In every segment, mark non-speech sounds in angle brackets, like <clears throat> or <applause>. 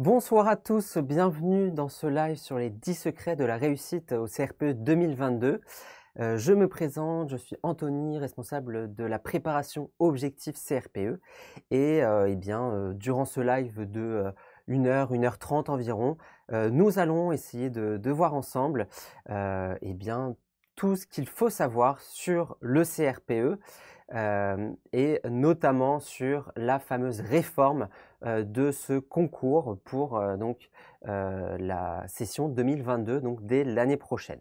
Bonsoir à tous, bienvenue dans ce live sur les 10 secrets de la réussite au CRPE 2022. Euh, je me présente, je suis Anthony, responsable de la préparation objectif CRPE. Et, euh, eh bien, euh, durant ce live de 1h, 1h30 environ, nous allons essayer de, voir ensemble eh bien, tout ce qu'il faut savoir sur le CRPE et notamment sur la fameuse réforme euh, de ce concours pour euh, donc, euh, la session 2022, donc dès l'année prochaine.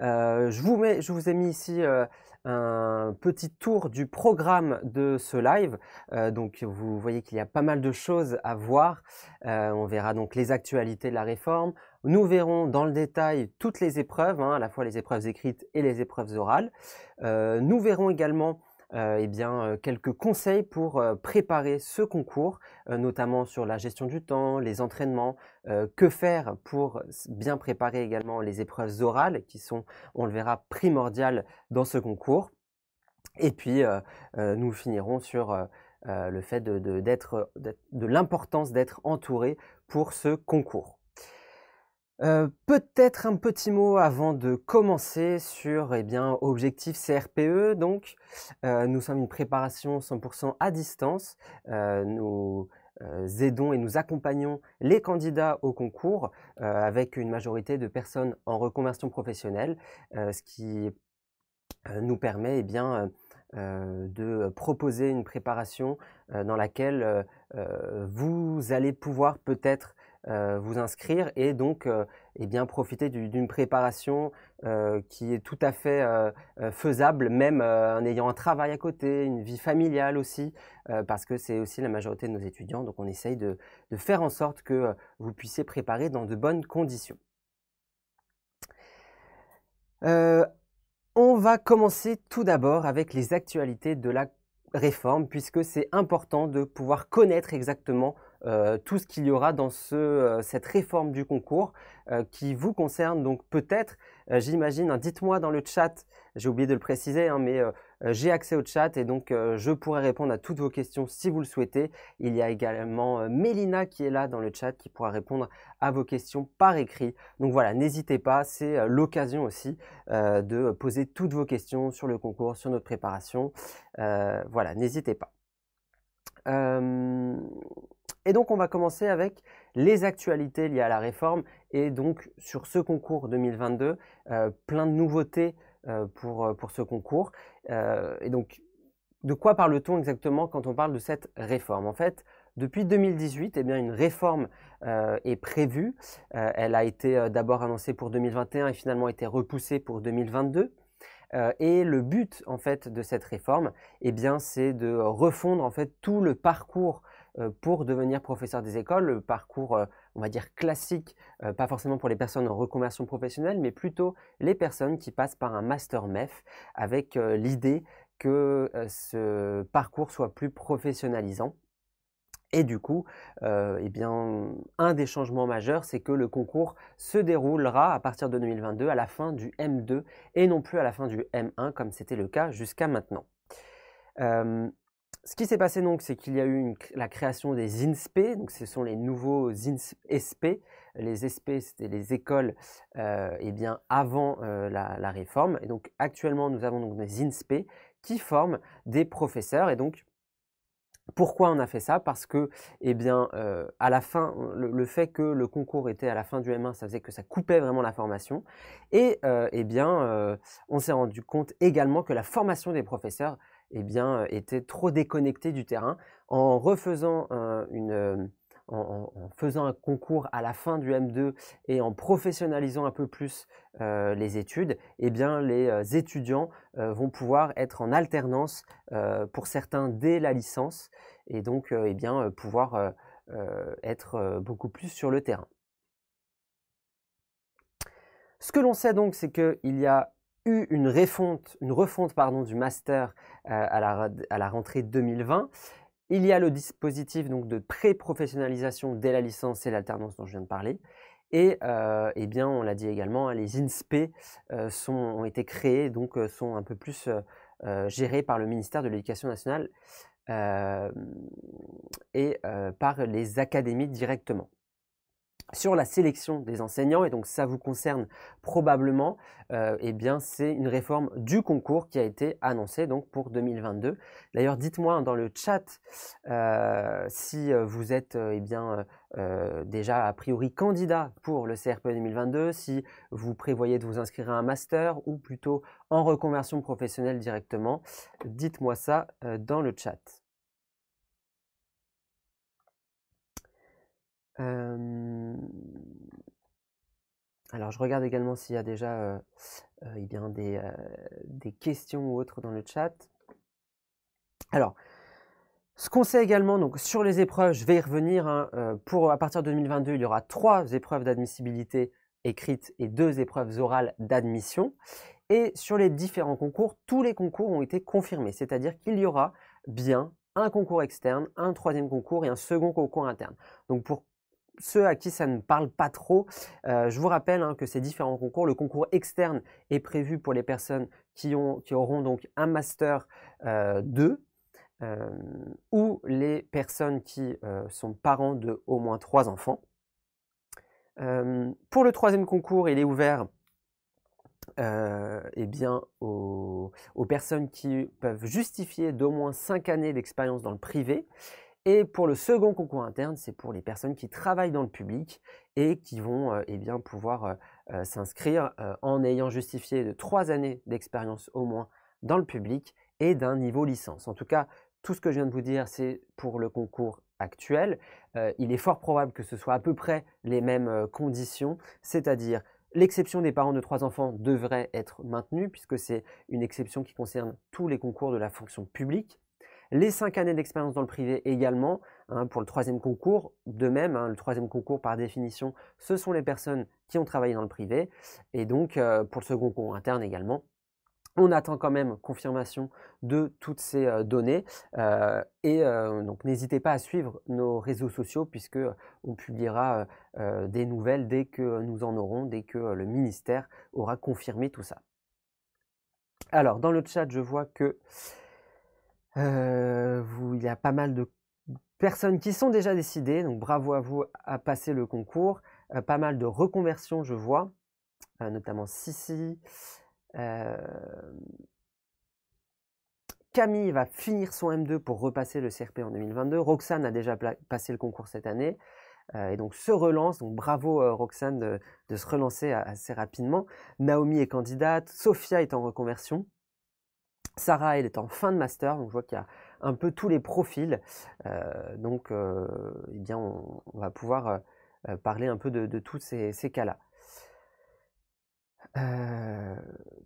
je, vous ai mis ici un petit tour du programme de ce live. donc vous voyez qu'il y a pas mal de choses à voir. on verra donc les actualités de la réforme. Nous verrons dans le détail toutes les épreuves, hein, à la fois les épreuves écrites et les épreuves orales. nous verrons également eh bien, euh, quelques conseils pour euh, préparer ce concours, euh, notamment sur la gestion du temps, les entraînements, que faire pour bien préparer également les épreuves orales qui sont, on le verra, primordiales dans ce concours. Et puis, nous finirons sur le fait de l'importance d'être entouré pour ce concours. Euh, peut-être un petit mot avant de commencer sur eh bien, Objectif CRPE. Donc, euh, nous sommes une préparation 100% à distance. Euh, nous aidons et nous accompagnons les candidats au concours avec une majorité de personnes en reconversion professionnelle, ce qui nous permet eh bien, de proposer une préparation dans laquelle vous allez pouvoir peut-être euh, vous inscrire et donc euh, eh bien, profiter d'une préparation euh, qui est tout à fait faisable, même en ayant un travail à côté, une vie familiale aussi, parce que c'est aussi la majorité de nos étudiants. Donc on essaye de faire en sorte que vous puissiez préparer dans de bonnes conditions. on va commencer tout d'abord avec les actualités de la réforme, puisque c'est important de pouvoir connaître exactement euh, tout ce qu'il y aura dans euh, cette réforme du concours euh, qui vous concerne. Donc peut-être, j'imagine, hein, dites-moi dans le chat, j'ai oublié de le préciser, hein, mais j'ai accès au chat et donc je pourrai répondre à toutes vos questions si vous le souhaitez. Il y a également Mélina qui est là dans le chat qui pourra répondre à vos questions par écrit. Donc voilà, n'hésitez pas, c'est l'occasion aussi de poser toutes vos questions sur le concours, sur notre préparation. voilà, n'hésitez pas. Et donc on va commencer avec les actualités liées à la réforme et donc sur ce concours 2022, euh, plein de nouveautés euh, euh, pour, ce concours. et donc de quoi parle-t-on exactement quand on parle de cette réforme En fait, depuis 2018, eh bien, une réforme est prévue. elle a été d'abord annoncée pour 2021 et finalement été repoussée pour 2022. et le but en fait de cette réforme, eh bien, c'est de refondre en fait tout le parcours euh, pour devenir professeur des écoles, le parcours, euh, on va dire, classique, euh, pas forcément pour les personnes en reconversion professionnelle, mais plutôt les personnes qui passent par un master MEF avec l'idée que ce parcours soit plus professionnalisant. Et du coup, eh bien, un des changements majeurs, c'est que le concours se déroulera à partir de 2022 à la fin du M2 et non plus à la fin du M1 comme c'était le cas jusqu'à maintenant. Ce qui s'est passé donc, c'est qu'il y a eu la création des INSP, donc ce sont les nouveaux INSPE. Les SP, c'était les écoles euh, eh bien, avant euh, la, réforme. Et donc actuellement, nous avons donc des INSP qui forment des professeurs. Et donc, pourquoi on a fait ça Parce que, eh bien, euh, à la fin, le, fait que le concours était à la fin du M1, ça faisait que ça coupait vraiment la formation. Et, eh bien, on s'est rendu compte également que la formation des professeurs eh bien, euh, était trop déconnecté du terrain. En refaisant une, euh, en, faisant un concours à la fin du M2 et en professionnalisant un peu plus euh, les études, eh bien, les étudiants vont pouvoir être en alternance pour certains dès la licence et donc eh bien, pouvoir être beaucoup plus sur le terrain. Ce que l'on sait donc, c'est qu'il y a eu une refonte, du master euh, à la, rentrée 2020. Il y a le dispositif donc, de pré-professionnalisation dès la licence et l'alternance dont je viens de parler. Et euh, eh bien, on l'a dit également, hein, les INSPE euh, ont été créés, donc sont un peu plus gérés par le ministère de l'Éducation nationale et par les académies directement sur la sélection des enseignants, et donc ça vous concerne probablement, euh, eh bien c'est une réforme du concours qui a été annoncée donc pour 2022. D'ailleurs, dites-moi dans le chat euh, si euh, vous êtes eh bien déjà a priori candidat pour le CRP 2022, si vous prévoyez de vous inscrire à un master ou plutôt en reconversion professionnelle directement. Dites-moi ça dans le chat. Alors, je regarde également s'il y a déjà euh, eh des, questions ou autres dans le chat. Alors, ce qu'on sait également, donc sur les épreuves, je vais y revenir. Hein, pour à partir de 2022, il y aura trois épreuves d'admissibilité écrites et deux épreuves orales d'admission. Et sur les différents concours, tous les concours ont été confirmés, c'est-à-dire qu'il y aura bien un concours externe, un troisième concours et un second concours interne. Donc pour ceux à qui ça ne parle pas trop, euh, je vous rappelle hein, que ces différents concours, le concours externe est prévu pour les personnes qui, ont, qui auront donc un master 2 euh, euh, ou les personnes qui sont parents de au moins 3 enfants. pour le troisième concours, il est ouvert eh bien, aux, aux, personnes qui peuvent justifier d'au moins 5 années d'expérience dans le privé et pour le second concours interne, c'est pour les personnes qui travaillent dans le public et qui vont euh, eh bien, pouvoir euh, euh, s'inscrire en ayant justifié de trois années d'expérience au moins dans le public et d'un niveau licence. En tout cas, tout ce que je viens de vous dire, c'est pour le concours actuel. il est fort probable que ce soit à peu près les mêmes conditions, c'est-à-dire L'exception des parents de trois enfants devrait être maintenue puisque c'est une exception qui concerne tous les concours de la fonction publique. Les cinq années d'expérience dans le privé également, hein, pour le troisième concours. De même, hein, le troisième concours, par définition, ce sont les personnes qui ont travaillé dans le privé. Et donc, euh, pour le second concours interne également, on attend quand même confirmation de toutes ces euh, données. Euh, et donc n'hésitez pas à suivre nos réseaux sociaux puisque on publiera des nouvelles dès que nous en aurons, dès que le ministère aura confirmé tout ça. Alors dans le chat, je vois que euh, vous, il y a pas mal de personnes qui sont déjà décidées, donc bravo à vous à passer le concours. Euh, pas mal de reconversions, je vois, euh, notamment Sissi. Camille va finir son M2 pour repasser le CRP en 2022. Roxane a déjà passé le concours cette année. et donc se relance, donc bravo Roxane de, de se relancer assez rapidement. Naomi est candidate, Sophia est en reconversion. Sarah, elle est en fin de master, donc je vois qu'il y a un peu tous les profils. Euh, donc, euh, eh bien, on, va pouvoir euh, parler un peu de, tous ces, cas-là.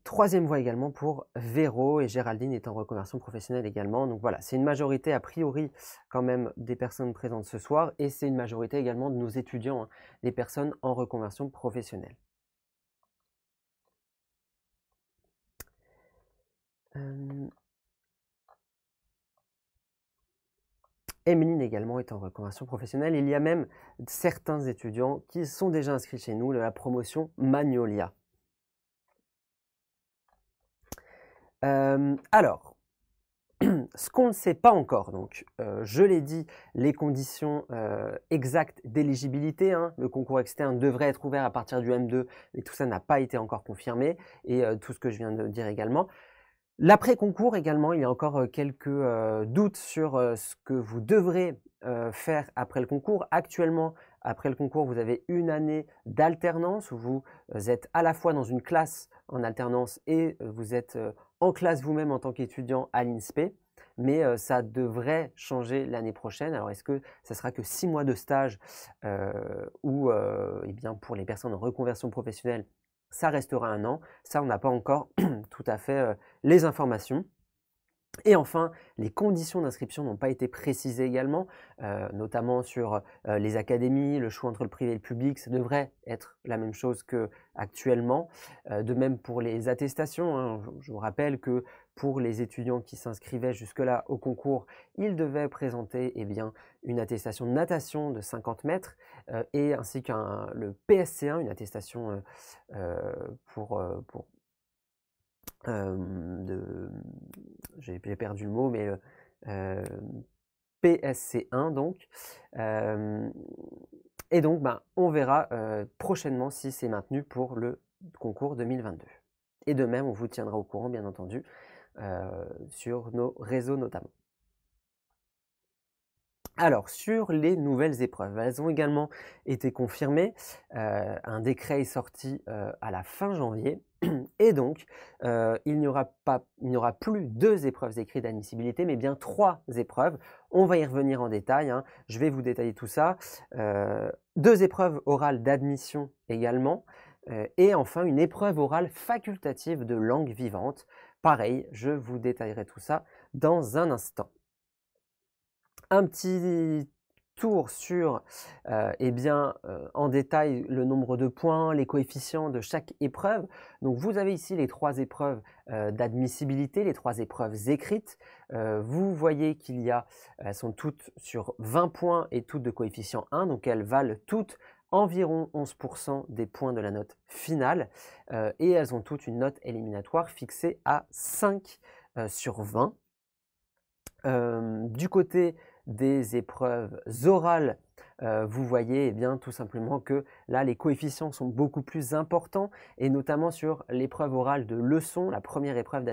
troisième voie également pour Véro et Géraldine est en reconversion professionnelle également. Donc voilà, c'est une majorité a priori quand même des personnes présentes ce soir et c'est une majorité également de nos étudiants, hein, des personnes en reconversion professionnelle. Euh... Emeline également est en reconversion professionnelle. Il y a même certains étudiants qui sont déjà inscrits chez nous, de la promotion Magnolia. alors, <clears throat> ce qu'on ne sait pas encore, donc euh, je l'ai dit, les conditions euh, exactes d'éligibilité, hein, le concours externe devrait être ouvert à partir du M2, mais tout ça n'a pas été encore confirmé, et euh, tout ce que je viens de dire également. L'après-concours également, il y a encore euh, quelques euh, doutes sur euh, ce que vous devrez faire après le concours. Actuellement, après le concours, vous avez une année d'alternance où vous êtes à la fois dans une classe en alternance et vous êtes en classe vous-même en tant qu'étudiant à l'INSPE. Mais ça devrait changer l'année prochaine. Alors, est-ce que ça sera que six mois de stage ou, eh bien, pour les personnes en reconversion professionnelle, ça restera un an. Ça, on n'a pas encore <clears throat> tout à fait euh, les informations. Et enfin, les conditions d'inscription n'ont pas été précisées également, euh, notamment sur euh, les académies, le choix entre le privé et le public, ça devrait être la même chose qu'actuellement. Euh, de même pour les attestations, hein. je vous rappelle que pour les étudiants qui s'inscrivaient jusque-là au concours, ils devaient présenter eh bien, une attestation de natation de 50 mètres et ainsi qu'un le PSC1, une attestation pour euh, de, j'ai perdu le mot, mais euh, PSC1 donc. Euh, et donc, ben, on verra prochainement si c'est maintenu pour le concours 2022. Et de même, on vous tiendra au courant, bien entendu, sur nos réseaux notamment. Alors, sur les nouvelles épreuves, elles ont également été confirmées. Euh, un décret est sorti euh, à la fin janvier. <clears throat> Et donc, euh, il n'y aura, aura, plus deux épreuves écrites d'admissibilité, mais bien trois épreuves. On va y revenir en détail. Hein. Je vais vous détailler tout ça. deux épreuves orales d'admission également. et enfin, une épreuve orale facultative de langue vivante. Pareil, je vous détaillerai tout ça dans un instant. Un petit tour sur euh, eh bien, euh, en détail le nombre de points, les coefficients de chaque épreuve. Donc vous avez ici les trois épreuves euh, d'admissibilité, les trois épreuves écrites. vous voyez qu'il y a, elles sont toutes sur 20 points et toutes de coefficient 1, donc elles valent toutes environ 11% des points de la note finale et elles ont toutes une note éliminatoire fixée à 5 sur 20. du côté des épreuves orales, euh, vous voyez eh bien, tout simplement que là, les coefficients sont beaucoup plus importants, et notamment sur l'épreuve orale de leçon, la première épreuve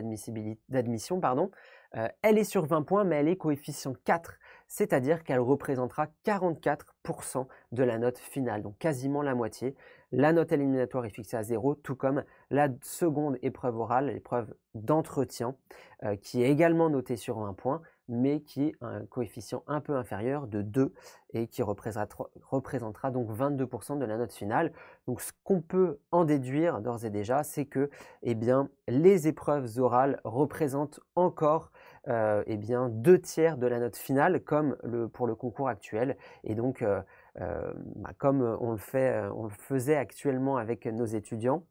d'admission, pardon, euh, elle est sur 20 points, mais elle est coefficient 4, c'est-à-dire qu'elle représentera 44% de la note finale, donc quasiment la moitié. La note éliminatoire est fixée à 0, tout comme la seconde épreuve orale, l'épreuve d'entretien, euh, qui est également notée sur 20 points, mais qui a un coefficient un peu inférieur de 2 et qui représentera, donc 22% de la note finale. Donc ce qu'on peut en déduire d'ores et déjà, c'est que eh bien, les épreuves orales représentent encore euh, eh deux tiers de la note finale comme le, pour le concours actuel. Et donc, euh, euh, bah, comme on le, fait, on le faisait actuellement avec nos étudiants,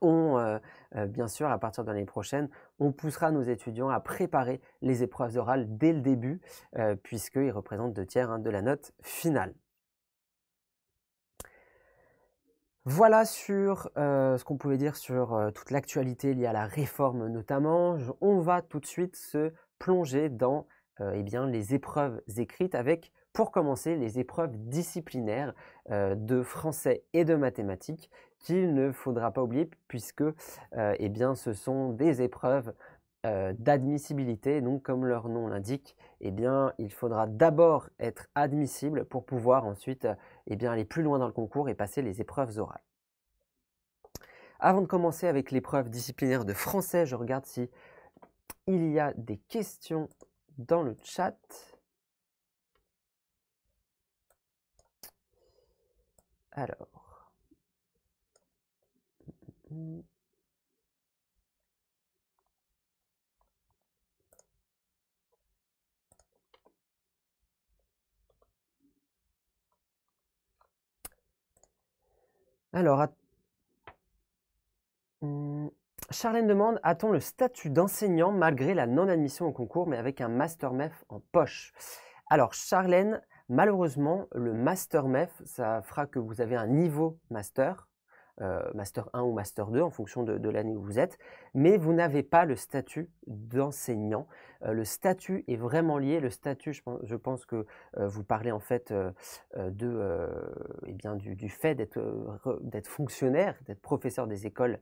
on, euh, euh, bien sûr, à partir de l'année prochaine, on poussera nos étudiants à préparer les épreuves orales dès le début, euh, puisqu'ils représentent deux tiers hein, de la note finale. Voilà sur ce qu'on pouvait dire sur toute l'actualité liée à la réforme notamment. On va tout de suite se plonger dans eh bien, les épreuves écrites avec pour commencer les épreuves disciplinaires de français et de mathématiques qu'il ne faudra pas oublier puisque euh, eh bien, ce sont des épreuves euh, d'admissibilité. Donc, comme leur nom l'indique, eh bien, il faudra d'abord être admissible pour pouvoir ensuite eh aller plus loin dans le concours et passer les épreuves orales. Avant de commencer avec l'épreuve disciplinaire de français, je regarde si il y a des questions dans le chat. Alors. Alors, hmm, Charlène demande a-t-on le statut d'enseignant malgré la non-admission au concours, mais avec un master MEF en poche Alors, Charlène, malheureusement, le master MEF, ça fera que vous avez un niveau master. Euh, master 1 ou Master 2 en fonction de, l'année où vous êtes, mais vous n'avez pas le statut d'enseignant. Euh, le statut est vraiment lié. Le statut, je pense, que euh, vous parlez en fait de, et eh bien, du, du fait d'être fonctionnaire, d'être professeur des écoles,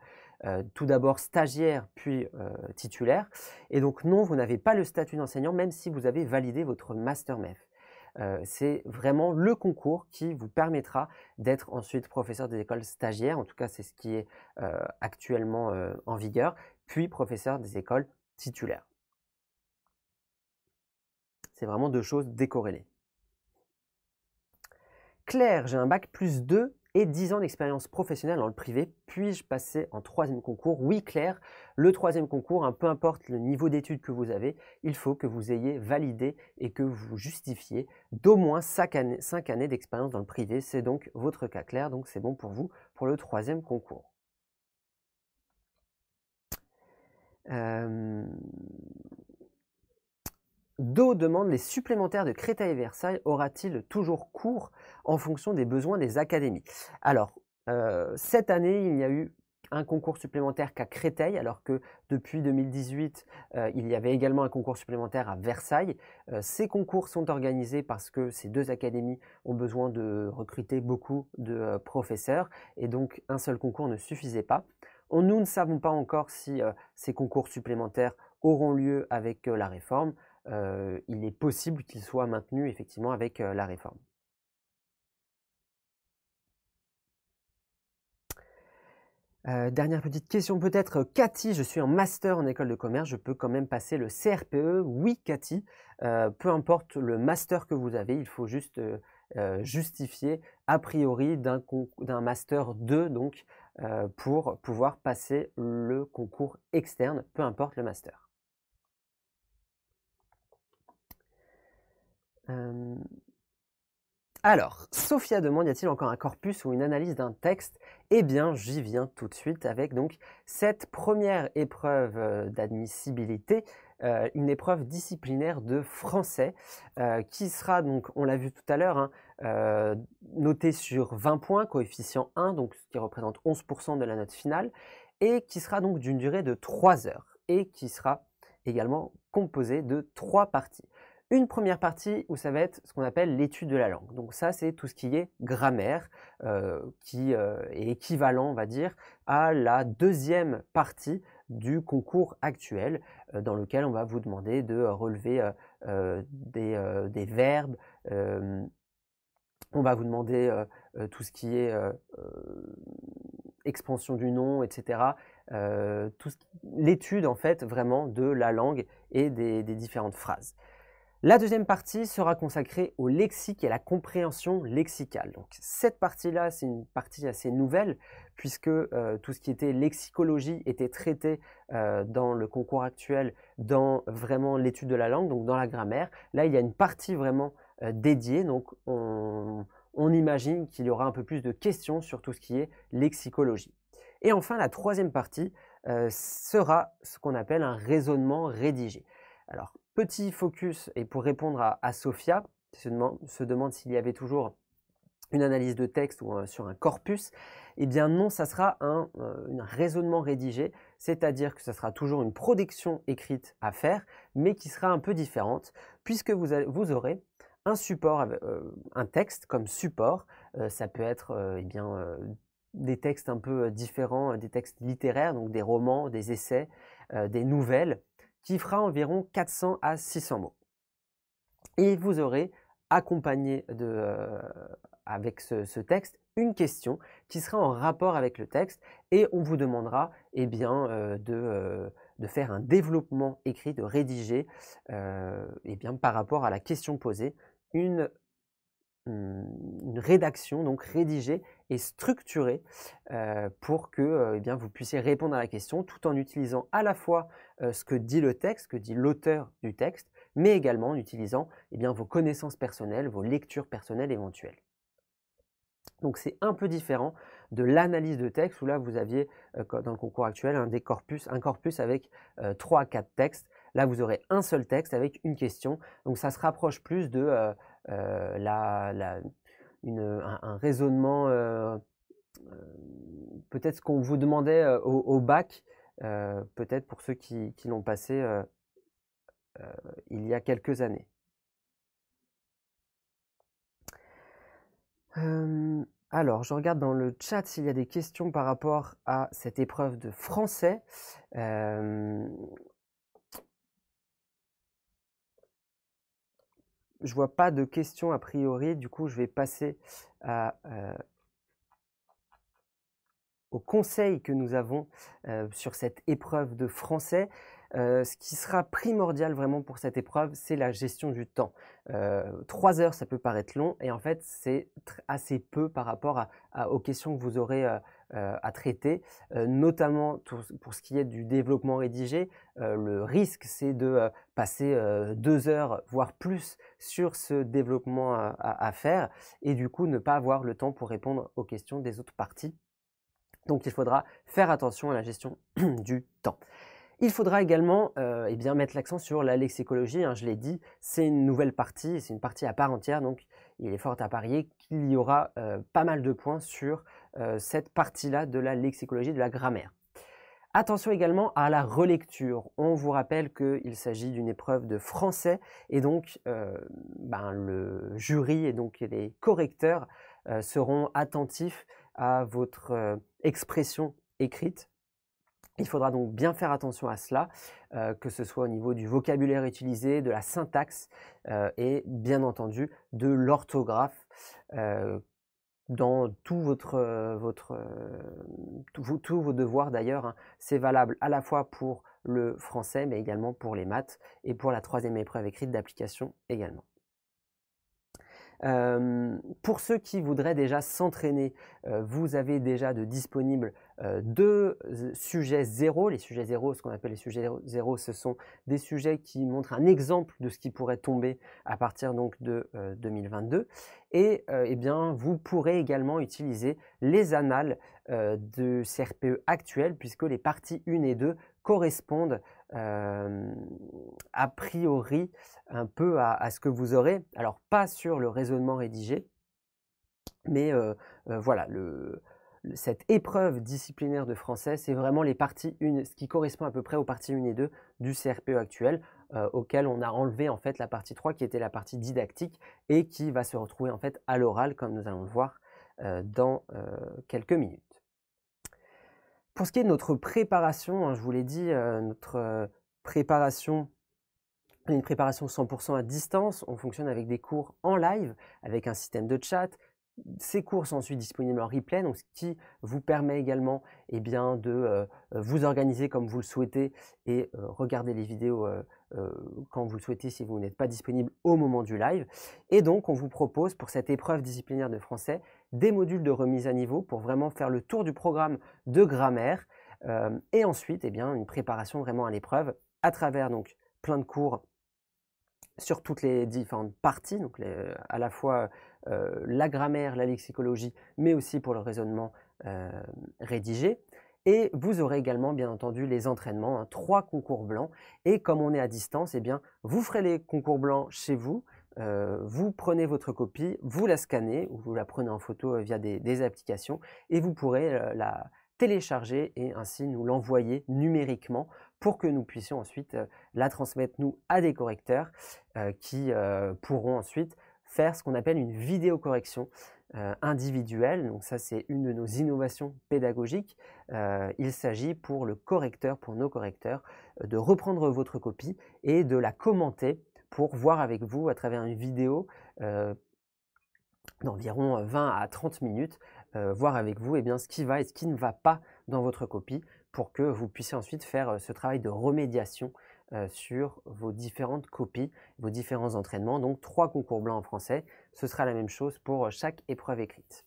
tout d'abord stagiaire puis titulaire. Et donc non, vous n'avez pas le statut d'enseignant, même si vous avez validé votre Master MEF. Euh, c'est vraiment le concours qui vous permettra d'être ensuite professeur des écoles stagiaires, en tout cas c'est ce qui est euh, actuellement euh, en vigueur, puis professeur des écoles titulaires. C'est vraiment deux choses décorrélées. Claire, j'ai un bac plus 2 et 10 ans d'expérience professionnelle dans le privé, puis-je passer en troisième concours Oui, Claire, le troisième concours, un hein, peu importe le niveau d'études que vous avez, il faut que vous ayez validé et que vous justifiez d'au moins 5 années, d'expérience dans le privé. C'est donc votre cas, clair, donc c'est bon pour vous pour le troisième concours. Euh, Do demande les supplémentaires de Créteil et Versailles aura-t-il toujours cours en fonction des besoins des académies Alors, euh, cette année, il n'y a eu un concours supplémentaire qu'à Créteil, alors que depuis 2018, euh, il y avait également un concours supplémentaire à Versailles. Euh, ces concours sont organisés parce que ces deux académies ont besoin de recruter beaucoup de professeurs, et donc un seul concours ne suffisait pas. nous ne savons pas encore si ces concours supplémentaires auront lieu avec la réforme. Euh, il est possible qu'il soit maintenu effectivement avec euh, la réforme. Euh, dernière petite question peut-être. Cathy, je suis en master en école de commerce, je peux quand même passer le CRPE Oui Cathy, peu importe le master que vous avez, il faut juste justifier a priori d'un master 2 donc pour pouvoir passer le concours externe, peu importe le master. Alors, Sophia demande, y a-t-il encore un corpus ou une analyse d'un texte Eh bien, j'y viens tout de suite avec donc cette première épreuve euh, d'admissibilité, euh, une épreuve disciplinaire de français euh, qui sera donc, on l'a vu tout à l'heure, hein, notée sur 20 points, coefficient 1, donc ce qui représente 11% de la note finale, et qui sera donc d'une durée de 3 heures et qui sera également composée de 3 parties une première partie où ça va être ce qu'on appelle l'étude de la langue. Donc ça, c'est tout ce qui est grammaire, euh, qui euh, est équivalent, on va dire, à la deuxième partie du concours actuel, euh, dans lequel on va vous demander de relever des, verbes. on va vous demander tout ce qui est expansion du nom, etc. l'étude en fait vraiment de la langue et des différentes phrases. La deuxième partie sera consacrée au lexique et à la compréhension lexicale. Donc cette partie-là, c'est une partie assez nouvelle puisque euh, tout ce qui était lexicologie était traité euh, dans le concours actuel, dans vraiment l'étude de la langue, donc dans la grammaire. Là, il y a une partie vraiment euh, dédiée, donc on, on imagine qu'il y aura un peu plus de questions sur tout ce qui est lexicologie. Et enfin, la troisième partie sera ce qu'on appelle un raisonnement rédigé. Alors, Petit focus, et pour répondre à, Sophia, qui se demande, s'il y avait toujours une analyse de texte ou sur un corpus, eh bien non, ça sera un, euh, raisonnement rédigé, c'est-à-dire que ça sera toujours une production écrite à faire, mais qui sera un peu différente, puisque vous, aurez un support, euh, un texte comme support, euh, ça peut être eh des textes un peu différents, des textes littéraires, donc des romans, des essais, des nouvelles, qui fera environ 400 à 600 mots. Et vous aurez accompagné euh, avec ce, texte une question qui sera en rapport avec le texte et on vous demandera eh bien, euh, euh, de, faire un développement écrit, de rédiger eh bien, par rapport à la question posée une, hmm, une rédaction, donc rédigée et structuré euh, pour que euh, eh bien, vous puissiez répondre à la question tout en utilisant à la fois euh, ce que dit le texte, ce que dit l'auteur du texte, mais également en utilisant eh bien, vos connaissances personnelles, vos lectures personnelles éventuelles. Donc c'est un peu différent de l'analyse de texte où là vous aviez dans le concours actuel un, des corpus, un corpus avec 3 à 4 textes. Là vous aurez un seul texte avec une question. Donc ça se rapproche plus de la, un, raisonnement, euh, euh, peut-être ce qu'on vous demandait euh, au, bac, peut-être pour ceux qui, l'ont passé il y a quelques années. alors, je regarde dans le chat s'il y a des questions par rapport à cette épreuve de français. je vois pas de questions a priori. Du coup, je vais passer euh, au conseil que nous avons euh, sur cette épreuve de français. Euh, ce qui sera primordial vraiment pour cette épreuve, c'est la gestion du temps. Euh, trois heures, ça peut paraître long, et en fait, c'est assez peu par rapport aux questions que vous aurez euh, à traiter, notamment pour ce qui est du développement rédigé. le risque, c'est de passer deux heures, voire plus, sur ce développement à faire, et du coup, ne pas avoir le temps pour répondre aux questions des autres parties. Donc il faudra faire attention à la gestion <clears throat> du temps. Il faudra également euh, eh bien, mettre l'accent sur la lexicologie, hein, je l'ai dit, c'est une nouvelle partie, c'est une partie à part entière, donc il est fort à parier qu'il y aura euh, pas mal de points sur euh, cette partie-là de la lexicologie, de la grammaire. Attention également à la relecture. On vous rappelle qu'il s'agit d'une épreuve de français et donc ben, le jury et donc les correcteurs seront attentifs à votre expression écrite il faudra donc bien faire attention à cela, euh, que ce soit au niveau du vocabulaire utilisé, de la syntaxe euh, et bien entendu de l'orthographe euh, dans tous vos devoirs d'ailleurs. Hein. C'est valable à la fois pour le français mais également pour les maths et pour la troisième épreuve écrite d'application également. Euh, pour ceux qui voudraient déjà s'entraîner, euh, vous avez déjà de disponibles euh, deux sujets zéro. Les sujets zéro, ce qu'on appelle les sujets zéro, ce sont des sujets qui montrent un exemple de ce qui pourrait tomber à partir donc de 2022. Et eh bien, vous pourrez également utiliser les annales de CRPE actuelles, puisque les parties 1 et 2 correspondent euh, a priori un peu à, ce que vous aurez. Alors pas sur le raisonnement rédigé, mais euh, euh, voilà, cette épreuve disciplinaire de français, c'est vraiment les parties ce qui correspond à peu près aux parties 1 et 2 du CRPE actuel, auquel on a enlevé en fait la partie 3 qui était la partie didactique et qui va se retrouver en fait à l'oral, comme nous allons le voir dans quelques minutes. Pour ce qui est de notre préparation, hein, je vous l'ai dit, euh, notre euh, préparation une préparation 100% à distance. On fonctionne avec des cours en live, avec un système de chat. Ces cours sont ensuite disponibles en replay, donc ce qui vous permet également eh bien, de euh, vous organiser comme vous le souhaitez et regarder les vidéos quand vous le souhaitez si vous n'êtes pas disponible au moment du live. Et donc, on vous propose pour cette épreuve disciplinaire de français des modules de remise à niveau pour vraiment faire le tour du programme de grammaire. Euh, et ensuite, eh bien, une préparation vraiment à l'épreuve à travers donc plein de cours sur toutes les différentes parties, donc euh, à la fois euh, la grammaire, la lexicologie, mais aussi pour le raisonnement rédigé. Et vous aurez également, bien entendu, les entraînements, hein, trois concours blancs. Et comme on est à distance, eh bien, vous ferez les concours blancs chez vous euh, vous prenez votre copie, vous la scannez ou vous la prenez en photo euh, via des, applications et vous pourrez euh, la télécharger et ainsi nous l'envoyer numériquement pour que nous puissions ensuite la transmettre nous à des correcteurs qui pourront ensuite faire ce qu'on appelle une vidéocorrection correction individuelle. Donc ça, c'est une de nos innovations pédagogiques. il s'agit pour le correcteur, pour nos correcteurs, de reprendre votre copie et de la commenter pour voir avec vous à travers une vidéo euh, d'environ 20 euh, à 30 minutes, euh, voir avec vous eh bien, ce qui va et ce qui ne va pas dans votre copie pour que vous puissiez ensuite faire ce travail de remédiation sur vos différentes copies, vos différents entraînements. Donc trois concours blancs en français, ce sera la même chose pour chaque épreuve écrite.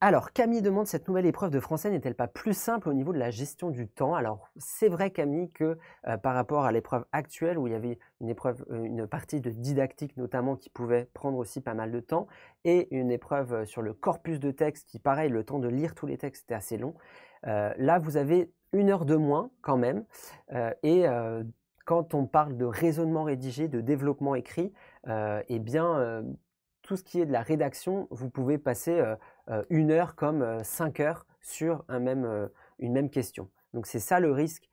Alors, Camille demande cette nouvelle épreuve de français n'est-elle pas plus simple au niveau de la gestion du temps Alors, c'est vrai, Camille, que euh, par rapport à l'épreuve actuelle où il y avait une épreuve, euh, une partie de didactique notamment qui pouvait prendre aussi pas mal de temps et une épreuve euh, sur le corpus de texte qui, pareil, le temps de lire tous les textes était assez long. là, vous avez une heure de moins quand même et quand on parle de raisonnement rédigé, de développement écrit, eh bien, tout ce qui est de la rédaction, vous pouvez passer euh, une heure comme euh, cinq heures sur euh, une même question. Donc c'est ça le risque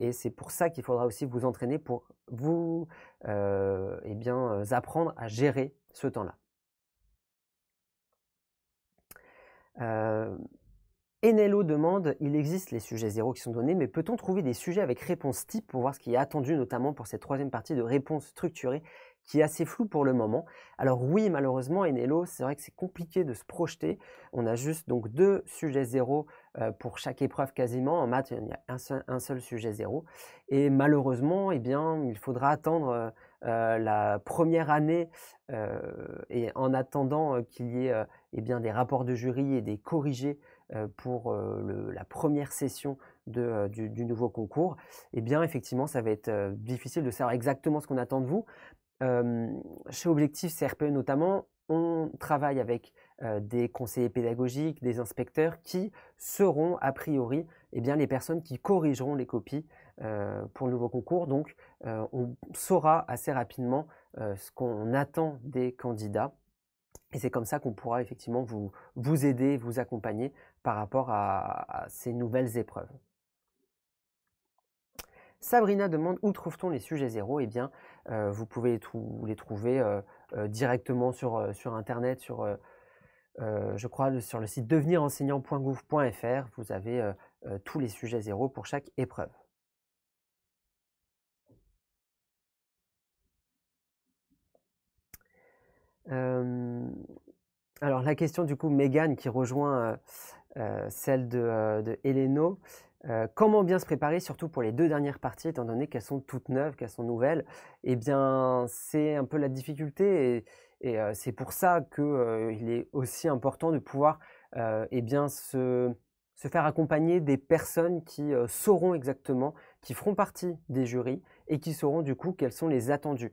et c'est pour ça qu'il faudra aussi vous entraîner pour vous eh apprendre à gérer ce temps-là. Euh, Enello demande, il existe les sujets zéro qui sont donnés, mais peut-on trouver des sujets avec réponse type pour voir ce qui est attendu, notamment pour cette troisième partie de réponse structurée qui est assez flou pour le moment. Alors oui, malheureusement, Enelo, c'est vrai que c'est compliqué de se projeter. On a juste donc deux sujets zéro euh, pour chaque épreuve quasiment. En maths, il y a un seul, sujet zéro. Et malheureusement, eh bien, il faudra attendre euh, euh, la première année et en attendant qu'il y ait eh bien, des rapports de jury et des corrigés pour la première session du, nouveau concours, Et eh bien effectivement, ça va être difficile de savoir exactement ce qu'on attend de vous chez Objectif CRPE notamment, on travaille avec des conseillers pédagogiques, des inspecteurs qui seront a priori eh bien, les personnes qui corrigeront les copies pour le nouveau concours. Donc on saura assez rapidement ce qu'on attend des candidats. Et c'est comme ça qu'on pourra effectivement vous, aider, vous accompagner par rapport à, ces nouvelles épreuves. Sabrina demande où trouve-t-on les sujets zéro Eh bien, euh, vous pouvez les trouver euh, euh, directement sur, Internet, sur, je crois, sur le site devenirenseignant.gouv.fr. Vous avez tous les sujets zéro pour chaque épreuve. alors la question du coup, Megan qui rejoint celle de, de euh, comment bien se préparer, surtout pour les deux dernières parties, étant donné qu'elles sont toutes neuves, qu'elles sont nouvelles Eh bien, c'est un peu la difficulté et, euh, c'est pour ça qu'il euh, est aussi important de pouvoir eh se, faire accompagner des personnes qui sauront exactement, qui feront partie des jurys et qui sauront du coup quels sont les attendus.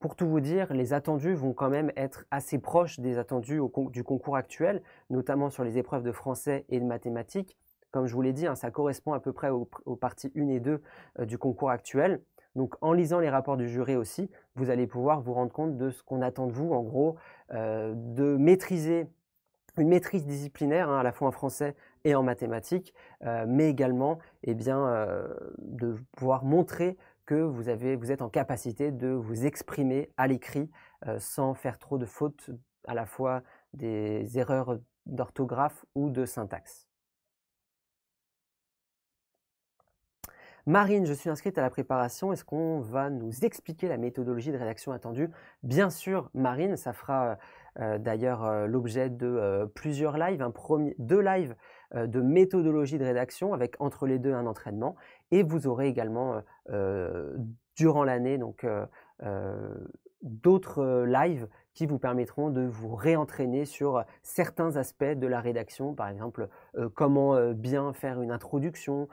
pour tout vous dire, les attendus vont quand même être assez proches des attendus du concours actuel, notamment sur les épreuves de français et de mathématiques. Comme je vous l'ai dit, hein, ça correspond à peu près aux, parties 1 et 2 euh, du concours actuel. Donc en lisant les rapports du jury aussi, vous allez pouvoir vous rendre compte de ce qu'on attend de vous, en gros, euh, de maîtriser une maîtrise disciplinaire, hein, à la fois en français et en mathématiques, euh, mais également eh bien, de pouvoir montrer que vous, vous êtes en capacité de vous exprimer à l'écrit sans faire trop de fautes, à la fois des erreurs d'orthographe ou de syntaxe. Marine, je suis inscrite à la préparation. Est-ce qu'on va nous expliquer la méthodologie de rédaction attendue Bien sûr, Marine, ça fera euh, euh, d'ailleurs euh, l'objet de plusieurs lives, un deux lives de méthodologie de rédaction avec entre les deux un entraînement. Et vous aurez également durant l'année donc d'autres lives qui vous permettront de vous réentraîner sur euh, certains aspects de la rédaction, par exemple euh, comment euh, bien faire une introduction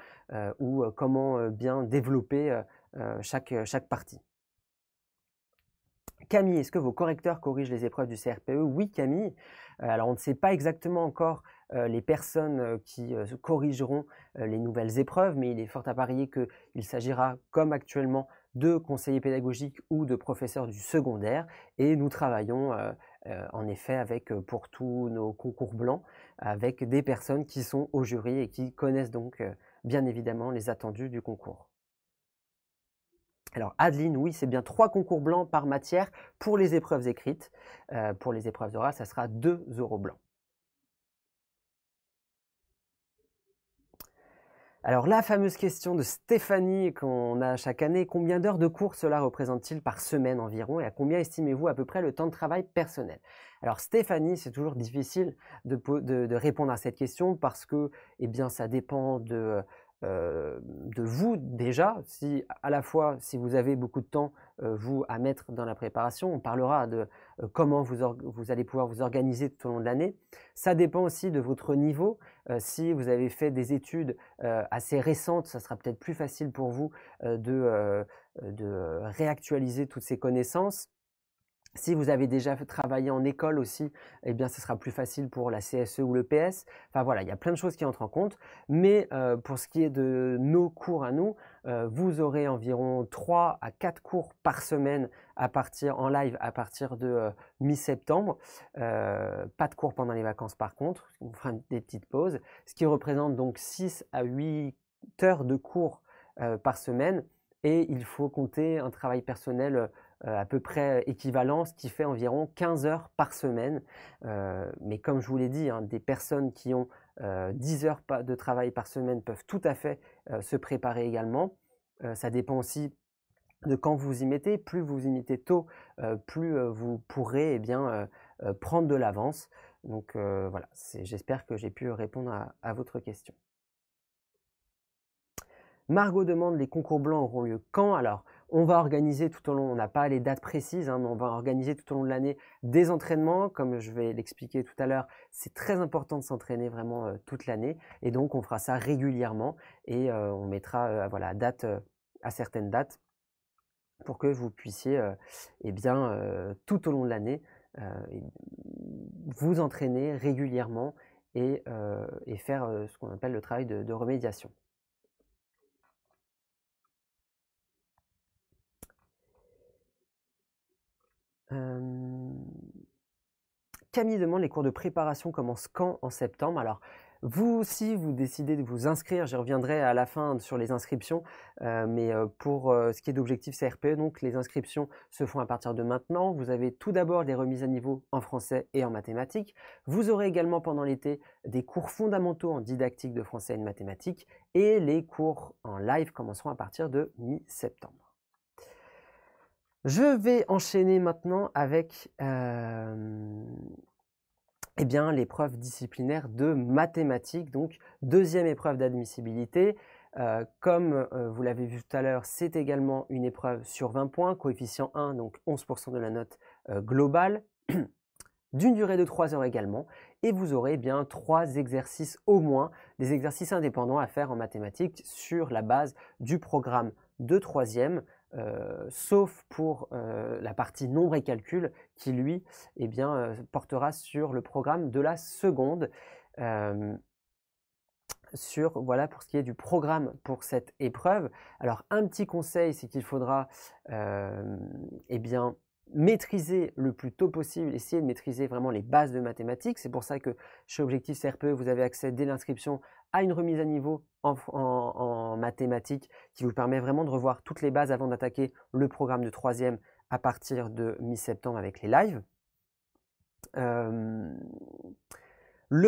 ou comment bien développer chaque, chaque partie. Camille, est-ce que vos correcteurs corrigent les épreuves du CRPE Oui, Camille. alors on ne sait pas exactement encore les personnes qui corrigeront les nouvelles épreuves, mais il est fort à parier qu'il s'agira, comme actuellement, de conseillers pédagogiques ou de professeurs du secondaire et nous travaillons euh, euh, en effet avec euh, pour tous nos concours blancs avec des personnes qui sont au jury et qui connaissent donc bien évidemment les attendus du concours. Alors Adeline, oui, c'est bien trois concours blancs par matière pour les épreuves écrites. pour les épreuves orales, ça sera deux euros blancs. Alors la fameuse question de Stéphanie qu'on a chaque année, combien d'heures de cours cela représente-t-il par semaine environ et à combien estimez-vous à peu près le temps de travail personnel Alors Stéphanie, c'est toujours difficile de, répondre à cette question parce que eh bien, ça dépend de, euh, de vous déjà, si à la fois si vous avez beaucoup de temps euh, vous à mettre dans la préparation, on parlera de euh, comment vous, vous, allez pouvoir vous organiser tout au long de l'année. Ça dépend aussi de votre niveau. si vous avez fait des études assez récentes, ça sera peut-être plus facile pour vous de, de réactualiser toutes ces connaissances. Si vous avez déjà travaillé en école aussi, eh bien, ce sera plus facile pour la CSE ou le PS. Enfin voilà, il y a plein de choses qui entrent en compte. Mais euh, pour ce qui est de nos cours à nous, euh, vous aurez environ 3 à 4 cours par semaine à partir, en live à partir de euh, mi-septembre. pas de cours pendant les vacances par contre, on fera des petites pauses. Ce qui représente donc 6 à 8 heures de cours par semaine. Et il faut compter un travail personnel euh, à peu près équivalent, ce qui fait environ 15 heures par semaine. Euh, mais comme je vous l'ai dit, hein, des personnes qui ont 10 euh, heures de travail par semaine peuvent tout à fait se préparer également. ça dépend aussi de quand vous y mettez. Plus vous y mettez tôt, plus vous pourrez eh bien, prendre de l'avance. Donc voilà, j'espère que j'ai pu répondre à, à, votre question. Margot demande les concours blancs auront lieu quand Alors, on va organiser tout au long, on n'a pas les dates précises, hein, mais on va organiser tout au long de l'année des entraînements. Comme je vais l'expliquer tout à l'heure, c'est très important de s'entraîner vraiment euh, toute l'année. Et donc, on fera ça régulièrement et euh, on mettra euh, voilà, date, à certaines dates pour que vous puissiez, eh bien, tout au long de l'année, vous entraîner régulièrement et, faire ce qu'on appelle le travail de remédiation. Camille demande les cours de préparation commencent quand en septembre Alors, vous aussi, vous décidez de vous inscrire. Je reviendrai à la fin sur les inscriptions. mais pour ce qui est d'objectif CRPE, donc les inscriptions se font à partir de maintenant. Vous avez tout d'abord des remises à niveau en français et en mathématiques. Vous aurez également pendant l'été des cours fondamentaux en didactique de français et de mathématiques. Et les cours en live commenceront à partir de mi-septembre. Je vais enchaîner maintenant avec euh, eh bien, l'épreuve disciplinaire de mathématiques, donc deuxième épreuve d'admissibilité. Euh, comme euh, vous l'avez vu tout à l'heure, c'est également une épreuve sur 20 points, coefficient 1, donc 11% de la note globale, <clears throat> d'une durée de 3 heures également, et vous aurez eh bien trois exercices au moins, des exercices indépendants à faire en mathématiques sur la base du programme de troisième euh, sauf pour euh, la partie nombre et calcul qui, lui, eh bien, euh, portera sur le programme de la seconde. sur, voilà pour ce qui est du programme pour cette épreuve. Alors un petit conseil, c'est qu'il faudra eh bien, maîtriser le plus tôt possible, essayer de maîtriser vraiment les bases de mathématiques. C'est pour ça que chez Objectif CRPE, vous avez accès dès l'inscription à une remise à niveau en, mathématiques qui vous permet vraiment de revoir toutes les bases avant d'attaquer le programme de troisième à partir de mi-septembre avec les lives. le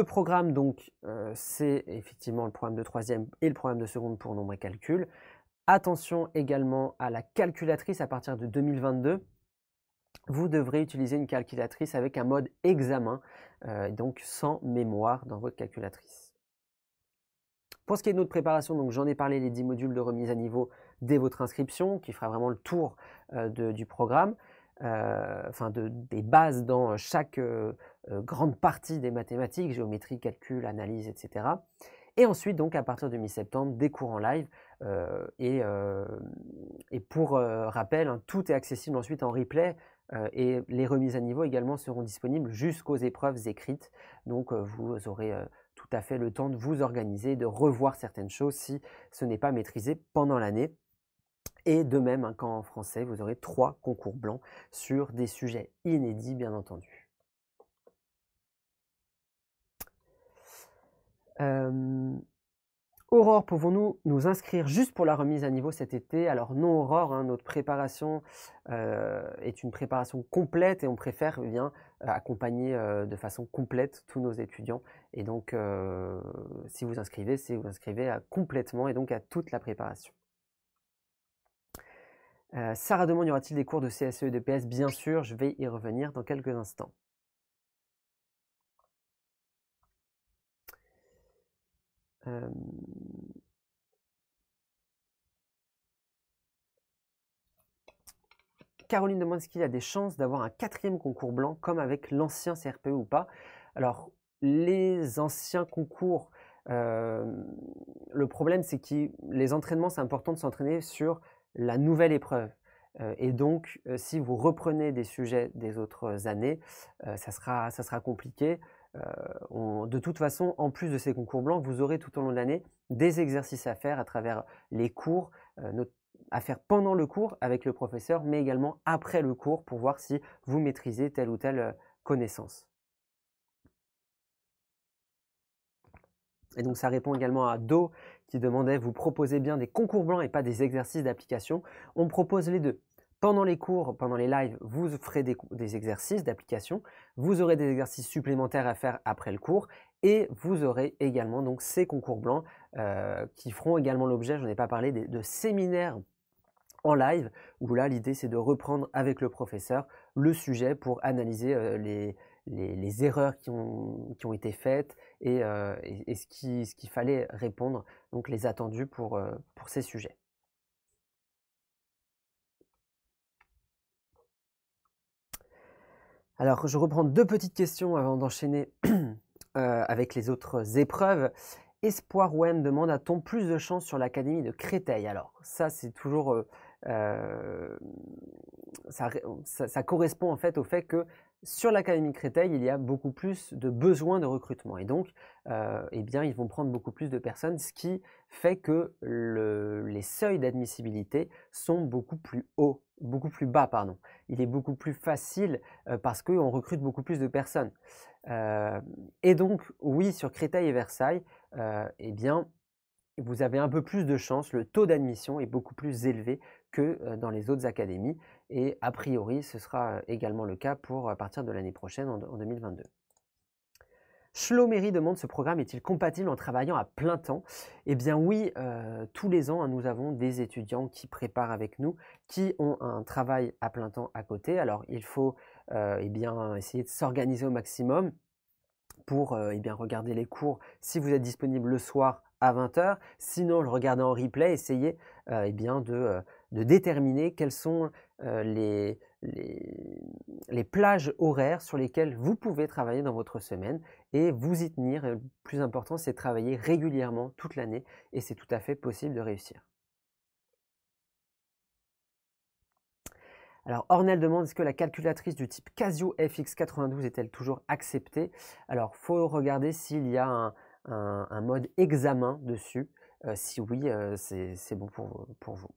programme, donc, euh, c'est effectivement le programme de troisième et le programme de seconde pour nombre et calcul. Attention également à la calculatrice à partir de 2022 vous devrez utiliser une calculatrice avec un mode examen, euh, donc sans mémoire dans votre calculatrice. Pour ce qui est de notre préparation, donc j'en ai parlé les 10 modules de remise à niveau dès votre inscription, qui fera vraiment le tour euh, du programme, euh, enfin des bases dans chaque euh, grande partie des mathématiques, géométrie, calcul, analyse, etc. Et ensuite, donc, à partir de mi-septembre, des cours en live. Et, pour rappel, hein, tout est accessible ensuite en replay et les remises à niveau également seront disponibles jusqu'aux épreuves écrites. Donc vous aurez fait le temps de vous organiser, de revoir certaines choses si ce n'est pas maîtrisé pendant l'année. Et de même, hein, quand en français, vous aurez trois concours blancs sur des sujets inédits, bien entendu. Euh, Aurore, pouvons-nous nous inscrire juste pour la remise à niveau cet été Alors non, Aurore, hein, notre préparation euh, est une préparation complète et on préfère eh euh, accompagner euh, de façon complète tous nos étudiants. Et donc, si vous inscrivez, c'est vous inscrivez à complètement et donc à toute la préparation. Sarah demande, y aura-t-il des cours de CSE et de PS Bien sûr, je vais y revenir dans quelques instants. Caroline demande est-ce qu'il y a des chances d'avoir un quatrième concours blanc comme avec l'ancien CRPE ou pas Alors, les anciens concours, euh, le problème c'est que les entraînements, c'est important de s'entraîner sur la nouvelle épreuve. Euh, et donc, euh, si vous reprenez des sujets des autres années, ça, sera, ça sera compliqué. de toute façon, en plus de ces concours blancs, vous aurez tout au long de l'année des exercices à faire à travers les cours, notamment à faire pendant le cours avec le professeur, mais également après le cours pour voir si vous maîtrisez telle ou telle euh, connaissance. Et donc ça répond également à Do qui demandait vous proposez bien des concours blancs et pas des exercices d'application. On propose les deux. Pendant les cours, pendant les lives, vous ferez des, exercices d'application, vous aurez des exercices supplémentaires à faire après le cours et vous aurez également donc ces concours blancs euh, qui feront également l'objet, n'en ai pas parlé, de, séminaires en live, où là l'idée c'est de reprendre avec le professeur le sujet pour analyser euh, les, erreurs qui ont, été faites et, euh, ce qu'il fallait répondre, donc les attendus pour, pour ces sujets. Alors, je reprends deux petites questions avant d'enchaîner <clears throat> avec les autres épreuves. Espoir OM demande a-t-on plus de chance sur l'académie de Créteil Alors, ça, c'est toujours. Euh, euh, ça, correspond en fait au fait que sur l'académie de Créteil, il y a beaucoup plus de besoins de recrutement. Et donc, euh, eh bien, ils vont prendre beaucoup plus de personnes, ce qui fait que les seuils d'admissibilité sont beaucoup plus hauts, beaucoup plus bas, pardon. Il est beaucoup plus facile parce qu'on recrute beaucoup plus de personnes. et donc, oui, sur Créteil et Versailles, euh, eh bien, vous avez un peu plus de chance, le taux d'admission est beaucoup plus élevé que euh, dans les autres académies. Et a priori, ce sera euh, également le cas pour à partir de l'année prochaine, en, 2022. Schloméry demande ce programme est-il compatible en travaillant à plein temps Eh bien oui, tous les ans, hein, nous avons des étudiants qui préparent avec nous, qui ont un travail à plein temps à côté. Alors il faut eh bien, essayer de s'organiser au maximum pour euh, eh bien, regarder les cours si vous êtes disponible le soir à 20h. Sinon, le regarder en replay, essayez euh, eh euh, de, déterminer quelles sont les, les, plages horaires sur lesquelles vous pouvez travailler dans votre semaine et vous y tenir. Le plus important, c'est travailler régulièrement toute l'année et c'est tout à fait possible de réussir. Alors Ornel demande est-ce que la calculatrice du type Casio FX92 est-elle toujours acceptée Alors faut regarder s'il y a un, mode examen dessus. Euh, si oui, euh, c'est bon pour, vous.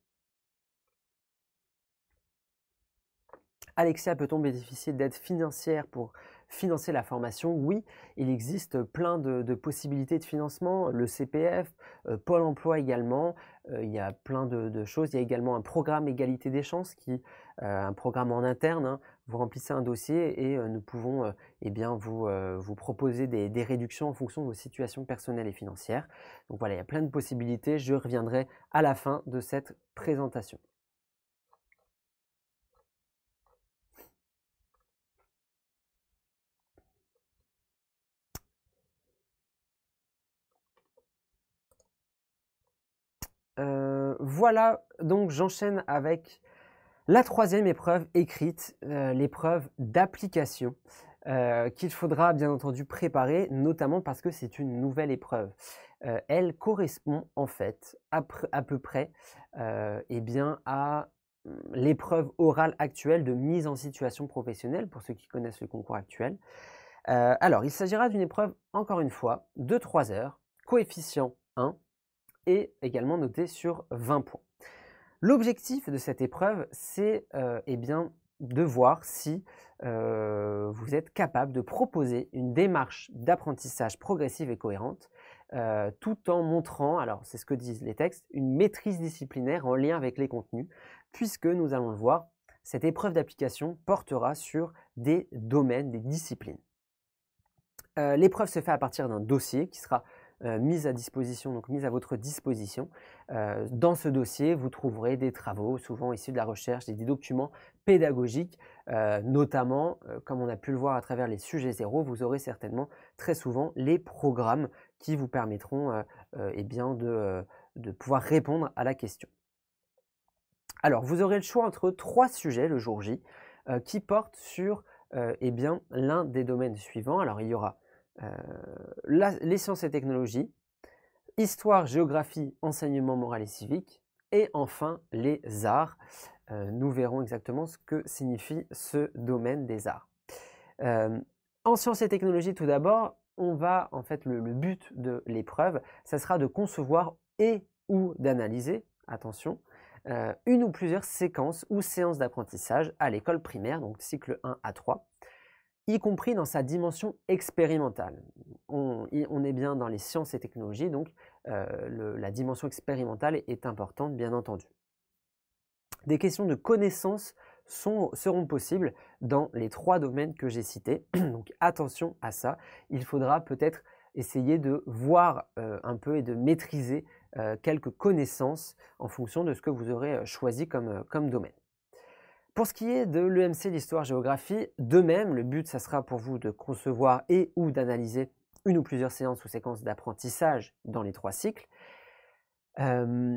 Alexia, peut-on bénéficier d'aide financière pour financer la formation Oui, il existe plein de, possibilités de financement, le CPF, euh, Pôle emploi également, il y a plein de, de, choses. Il y a également un programme égalité des chances qui un programme en interne. Hein. Vous remplissez un dossier et euh, nous pouvons euh, eh bien, vous, euh, proposer des, réductions en fonction de vos situations personnelles et financières. Donc voilà, il y a plein de possibilités. Je reviendrai à la fin de cette présentation. voilà, donc j'enchaîne avec la troisième épreuve écrite, euh, l'épreuve d'application, euh, qu'il faudra bien entendu préparer, notamment parce que c'est une nouvelle épreuve. Euh, elle correspond en fait à, peu près eh bien, à mm, l'épreuve orale actuelle de mise en situation professionnelle, pour ceux qui connaissent le concours actuel. alors, il s'agira d'une épreuve, encore une fois, de 3 heures, coefficient 1, et également notée sur 20 points. L'objectif de cette épreuve, c'est euh, eh bien, de voir si euh, vous êtes capable de proposer une démarche d'apprentissage progressive et cohérente, euh, tout en montrant, alors c'est ce que disent les textes, une maîtrise disciplinaire en lien avec les contenus, puisque nous allons le voir, cette épreuve d'application portera sur des domaines, des disciplines. L'épreuve se fait à partir d'un dossier qui sera euh, mise à disposition, donc mise à votre disposition. Euh, dans ce dossier, vous trouverez des travaux, souvent issus de la recherche, et des documents pédagogiques, euh, notamment, comme on a pu le voir à travers les sujets zéro, vous aurez certainement très souvent les programmes qui vous permettront eh bien de, pouvoir répondre à la question. Alors, vous aurez le choix entre trois sujets le jour J qui portent sur eh l'un des domaines suivants. Alors, il y aura euh, les sciences et technologies, histoire, géographie, enseignement moral et civique, et enfin les arts. Euh, nous verrons exactement ce que signifie ce domaine des arts. Euh, en sciences et technologies, tout d'abord, on va en fait le, but de l'épreuve, ça sera de concevoir et ou d'analyser, attention, une ou plusieurs séquences ou séances d'apprentissage à l'école primaire, donc cycle 1 à 3, y compris dans sa dimension expérimentale. On, est bien dans les sciences et technologies, donc euh, la dimension expérimentale est importante, bien entendu. Des questions de connaissances seront possibles dans les trois domaines que j'ai cités, <clears throat> donc attention à ça. Il faudra peut-être essayer de voir euh, un peu et de maîtriser euh, quelques connaissances en fonction de ce que vous aurez choisi comme domaine. Pour ce qui est de l'EMC d'histoire-géographie, de même, le but, ça sera pour vous de concevoir et ou d'analyser une ou plusieurs séances ou séquences d'apprentissage dans les trois cycles. Euh,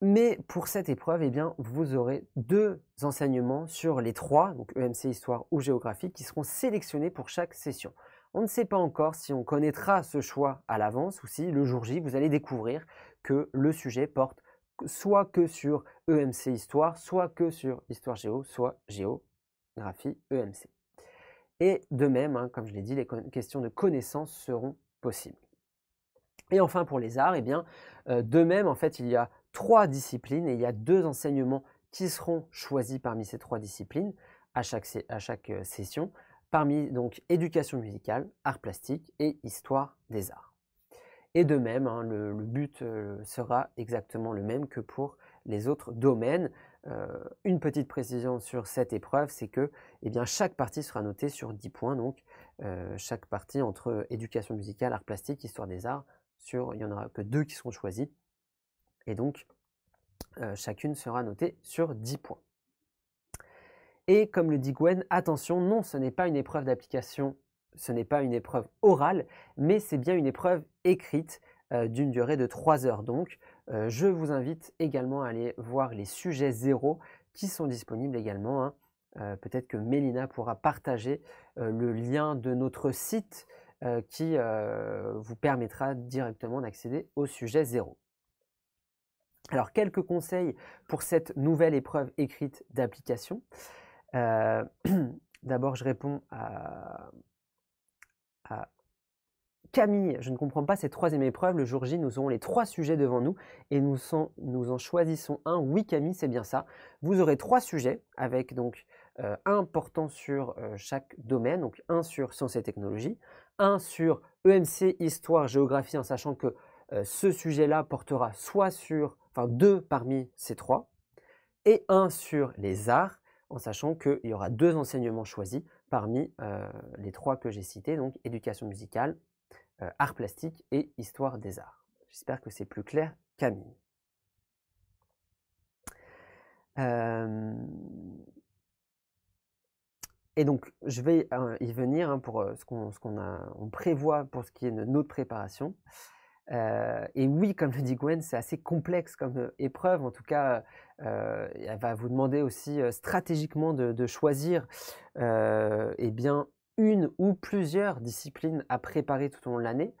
mais pour cette épreuve, eh bien, vous aurez deux enseignements sur les trois, donc EMC, histoire ou géographie, qui seront sélectionnés pour chaque session. On ne sait pas encore si on connaîtra ce choix à l'avance ou si le jour J, vous allez découvrir que le sujet porte soit que sur EMC Histoire, soit que sur Histoire Géo, soit Géographie EMC. Et de même, hein, comme je l'ai dit, les questions de connaissances seront possibles. Et enfin, pour les arts, eh bien, euh, de même, en fait, il y a trois disciplines et il y a deux enseignements qui seront choisis parmi ces trois disciplines à chaque, à chaque euh, session, parmi donc éducation musicale, arts plastiques et histoire des arts. Et de même, hein, le, but euh, sera exactement le même que pour les autres domaines. Euh, une petite précision sur cette épreuve, c'est que eh bien, chaque partie sera notée sur 10 points, donc euh, chaque partie entre éducation musicale, art plastique, histoire des arts, sur, il n'y en aura que deux qui seront choisis, et donc chacune sera notée sur 10 points. Et comme le dit Gwen, attention, non, ce n'est pas une épreuve d'application ce n'est pas une épreuve orale, mais c'est bien une épreuve écrite euh, d'une durée de 3 heures. Donc, euh, je vous invite également à aller voir les sujets zéro qui sont disponibles également. Hein. Euh, peut-être que Mélina pourra partager le lien de notre site qui vous permettra directement d'accéder au sujet zéro. Alors, quelques conseils pour cette nouvelle épreuve écrite d'application. <clears throat> D'abord, je réponds à, Camille, je ne comprends pas cette troisième épreuve. Le jour J, nous aurons les trois sujets devant nous et nous, en, choisissons un. Oui, Camille, c'est bien ça. Vous aurez trois sujets avec donc euh, un portant sur euh, chaque domaine, donc un sur sciences et technologies, un sur EMC, histoire, géographie, en sachant que euh, ce sujet-là portera soit sur, enfin deux parmi ces trois, et un sur les arts, en sachant qu'il y aura deux enseignements choisis parmi les trois que j'ai cités, donc éducation musicale euh, art plastique et histoire des arts. J'espère que c'est plus clair, Camille. Euh, et donc, je vais euh, y venir hein, pour ce qu'on prévoit pour ce qui est de notre préparation. et oui, comme le dit Gwen, c'est assez complexe comme épreuve. En tout cas, elle va vous demander aussi stratégiquement de, de choisir eh bien, une ou plusieurs disciplines à préparer tout au long de l'année.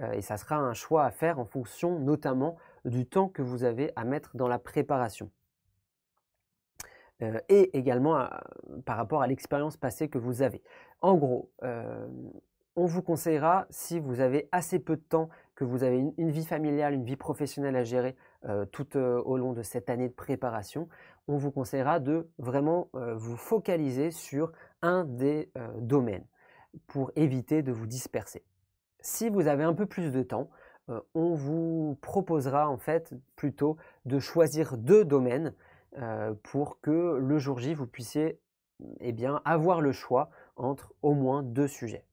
Euh, et ça sera un choix à faire en fonction notamment du temps que vous avez à mettre dans la préparation. Euh, et également euh, par rapport à l'expérience passée que vous avez. En gros, on vous conseillera, si vous avez assez peu de temps, que vous avez une, vie familiale, une vie professionnelle à gérer tout au long de cette année de préparation, on vous conseillera de vraiment vous focaliser sur un des euh, domaines pour éviter de vous disperser. Si vous avez un peu plus de temps, euh, on vous proposera en fait plutôt de choisir deux domaines euh, pour que le jour J vous puissiez et eh bien, avoir le choix entre au moins deux sujets.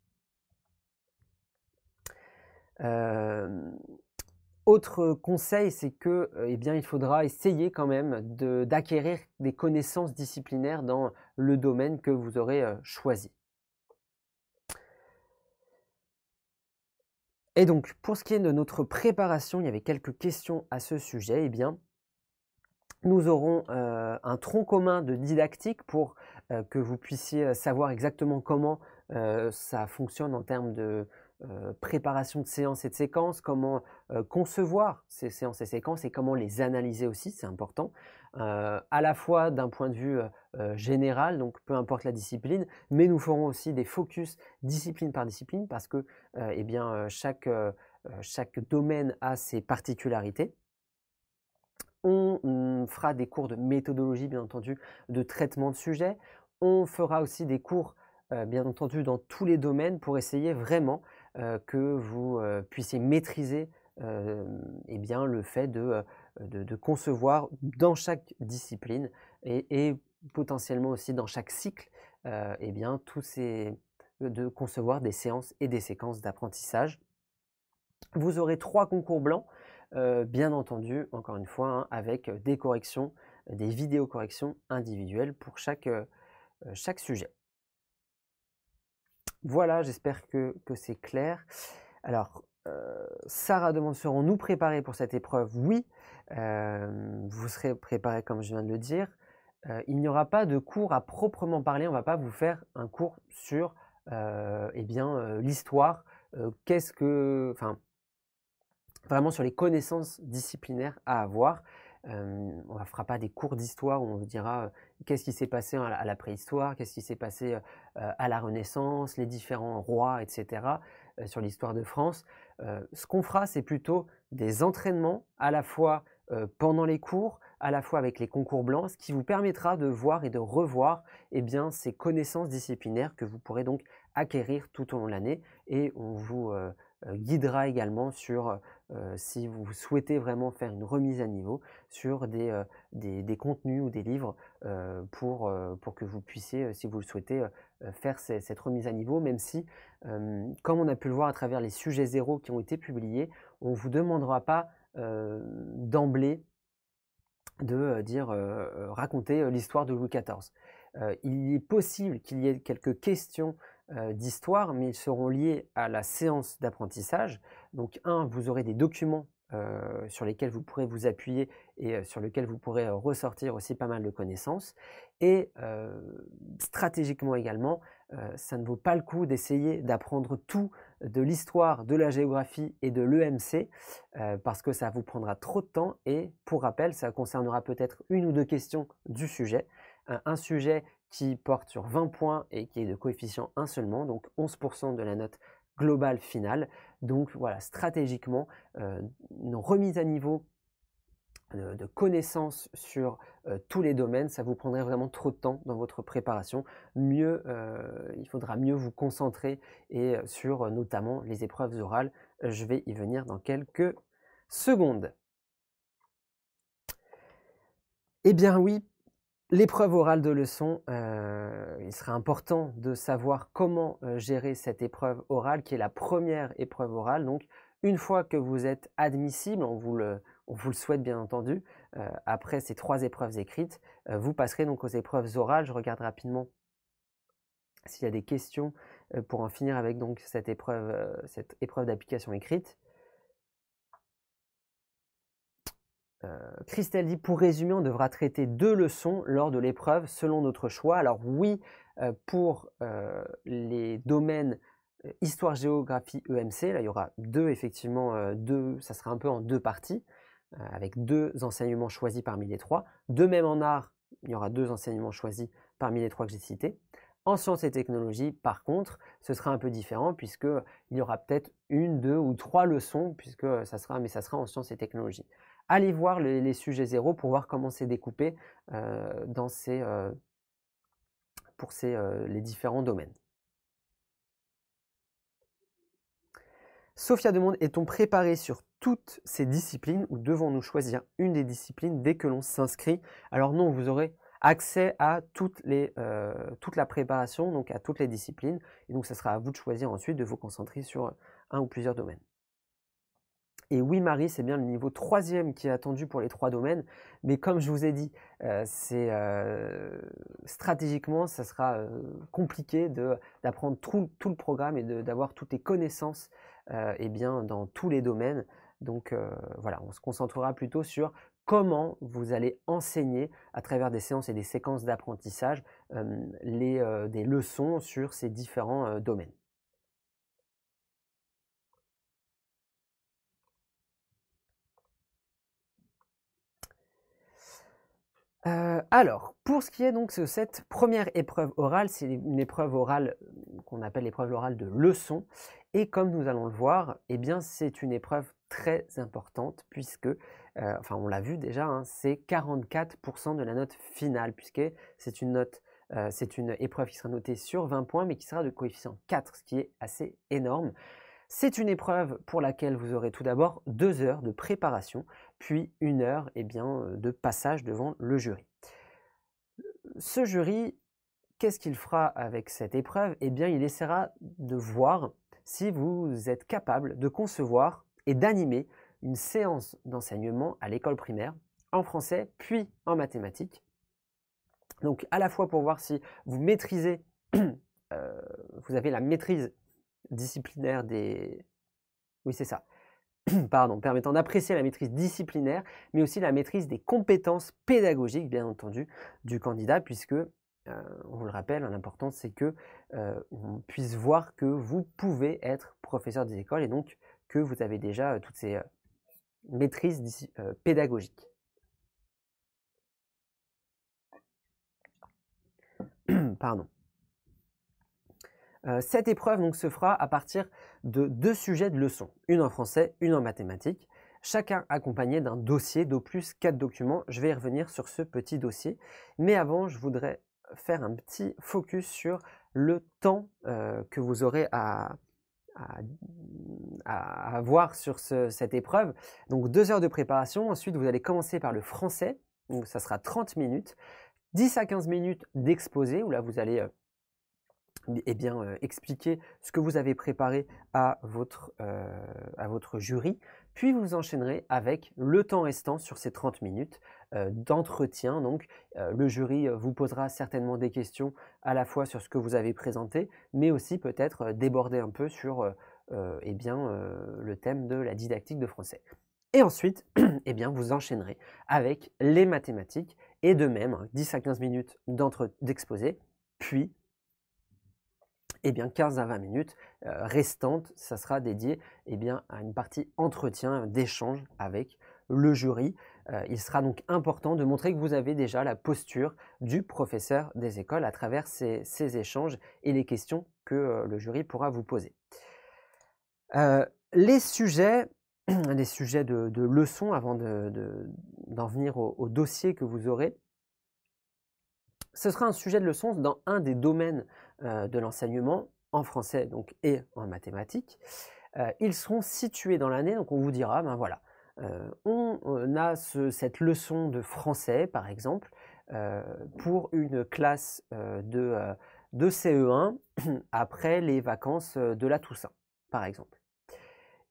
Autre euh, conseil, c'est que euh, eh bien, il faudra essayer quand même d'acquérir des connaissances disciplinaires dans le domaine que vous aurez euh, choisi. Et donc, pour ce qui est de notre préparation, il y avait quelques questions à ce sujet. Eh bien, nous aurons un tronc commun de didactique pour que vous puissiez savoir exactement comment ça fonctionne en termes de, euh, préparation de séances et de séquences, comment euh, concevoir ces séances et séquences et comment les analyser aussi, c'est important, euh, à la fois d'un point de vue général, donc peu importe la discipline, mais nous ferons aussi des focus discipline par discipline parce que eh bien, chaque, chaque domaine a ses particularités. On mm, fera des cours de méthodologie, bien entendu, de traitement de sujet. On fera aussi des cours, bien entendu, dans tous les domaines pour essayer vraiment euh, que vous euh, puissiez maîtriser euh, eh bien, le fait de, concevoir dans chaque discipline et, potentiellement aussi dans chaque cycle eh bien, tous ces, de concevoir des séances et des séquences d'apprentissage. Vous aurez trois concours blancs, bien entendu, encore une fois, hein, avec des corrections, des corrections individuelles pour chaque sujet. Voilà, j'espère que, c'est clair. Alors, euh, Sarah demande serons-nous préparés pour cette épreuve Oui, euh, vous serez préparés comme je viens de le dire. Euh, il n'y aura pas de cours à proprement parler. On ne va pas vous faire un cours sur eh bien l'histoire. Qu'est-ce que, enfin, vraiment sur les connaissances disciplinaires à avoir. on ne fera pas des cours d'histoire où on vous dira qu'est-ce qui s'est passé à la préhistoire, qu'est-ce qui s'est passé euh, à la Renaissance, les différents rois, etc., euh, sur l'histoire de France. Euh, ce qu'on fera, c'est plutôt des entraînements à la fois pendant les cours, à la fois avec les concours blancs, ce qui vous permettra de voir et de revoir eh bien, ces connaissances disciplinaires que vous pourrez donc acquérir tout au long de l'année. Et on vous euh, guidera également sur, euh, si vous souhaitez vraiment faire une remise à niveau, sur des, euh, contenus ou des livres pour, pour que vous puissiez, si vous le souhaitez, faire cette remise à niveau, même si, comme on a pu le voir à travers les sujets zéro qui ont été publiés, on ne vous demandera pas d'emblée de dire raconter l'histoire de Louis XIV. il est possible qu'il y ait quelques questions euh, d'histoire, mais ils seront liés à la séance d'apprentissage. Donc, un, vous aurez des documents euh, sur lesquels vous pourrez vous appuyer et euh, sur lesquels vous pourrez ressortir aussi pas mal de connaissances. Et stratégiquement également, ça ne vaut pas le coup d'essayer d'apprendre tout de l'histoire, de la géographie et de l'EMC, parce que ça vous prendra trop de temps et, pour rappel, ça concernera peut-être une ou deux questions du sujet. Un, un sujet qui porte sur 20 points et qui est de coefficient 1 seulement, donc 11% de la note globale finale. Donc voilà, stratégiquement, une euh, remise à niveau de, connaissances sur euh, tous les domaines, ça vous prendrait vraiment trop de temps dans votre préparation. Mieux, euh, il faudra mieux vous concentrer et sur notamment les épreuves orales. Je vais y venir dans quelques secondes. Eh bien oui, L'épreuve orale de leçon, euh, il serait important de savoir comment euh, gérer cette épreuve orale, qui est la première épreuve orale. Donc, une fois que vous êtes admissible, on vous le, souhaite bien entendu, euh, après ces trois épreuves écrites, vous passerez donc aux épreuves orales. Je regarde rapidement s'il y a des questions pour en finir avec donc cette épreuve, cette épreuve d'application écrite. Euh, Christelle dit, pour résumer, on devra traiter deux leçons lors de l'épreuve selon notre choix. Alors oui, euh, pour euh, les domaines histoire, géographie, EMC, là il y aura deux, effectivement, deux, ça sera un peu en deux parties, avec deux enseignements choisis parmi les trois. De même en art, il y aura deux enseignements choisis parmi les trois que j'ai cités. En sciences et technologies, par contre, ce sera un peu différent puisqu'il y aura peut-être une, deux ou trois leçons puisque ça sera, mais ça sera en sciences et technologies allez voir les, sujets zéro pour voir comment c'est découpé euh, dans ces, euh, pour euh, les différents domaines. Sophia demande est-on préparé sur toutes ces disciplines ou devons-nous choisir une des disciplines dès que l'on s'inscrit Alors non, vous aurez accès à toutes les, toute la préparation, donc à toutes les disciplines. Et donc, ce sera à vous de choisir ensuite de vous concentrer sur un ou plusieurs domaines. Et oui, Marie, c'est bien le niveau troisième qui est attendu pour les trois domaines. Mais comme je vous ai dit, euh, c'est euh, stratégiquement, ça sera euh, compliqué d'apprendre tout, le programme et d'avoir toutes les connaissances eh bien, dans tous les domaines. Donc voilà, on se concentrera plutôt sur comment vous allez enseigner à travers des séances et des séquences d'apprentissage des leçons sur ces différents domaines. Euh, alors, pour ce qui est donc de cette première épreuve orale, c'est une épreuve orale euh, qu'on appelle l'épreuve orale de leçon. Et comme nous allons le voir, eh bien, c'est une épreuve très importante puisque, euh, enfin, on l'a vu déjà, hein, c'est 44% de la note finale puisque c'est une note, c'est une épreuve qui sera notée sur 20 points mais qui sera de coefficient 4, ce qui est assez énorme. C'est une épreuve pour laquelle vous aurez tout d'abord deux heures de préparation, puis une heure et eh bien, euh, de passage devant le jury. Ce jury, qu'est-ce qu'il fera avec cette épreuve Eh bien, il essaiera de voir si vous êtes capable de concevoir et d'animer une séance d'enseignement à l'école primaire, en français, puis en mathématiques. Donc, à la fois pour voir si vous maîtrisez, <clears throat> euh, vous avez la maîtrise disciplinaire des... Oui, c'est ça. <clears throat> Pardon, permettant d'apprécier la maîtrise disciplinaire, mais aussi la maîtrise des compétences pédagogiques, bien entendu, du candidat, puisque, euh, on vous le rappelle, hein, l'important c'est que euh, on puisse voir que vous pouvez être professeur des écoles et donc que vous avez déjà euh, toutes ces maîtrises pédagogiques. <clears throat> Pardon. Euh, cette épreuve donc, se fera à partir de deux sujets de leçons, une en français, une en mathématiques, chacun accompagné d'un dossier d'au plus quatre documents. Je vais y revenir sur ce petit dossier. Mais avant, je voudrais faire un petit focus sur le temps euh, que vous aurez à, avoir sur cette épreuve. Donc deux heures de préparation. Ensuite, vous allez commencer par le français. Donc ça sera 30 minutes. 10 à 15 minutes d'exposé où là vous allez euh, eh bien, euh, expliquer ce que vous avez préparé à votre, euh, à votre jury, puis vous enchaînerez avec le temps restant sur ces 30 minutes euh, d'entretien. Donc, le jury vous posera certainement des questions à la fois sur ce que vous avez présenté, mais aussi peut-être déborder un peu sur eh bien, le thème de la didactique de français. Et ensuite, <clears throat> eh bien, vous enchaînerez avec les mathématiques et de même 10 hein, à 15 minutes d'exposé, puis eh bien 15 à 20 minutes euh, restantes, ça sera dédié eh bien, à une partie entretien, euh, d'échange avec le jury. Euh, il sera donc important de montrer que vous avez déjà la posture du professeur des écoles à travers ces, échanges et les questions que le jury pourra vous poser. les sujets, <clears throat> les sujets de, leçons avant d'en venir au, au, dossier que vous aurez, ce sera un sujet de leçon dans un des domaines euh, de l'enseignement en français donc, et en mathématiques. Euh, ils seront situés dans l'année, donc on vous dira, ben voilà, euh, on a cette leçon de français, par exemple, pour une classe de, CE1 <clears throat> après les vacances de la Toussaint, par exemple.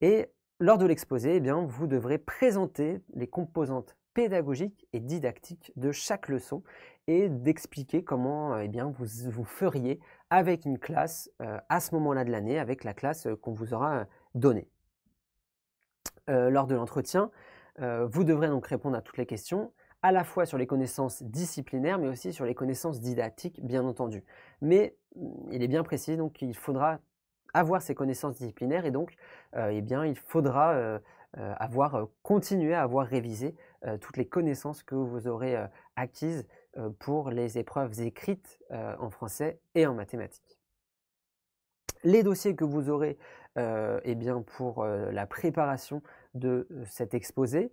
Et lors de l'exposé, eh bien, vous devrez présenter les composantes pédagogiques et didactiques de chaque leçon et d'expliquer comment eh bien, vous, vous feriez avec une classe euh, à ce moment-là de l'année, avec la classe euh, qu'on vous aura euh, donnée. lors de l'entretien, vous devrez donc répondre à toutes les questions, à la fois sur les connaissances disciplinaires, mais aussi sur les connaissances didactiques, bien entendu. Mais mm, il est bien précis, donc qu'il faudra avoir ces connaissances disciplinaires et donc, eh bien, il faudra euh, avoir euh, continué à avoir révisé euh, toutes les connaissances que vous aurez acquises pour les épreuves écrites en français et en mathématiques. Les dossiers que vous aurez eh bien pour la préparation de cet exposé.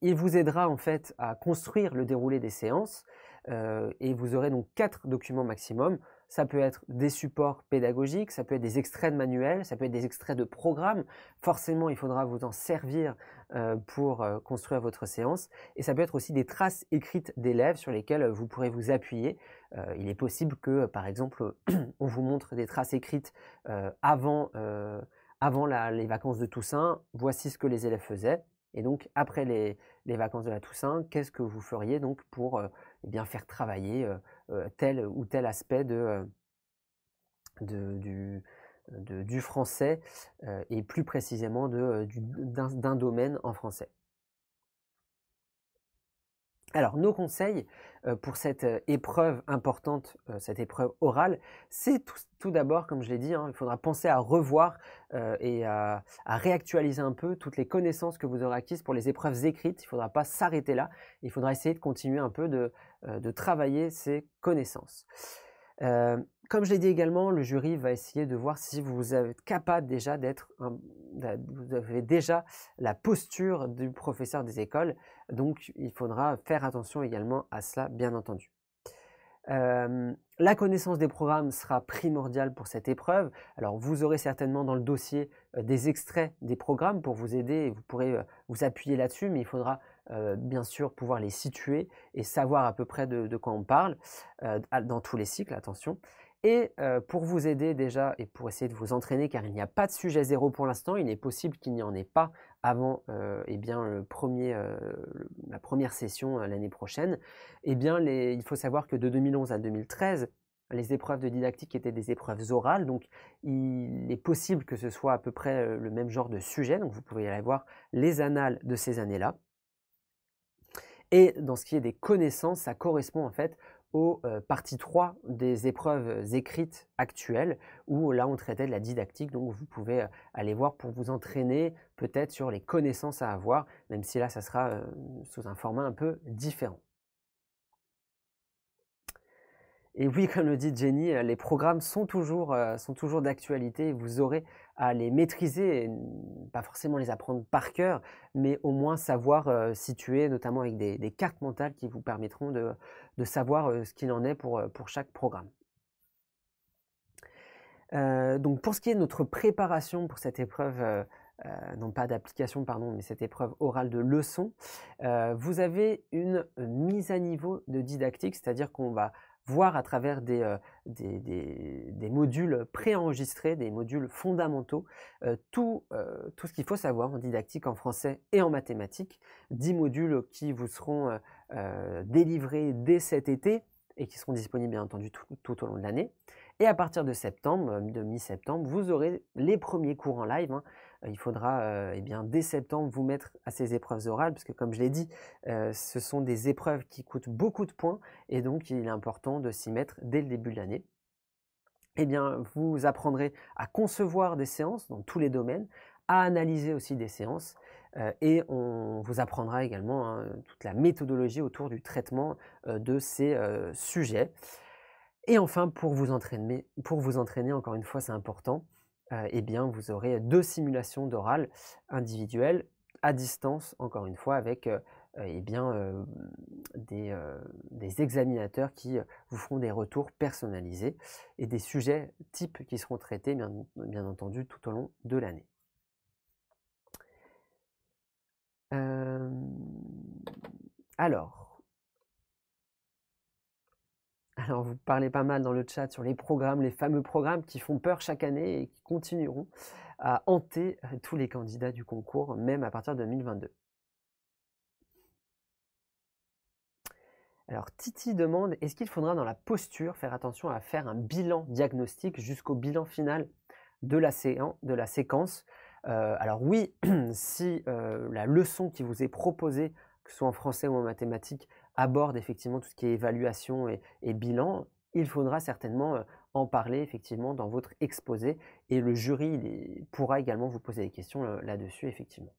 il vous aidera en fait à construire le déroulé des séances et vous aurez donc quatre documents maximum ça peut être des supports pédagogiques, ça peut être des extraits de manuels, ça peut être des extraits de programmes. Forcément, il faudra vous en servir euh, pour euh, construire votre séance. Et ça peut être aussi des traces écrites d'élèves sur lesquelles euh, vous pourrez vous appuyer. il est possible que, par exemple, <clears throat> on vous montre des traces écrites avant, les vacances de Toussaint. Voici ce que les élèves faisaient. Et donc, après les, les vacances de la Toussaint, qu'est-ce que vous feriez donc pour bien, faire travailler tel ou tel aspect de, du, français et plus précisément d'un domaine en français. Alors, nos conseils euh, pour cette euh, épreuve importante, euh, cette épreuve orale, c'est tout, d'abord, comme je l'ai dit, hein, il faudra penser à revoir et à, réactualiser un peu toutes les connaissances que vous aurez acquises pour les épreuves écrites. Il ne faudra pas s'arrêter là. Il faudra essayer de continuer un peu de, travailler ces connaissances comme je l'ai dit également, le jury va essayer de voir si vous êtes capable déjà d'être, vous avez déjà la posture du professeur des écoles. Donc, il faudra faire attention également à cela, bien entendu. Euh, la connaissance des programmes sera primordiale pour cette épreuve. Alors, vous aurez certainement dans le dossier euh, des extraits des programmes pour vous aider et vous pourrez euh, vous appuyer là-dessus, mais il faudra bien sûr pouvoir les situer et savoir à peu près de quoi on parle dans tous les cycles, attention. Et euh, pour vous aider déjà et pour essayer de vous entraîner, car il n'y a pas de sujet zéro pour l'instant, il est possible qu'il n'y en ait pas avant euh, eh bien, euh, la première session l'année prochaine, eh bien, il faut savoir que de 2011 à 2013, les épreuves de didactique étaient des épreuves orales, donc il est possible que ce soit à peu près le même genre de sujet, donc vous pouvez aller voir les annales de ces années-là. Et dans ce qui est des connaissances, ça correspond en fait aux euh, partie parties 3 des épreuves euh, écrites actuelles, où là on traitait de la didactique, donc vous pouvez euh, aller voir pour vous entraîner peut-être sur les connaissances à avoir, même si là ça sera sous un format un peu différent. Et oui, <laughs> comme le dit Jenny, les programmes sont toujours, sont toujours d'actualité, vous aurez à les maîtriser, pas forcément les apprendre par cœur, mais au moins savoir euh, situer, notamment avec des, cartes mentales qui vous permettront de, savoir euh, ce qu'il en est pour, euh, pour chaque programme. donc pour ce qui est de notre préparation pour cette épreuve, non pas d'application, pardon, mais cette épreuve orale de leçon, vous avez une mise à niveau de didactique, c'est-à-dire qu'on va voir à travers euh, des, modules préenregistrés, des modules fondamentaux, euh, euh, tout, ce qu'il faut savoir en didactique, en français et en mathématiques. 10 modules qui vous seront délivrés dès cet été et qui seront disponibles bien entendu tout, au long de l'année. Et à partir de septembre, de mi-septembre, vous aurez les premiers cours en live. Hein, il faudra euh, eh bien, dès septembre vous mettre à ces épreuves orales, parce que comme je l'ai dit, euh, ce sont des épreuves qui coûtent beaucoup de points, et donc il est important de s'y mettre dès le début de l'année. Et eh bien, vous apprendrez à concevoir des séances dans tous les domaines, à analyser aussi des séances, euh, et on vous apprendra également hein, toute la méthodologie autour du traitement de ces sujets. Et enfin, pour vous entraîner, pour vous entraîner encore une fois, c'est important, euh, eh bien, vous aurez deux simulations d'oral individuelles à distance, encore une fois, avec euh, eh bien, euh, des, examinateurs qui vous feront des retours personnalisés et des sujets types qui seront traités, bien entendu, tout au long de l'année. alors, alors, vous parlez pas mal dans le chat sur les programmes, les fameux programmes qui font peur chaque année et qui continueront à hanter euh, tous les candidats du concours, même à partir de 2022. Alors Titi demande, est-ce qu'il faudra dans la posture faire attention à faire un bilan diagnostique jusqu'au bilan final de la, hein, de la séquence euh, Alors oui, <clears throat> si euh, la leçon qui vous est proposée, que ce soit en français ou en mathématiques, aborde effectivement tout ce qui est évaluation et, bilan, il faudra certainement euh, en parler effectivement dans votre exposé et le jury pourra également vous poser des questions euh, là-dessus effectivement.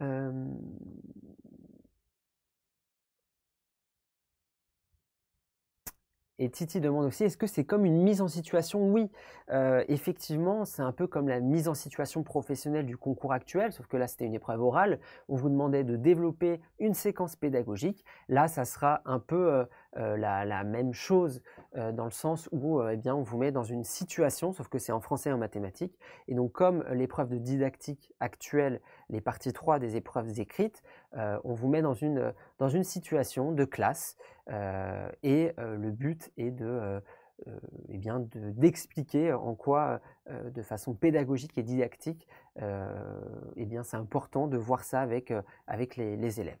Euh, Et Titi demande aussi, est-ce que c'est comme une mise en situation Oui, euh, effectivement, c'est un peu comme la mise en situation professionnelle du concours actuel, sauf que là, c'était une épreuve orale. On vous demandait de développer une séquence pédagogique. Là, ça sera un peu euh, euh, la, même chose euh, dans le sens où euh, eh on vous met dans une situation, sauf que c'est en français et en mathématiques. Et donc comme l'épreuve de didactique actuelle, les parties 3 des épreuves écrites, on vous met dans une, situation de classe et le but est eh d'expliquer en quoi, de façon pédagogique et didactique, eh bien c'est important de voir ça avec, les élèves.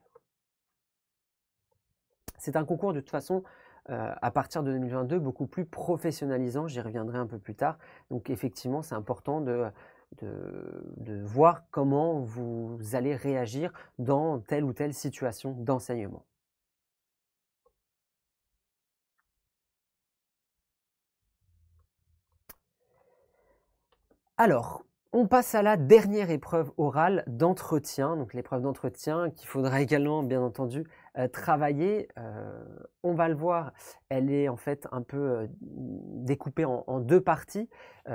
C'est un concours de toute façon euh, à partir de 2022 beaucoup plus professionnalisant, j'y reviendrai un peu plus tard. Donc effectivement, c'est important de, de, voir comment vous allez réagir dans telle ou telle situation d'enseignement. Alors, on passe à la dernière épreuve orale d'entretien, donc l'épreuve d'entretien qu'il faudra <laughs> également, bien entendu, euh, travailler, euh, on va le voir, elle est en fait un peu euh, découpée en, deux parties.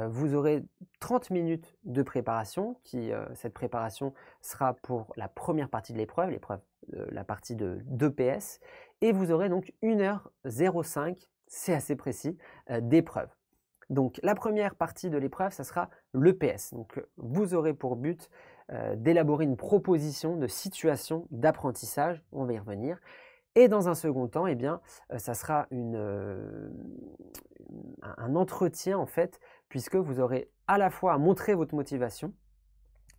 vous aurez 30 minutes de préparation, qui cette préparation sera pour la première partie de l'épreuve, l'épreuve la partie de 2 PS, et vous aurez donc 1h05, c'est assez précis, d'épreuve. Donc la première partie de l'épreuve, ça sera le PS. Donc vous aurez pour but euh, d'élaborer une proposition de situation d'apprentissage, on va y revenir. Et dans un second temps, eh bien, euh, ça sera euh, un entretien en fait, puisque vous aurez à la fois à montrer votre motivation,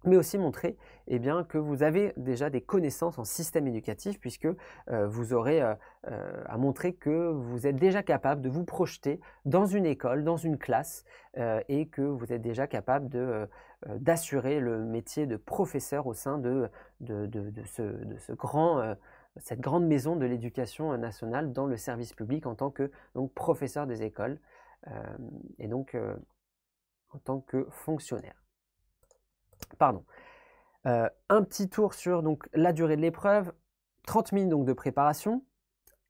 mais aussi montrer eh bien, que vous avez déjà des connaissances en système éducatif, puisque vous aurez à montrer que vous êtes déjà capable de vous projeter dans une école, dans une classe, et que vous êtes déjà capable de, euh, d'assurer le métier de professeur au sein de, ce, euh, cette grande maison de l'éducation euh, nationale dans le service public en tant que donc, professeur des écoles et donc en tant que fonctionnaire. Pardon. un petit tour sur donc, la durée de l'épreuve, 30 minutes donc, de préparation,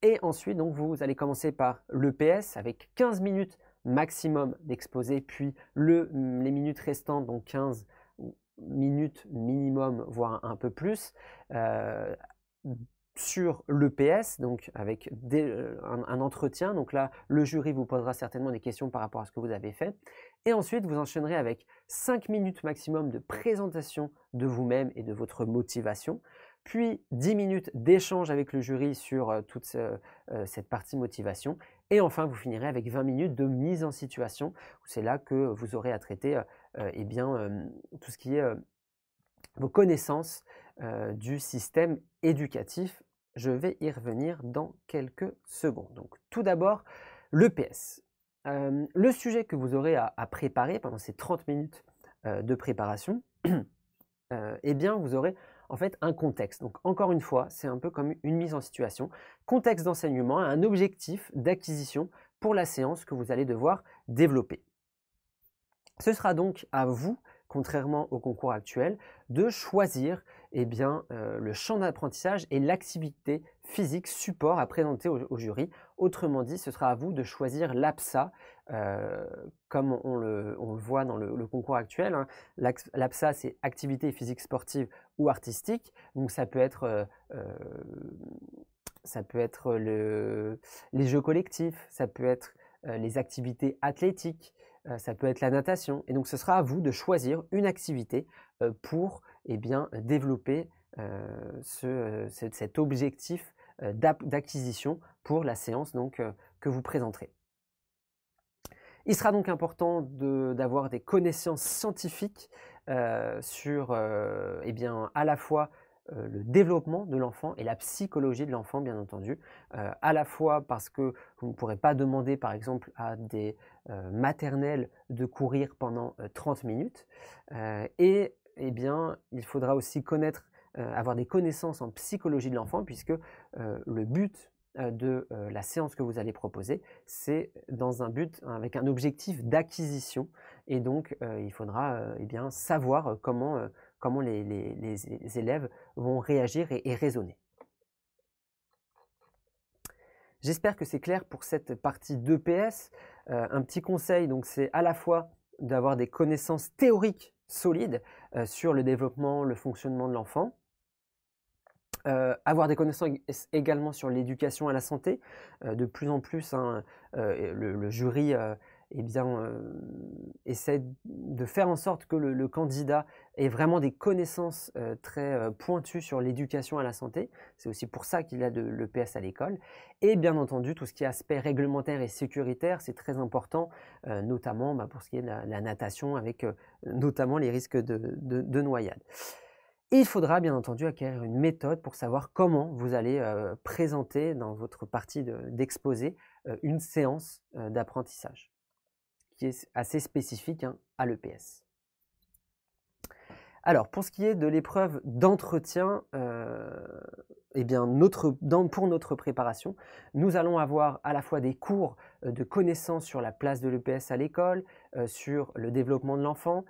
et ensuite donc, vous allez commencer par l'EPS avec 15 minutes maximum d'exposés, puis mm, les minutes restantes, donc 15 minutes minimum, voire un peu plus, euh, sur l'EPS, donc avec euh, un, entretien. Donc là, le jury vous posera certainement des questions par rapport à ce que vous avez fait. Et ensuite, vous enchaînerez avec 5 minutes maximum de présentation de vous-même et de votre motivation. Puis 10 minutes d'échange avec le jury sur euh, toute cette partie motivation. Et enfin, vous finirez avec 20 minutes de mise en situation, c'est là que vous aurez à traiter euh, euh, eh bien, euh, tout ce qui est vos connaissances du système éducatif. Je vais y revenir dans quelques secondes. Donc tout d'abord, l'EPS. le sujet que vous aurez à, à préparer pendant ces 30 minutes de préparation, <clears throat> eh bien, vous aurez en fait un contexte. Donc encore une fois, c'est un peu comme une mise en situation. Contexte d'enseignement, un objectif d'acquisition pour la séance que vous allez devoir développer. Ce sera donc à vous, contrairement au concours actuel, de choisir eh bien, euh, le champ d'apprentissage et l'activité physique support à présenter au, jury. Autrement dit, ce sera à vous de choisir l'APSA, euh, comme on le, voit dans le, concours actuel. Hein. L'APSA, c'est activité physique sportive ou artistique. Donc, ça peut être... Euh, ça peut être les jeux collectifs, ça peut être les activités athlétiques, ça peut être la natation. Et donc, ce sera à vous de choisir une activité pour eh bien, développer euh, euh, ce, cet objectif euh, d'acquisition pour la séance donc, que vous présenterez. Il sera donc important d'avoir des connaissances scientifiques sur eh bien, à la fois le développement de l'enfant et la psychologie de l'enfant, bien entendu, à la fois parce que vous ne pourrez pas demander, par exemple, à des maternelles de courir pendant 30 minutes, et eh bien, il faudra aussi connaître, euh, avoir des connaissances en psychologie de l'enfant, puisque euh, le but euh, de la séance que vous allez proposer, c'est dans un but, avec un objectif d'acquisition. Et donc, il faudra eh savoir comment, comment les, élèves vont réagir et, raisonner. J'espère que c'est clair pour cette partie 2PS. un petit conseil, donc c'est à la fois d'avoir des connaissances théoriques solide euh, sur le développement, le fonctionnement de l'enfant. Euh, avoir des connaissances également sur l'éducation à la santé. Euh, de plus en plus, hein, le, jury eh bien, euh, essaie de faire en sorte que le, candidat ait vraiment des connaissances euh, très euh, pointues sur l'éducation à la santé. C'est aussi pour ça qu'il a de PS à l'école. Et bien entendu, tout ce qui est aspect réglementaire et sécuritaire, c'est très important, notamment bah, pour ce qui est de la, natation, avec notamment les risques de, noyade. il faudra bien entendu acquérir une méthode pour savoir comment vous allez présenter dans votre partie d'exposé une séance d'apprentissage qui est assez spécifique hein, à l'EPS. Alors, pour ce qui est de l'épreuve d'entretien, euh, eh pour notre préparation, nous allons avoir à la fois des cours euh, de connaissances sur la place de l'EPS à l'école, euh, sur le développement de l'enfant,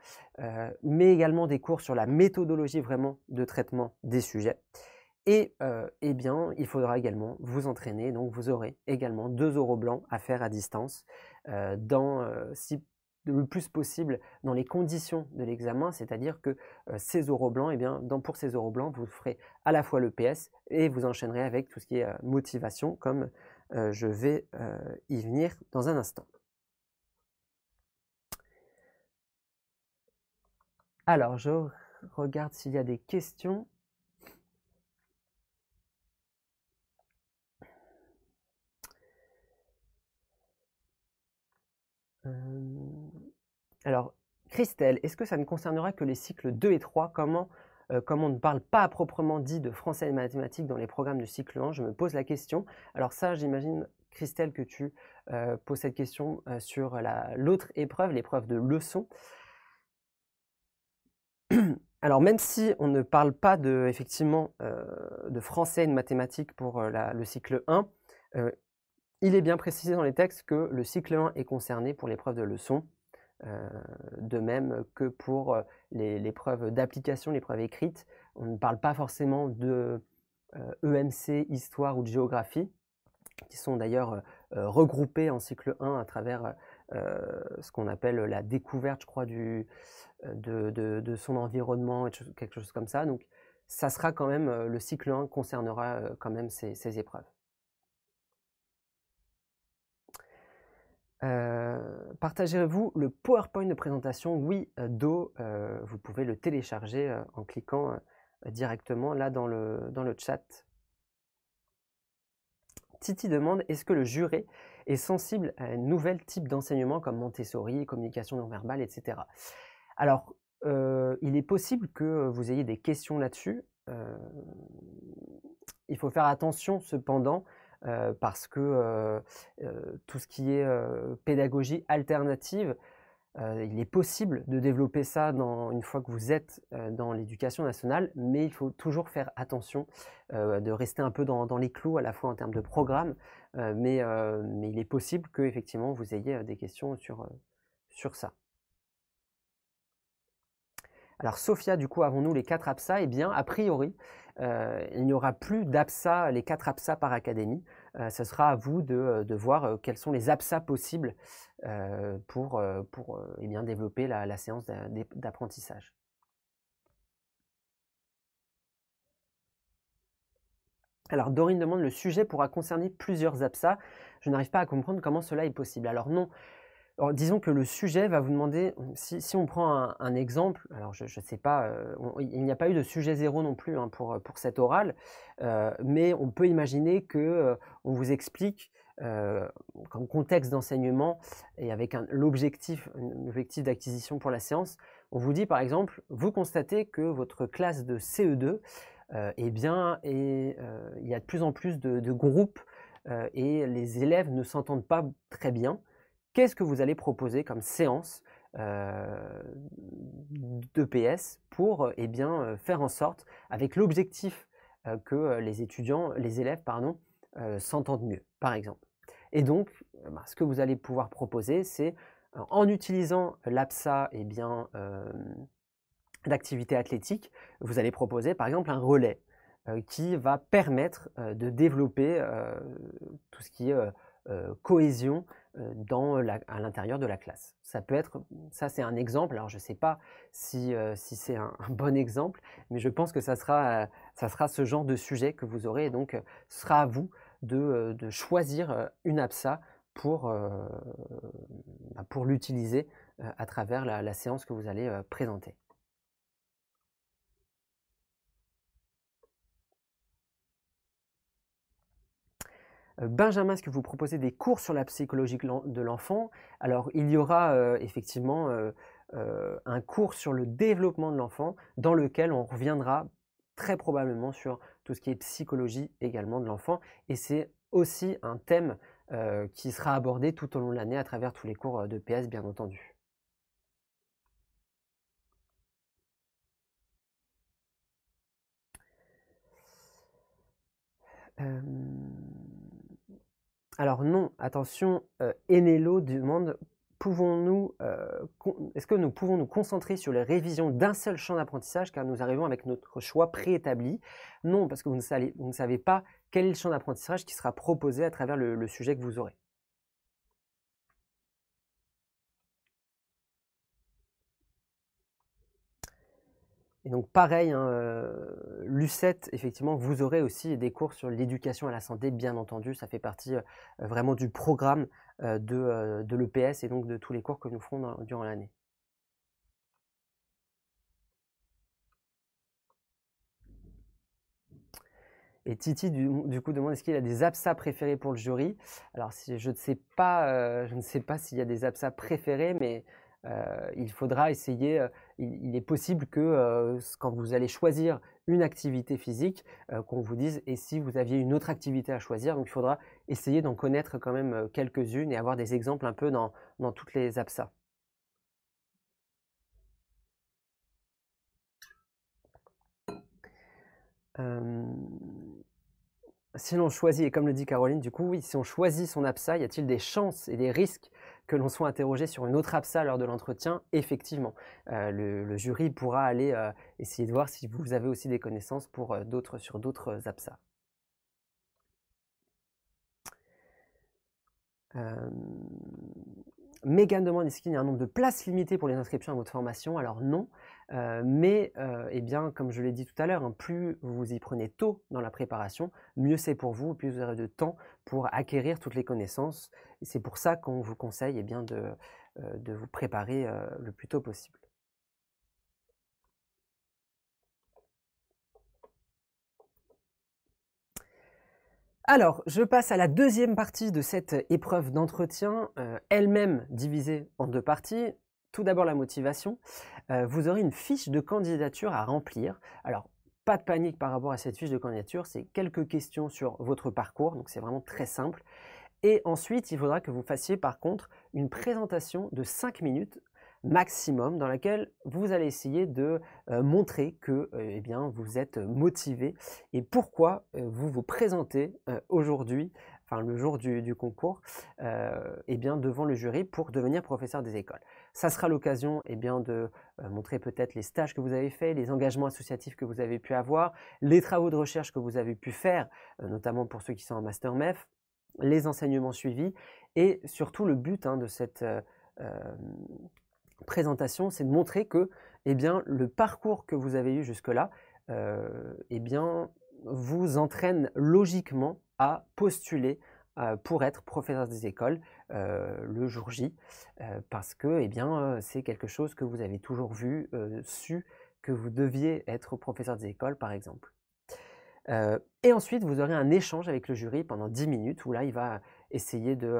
mais également des cours sur la méthodologie vraiment de traitement des sujets. Et eh bien, il faudra également vous entraîner, donc vous aurez également deux euros blancs à faire à distance euh, dans, euh, si le plus possible dans les conditions de l'examen, c'est-à-dire que euh, ces oraux blancs, eh pour ces oraux blancs, vous ferez à la fois le PS et vous enchaînerez avec tout ce qui est motivation, comme je vais y venir dans un instant. Alors, je regarde s'il y a des questions. Euh, alors, Christelle, est-ce que ça ne concernera que les cycles 2 et 3 Comment euh, comme on ne parle pas à proprement dit de français et de mathématiques dans les programmes du cycle 1, je me pose la question. Alors ça, j'imagine, Christelle, que tu euh, poses cette question sur l'autre épreuve, l'épreuve de leçon. <clears throat> Alors même si on ne parle pas de, effectivement de français et de mathématiques pour le cycle 1, il est bien précisé dans les textes que le cycle 1 est concerné pour l'épreuve de leçon, euh, de même que pour euh, l'épreuve d'application, l'épreuve écrite. On ne parle pas forcément de EMC, euh, e histoire ou de géographie, qui sont d'ailleurs regroupés en cycle 1 à travers ce qu'on appelle la découverte, je crois, de, son environnement, quelque chose comme ça. Donc ça sera quand même, le cycle 1 concernera quand même ces épreuves. Euh, partagerez vous le PowerPoint de présentation Oui, euh, Do. Euh, vous pouvez le télécharger en cliquant directement là dans le, dans le chat. Titi demande est-ce que le juré est sensible à un nouvel type d'enseignement comme Montessori, communication non verbale, etc. Alors, il est possible que vous ayez des questions là-dessus. il faut faire attention cependant euh, parce que euh, euh, tout ce qui est pédagogie alternative, il est possible de développer ça dans, une fois que vous êtes dans l'éducation nationale, mais il faut toujours faire attention de rester un peu dans, les clous à la fois en termes de programme, mais, il est possible que effectivement vous ayez des questions sur, sur ça. Alors Sophia, du coup, avons-nous les quatre APSA Eh bien, a priori, euh, il n'y aura plus d'APSA, les quatre APSA par académie. Euh, ce sera à vous de, euh, voir quels sont les APSA possibles pour, pour eh bien, développer la, la séance d'apprentissage. Alors Dorine demande le sujet pourra concerner plusieurs APSA. Je n'arrive pas à comprendre comment cela est possible. Alors non, disons que le sujet va vous demander, si, on prend un, exemple, alors je ne sais pas, euh, il n'y a pas eu de sujet zéro non plus hein, pour, pour cet oral, euh, mais on peut imaginer que euh, on vous explique comme contexte d'enseignement et avec l'objectif objectif, d'acquisition pour la séance, on vous dit par exemple, vous constatez que votre classe de CE2, eh bien, et, il y a de plus en plus de groupes et les élèves ne s'entendent pas très bien. Qu'est-ce que vous allez proposer comme séance euh, d'EPS pour euh, eh bien, euh, faire en sorte, avec l'objectif que les étudiants, les élèves, pardon, s'entendent mieux, par exemple. Et donc, bah, ce que vous allez pouvoir proposer, c'est en utilisant l'APSA eh bien, d'activité athlétique, vous allez proposer par exemple un relais qui va permettre de développer tout ce qui est cohésion euh, dans à l'intérieur de la classe. Ça peut être, ça c'est un exemple, alors je ne sais pas si, euh, c'est un, bon exemple, mais je pense que euh, ça sera, ce genre de sujet que vous aurez, et donc ce sera à vous de, choisir une APSA bah, pour, l'utiliser à travers la, séance que vous allez présenter. Euh, Benjamin, est-ce que vous proposez des cours sur la psychologie de l'enfant Alors, il y aura euh, effectivement euh, un cours sur le développement de l'enfant dans lequel on reviendra très probablement sur tout ce qui est psychologie également de l'enfant. Et c'est aussi un thème qui sera abordé tout au long de l'année à travers tous les cours de PS, bien entendu. Alors non, attention, euh, Enelo demande pouvons-nous, euh, est-ce que nous pouvons nous concentrer sur les révisions d'un seul champ d'apprentissage car nous arrivons avec notre choix préétabli Non, parce que vous ne, savez, pas quel est le champ d'apprentissage qui sera proposé à travers le sujet que vous aurez. Et donc pareil, hein, euh, Lucette, effectivement, vous aurez aussi des cours sur l'éducation à la santé, bien entendu, ça fait partie euh, vraiment du programme euh, de, l'EPS et donc de tous les cours que nous ferons durant l'année. Et Titi, du, coup, demande est-ce qu'il y a des APSA préférés pour le jury Alors, je ne sais pas, je ne sais pas s'il y a des APSA préférés, mais il faudra essayer il, est possible que euh, quand vous allez choisir une activité physique, euh, qu'on vous dise et si vous aviez une autre activité à choisir. Donc il faudra essayer d'en connaître quand même euh, quelques-unes et avoir des exemples un peu dans, toutes les APSA. Si l'on choisit, et comme le dit Caroline, du coup, oui, si on choisit son APSA, y a-t-il des chances et des risques que l'on soit interrogé sur une autre APSA lors de l'entretien, effectivement, euh, le, jury pourra aller euh, essayer de voir si vous avez aussi des connaissances pour, euh, d'autres, sur d'autres APSA. Megan demande est-ce qu'il y a un nombre de places limitées pour les inscriptions à votre formation Alors non, euh, mais, euh, eh bien, comme je l'ai dit tout à l'heure, hein, plus vous y prenez tôt dans la préparation, mieux c'est pour vous, plus vous aurez de temps pour acquérir toutes les connaissances. C'est pour ça qu'on vous conseille eh bien, euh, de, vous préparer le plus tôt possible. Alors, je passe à la deuxième partie de cette épreuve d'entretien, elle-même divisée en deux parties tout d'abord la motivation. Euh, vous aurez une fiche de candidature à remplir. Alors, pas de panique par rapport à cette fiche de candidature, c'est quelques questions sur votre parcours, donc c'est vraiment très simple. Et ensuite, il faudra que vous fassiez par contre une présentation de 5 minutes maximum dans laquelle vous allez essayer de euh, montrer que euh, eh bien, vous êtes motivé et pourquoi vous vous présentez aujourd'hui, enfin le jour du, du concours, eh bien, devant le jury pour devenir professeur des écoles. Ça sera l'occasion eh bien, de euh, montrer peut-être les stages que vous avez faits, les engagements associatifs que vous avez pu avoir, les travaux de recherche que vous avez pu faire, euh, notamment pour ceux qui sont en master MEF, les enseignements suivis et surtout le but hein, de cette euh, présentation, c'est de montrer que eh bien, le parcours que vous avez eu jusque-là eh bien, vous entraîne logiquement à postuler pour être professeur des écoles euh, le jour J, euh, parce que eh bien, euh, c'est quelque chose que vous avez toujours vu, su, que vous deviez être professeur des écoles, par exemple. et ensuite, vous aurez un échange avec le jury pendant 10 minutes où là, il va essayer de,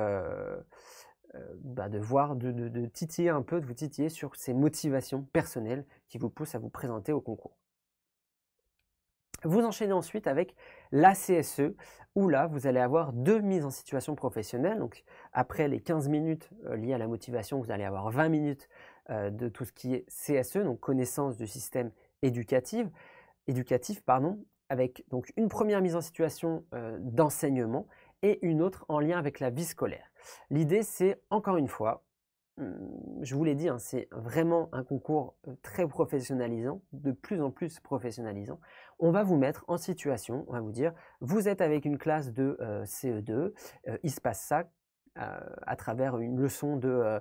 bah, de voir, de, titiller un peu, de vous titiller sur ses motivations personnelles qui vous poussent à vous présenter au concours. Vous enchaînez ensuite avec la CSE, où là, vous allez avoir deux mises en situation professionnelle. Donc, après les 15 minutes euh, liées à la motivation, vous allez avoir 20 minutes euh, de tout ce qui est CSE, donc connaissance du système éducatif, éducatif pardon, avec donc une première mise en situation euh, d'enseignement et une autre en lien avec la vie scolaire. L'idée, c'est encore une fois Mmh, je vous l'ai dit, hein, c'est vraiment un concours euh, très professionnalisant, de plus en plus professionnalisant. On va vous mettre en situation, on va vous dire, vous êtes avec une classe de euh, CE2, euh, il se passe ça à travers une leçon de,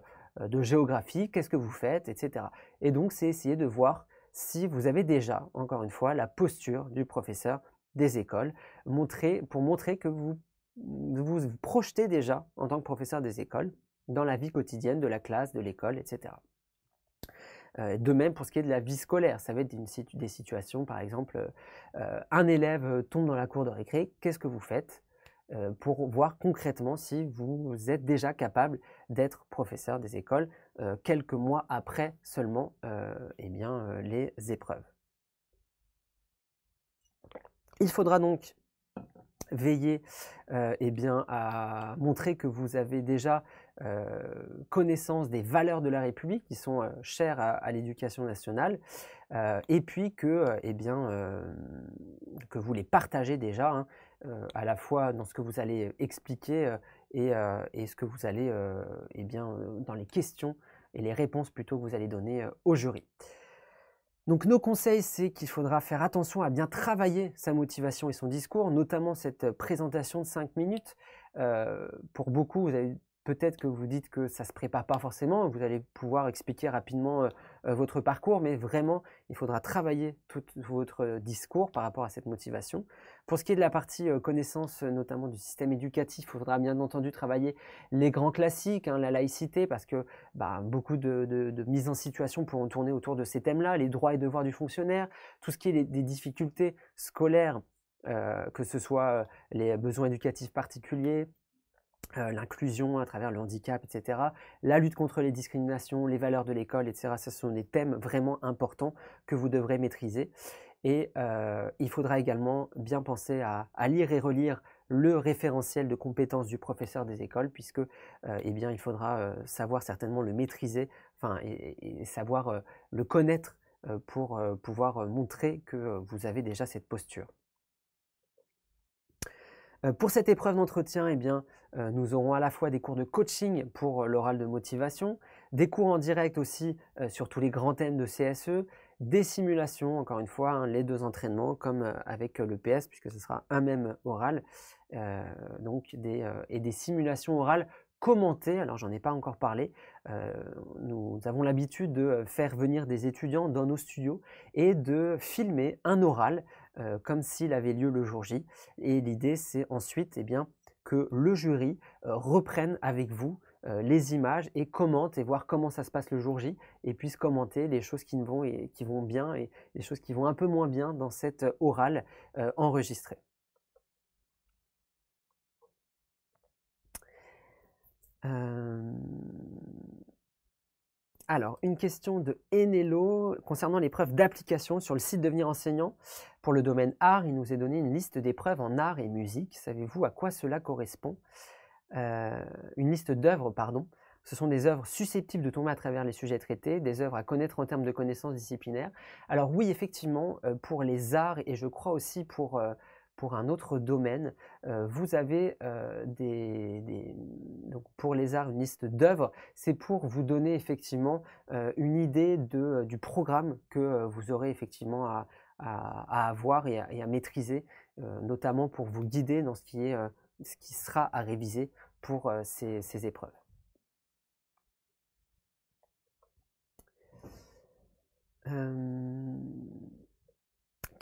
géographie, qu'est-ce que vous faites, etc. Et donc, c'est essayer de voir si vous avez déjà, encore une fois, la posture du professeur des écoles, pour montrer que vous vous projetez déjà en tant que professeur des écoles dans la vie quotidienne de la classe, de l'école, etc. Euh, de même pour ce qui est de la vie scolaire, ça va être des situations, par exemple, euh, euh, un élève tombe dans la cour de récré, qu'est-ce que vous faites pour voir concrètement si vous êtes déjà capable d'être professeur des écoles quelques mois après seulement eh bien, les épreuves. Il faudra donc veiller eh bien, à montrer que vous avez déjà euh, connaissance des valeurs de la République qui sont euh, chères à, l'éducation nationale, euh, et puis que, eh bien, que vous les partagez déjà, hein, à la fois dans ce que vous allez expliquer et, et, ce que vous allez, eh bien, dans les questions et les réponses plutôt que vous allez donner au jury. Donc nos conseils, c'est qu'il faudra faire attention à bien travailler sa motivation et son discours, notamment cette présentation de 5 minutes. pour beaucoup, vous avez peut-être que vous dites que ça ne se prépare pas forcément, vous allez pouvoir expliquer rapidement euh, euh, votre parcours, mais vraiment, il faudra travailler tout votre euh, discours par rapport à cette motivation. Pour ce qui est de la partie connaissance, notamment du système éducatif, il faudra bien entendu travailler les grands classiques, hein, la laïcité, parce que bah, beaucoup de, mises en situation pourront tourner autour de ces thèmes-là, les droits et devoirs du fonctionnaire, tout ce qui est des difficultés scolaires, que ce soit les besoins éducatifs particuliers, euh, l'inclusion à travers le handicap, etc. La lutte contre les discriminations, les valeurs de l'école, etc. Ce sont des thèmes vraiment importants que vous devrez maîtriser. Et euh, il faudra également bien penser à, lire et relire le référentiel de compétences du professeur des écoles, puisque euh, eh bien, il faudra savoir certainement le maîtriser, enfin, et savoir le connaître pour pouvoir montrer que vous avez déjà cette posture. Euh, pour cette épreuve d'entretien, eh bien, euh, nous aurons à la fois des cours de coaching pour euh, l'oral de motivation, des cours en direct aussi sur tous les grands thèmes de CSE, des simulations, encore une fois, hein, les deux entraînements comme avec le PS, puisque ce sera un même oral, donc des, et des simulations orales commentées. Alors j'en ai pas encore parlé. nous avons l'habitude de faire venir des étudiants dans nos studios et de filmer un oral euh, comme s'il avait lieu le jour J. Et l'idée, c'est ensuite eh bien, que le jury euh, reprenne avec vous euh, les images et commente et voir comment ça se passe le jour J et puisse commenter les choses qui vont, et, qui vont bien et les choses qui vont un peu moins bien dans cette orale enregistrée. Alors, une question de Enelo concernant les preuves d'application sur le site Devenir enseignant. Pour le domaine art, il nous est donné une liste d'épreuves en art et musique. Savez-vous à quoi cela correspond euh, Une liste d'œuvres, pardon. Ce sont des œuvres susceptibles de tomber à travers les sujets traités, des œuvres à connaître en termes de connaissances disciplinaires. Alors oui, effectivement, euh, pour les arts et je crois aussi pour euh, pour un autre domaine, euh, vous avez euh, des, pour les arts une liste d'œuvres. C'est pour vous donner effectivement euh, une idée du programme que vous aurez effectivement à, avoir et à, maîtriser, notamment pour vous guider dans ce qui, est, ce qui sera à réviser pour ces, épreuves.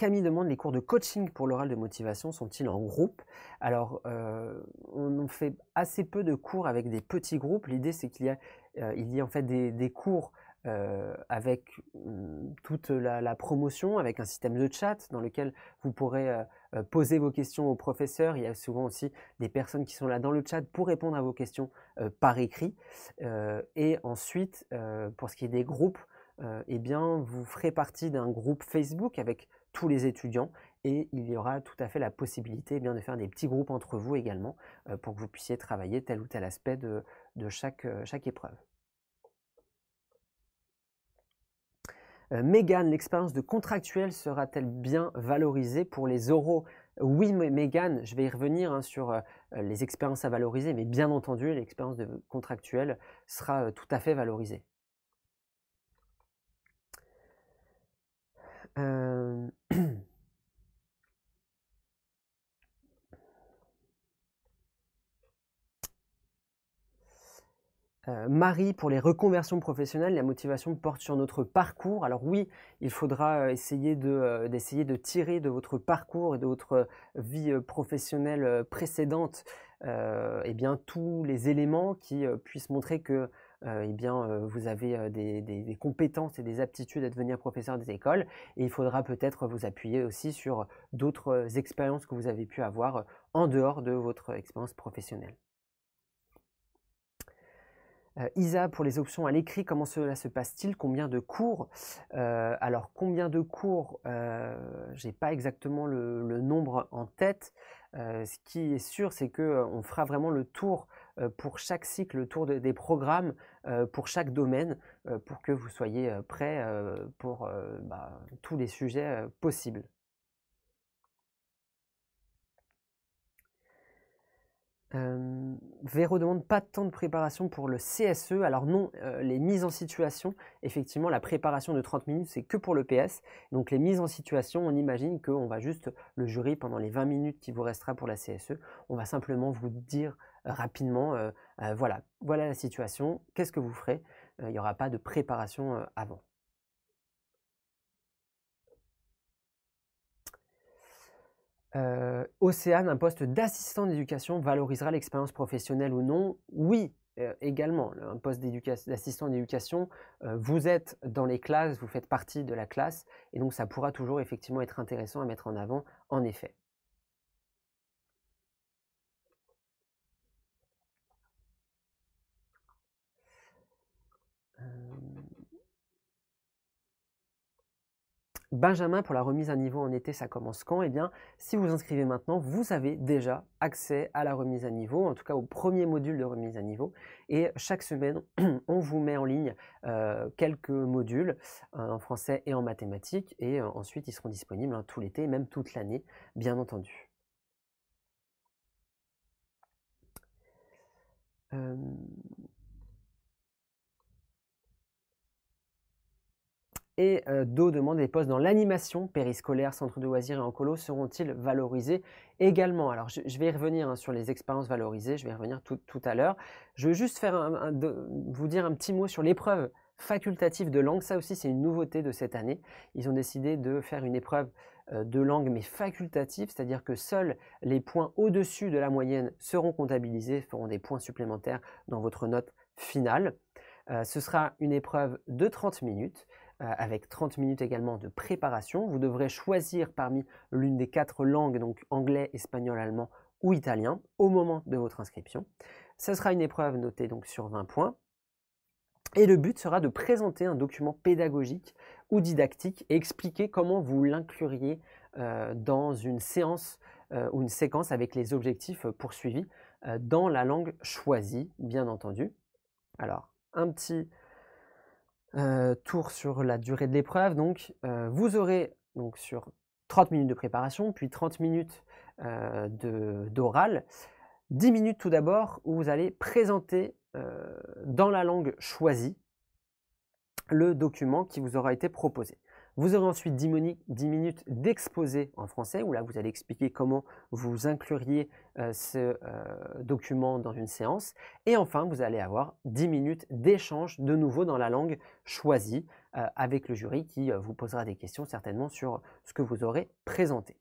Camille demande les cours de coaching pour l'oral de motivation sont-ils en groupe Alors, euh, on fait assez peu de cours avec des petits groupes. L'idée, c'est qu'il y a, euh, il y a en fait des, cours euh, avec mm, toute la, promotion, avec un système de chat dans lequel vous pourrez poser vos questions aux professeurs. Il y a souvent aussi des personnes qui sont là dans le chat pour répondre à vos questions par écrit. et ensuite, pour ce qui est des groupes, eh bien, vous ferez partie d'un groupe Facebook avec tous les étudiants et il y aura tout à fait la possibilité eh bien, de faire des petits groupes entre vous également euh, pour que vous puissiez travailler tel ou tel aspect de, chaque, euh, chaque, épreuve. Euh, Megan, Mégane, l'expérience de contractuel sera-t-elle bien valorisée pour les oraux Oui, Mégane, je vais y revenir hein, sur les expériences à valoriser, mais bien entendu, l'expérience de contractuel sera tout à fait valorisée. Euh, <clears throat> euh, Marie, pour les reconversions professionnelles, la motivation porte sur notre parcours. Alors oui, il faudra essayer de, euh, d'essayer de tirer de votre parcours et de votre vie professionnelle précédente eh bien, tous les éléments qui puissent montrer que euh, eh bien, euh, vous avez euh, des, compétences et des aptitudes à devenir professeur des écoles. Et il faudra peut-être vous appuyer aussi sur d'autres expériences que vous avez pu avoir en dehors de votre expérience professionnelle. Isa, pour les options à l'écrit, comment cela se passe-t-il Combien de cours Alors, combien de cours Je n'ai pas exactement le, le, nombre en tête. ce qui est sûr, c'est qu'on fera vraiment le tour euh, pour chaque cycle autour des programmes, euh, pour chaque domaine, euh, pour que vous soyez prêts pour bah, tous les sujets possibles. Véro demande pas tant de préparation pour le CSE. Alors non, les mises en situation, effectivement, la préparation de 30 minutes, c'est que pour le PS. Donc les mises en situation, on imagine qu'on va juste, le jury, pendant les 20 minutes qui vous restera pour la CSE, on va simplement vous dire rapidement. Euh, euh, voilà, voilà la situation. Qu'est-ce que vous ferez euh, Il n'y aura pas de préparation avant. Océane, un poste d'assistant d'éducation valorisera l'expérience professionnelle ou non Oui, également. Un poste d'assistant d'éducation, vous êtes dans les classes, vous faites partie de la classe, et donc ça pourra toujours effectivement être intéressant à mettre en avant, en effet. Benjamin, pour la remise à niveau en été, ça commence quand Eh bien, si vous vous inscrivez maintenant, vous avez déjà accès à la remise à niveau, en tout cas au premier module de remise à niveau. Et chaque semaine, <clears throat> on vous met en ligne euh, quelques modules euh, en français et en mathématiques. Et euh, ensuite, ils seront disponibles hein, tout l'été, et même toute l'année, bien entendu. Et euh, d'autres Do demande des postes dans l'animation, périscolaire, centre de loisirs et en colo seront-ils valorisés également Alors, je, vais y revenir hein, sur les expériences valorisées, je vais y revenir tout, à l'heure. Je veux juste faire vous dire un petit mot sur l'épreuve facultative de langue. Ça aussi, c'est une nouveauté de cette année. Ils ont décidé de faire une épreuve euh, de langue, mais facultative, c'est-à-dire que seuls les points au-dessus de la moyenne seront comptabilisés, feront des points supplémentaires dans votre note finale. Euh, ce sera une épreuve de 30 minutes euh, avec 30 minutes également de préparation. Vous devrez choisir parmi l'une des quatre langues, donc anglais, espagnol, allemand ou italien, au moment de votre inscription. Ce sera une épreuve notée donc sur 20 points. Et le but sera de présenter un document pédagogique ou didactique et expliquer comment vous l'incluriez euh, dans une séance euh, ou une séquence avec les objectifs poursuivis dans la langue choisie, bien entendu. Alors, un petit euh, tour sur la durée de l'épreuve. Donc, euh, vous aurez donc sur 30 minutes de préparation, puis 30 minutes euh, d'oral. 10 minutes tout d'abord où vous allez présenter dans la langue choisie le document qui vous aura été proposé. Vous aurez ensuite 10 minutes d'exposé en français, où là vous allez expliquer comment vous incluriez euh, ce euh, document dans une séance. Et enfin, vous allez avoir 10 minutes d'échange de nouveau dans la langue choisie euh, avec le jury qui vous posera des questions certainement sur ce que vous aurez présenté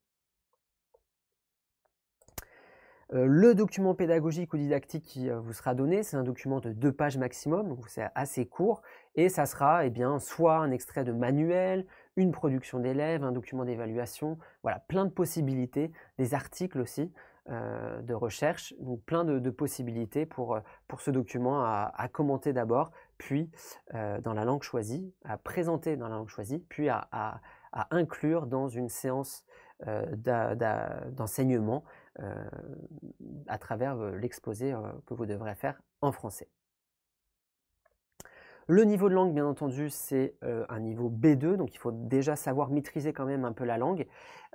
le document pédagogique ou didactique qui vous sera donné, c'est un document de deux pages maximum, donc c'est assez court, et ça sera eh bien, soit un extrait de manuel, une production d'élèves, un document d'évaluation, voilà, plein de possibilités, des articles aussi euh, de recherche, donc plein de, possibilités euh, pour, ce document à, commenter d'abord, puis euh, dans la langue choisie, à présenter dans la langue choisie, puis à, inclure dans une séance d'enseignement à travers l'exposé que vous devrez faire en français. Le niveau de langue, bien entendu, c'est euh, un niveau B2, donc il faut déjà savoir maîtriser quand même un peu la langue.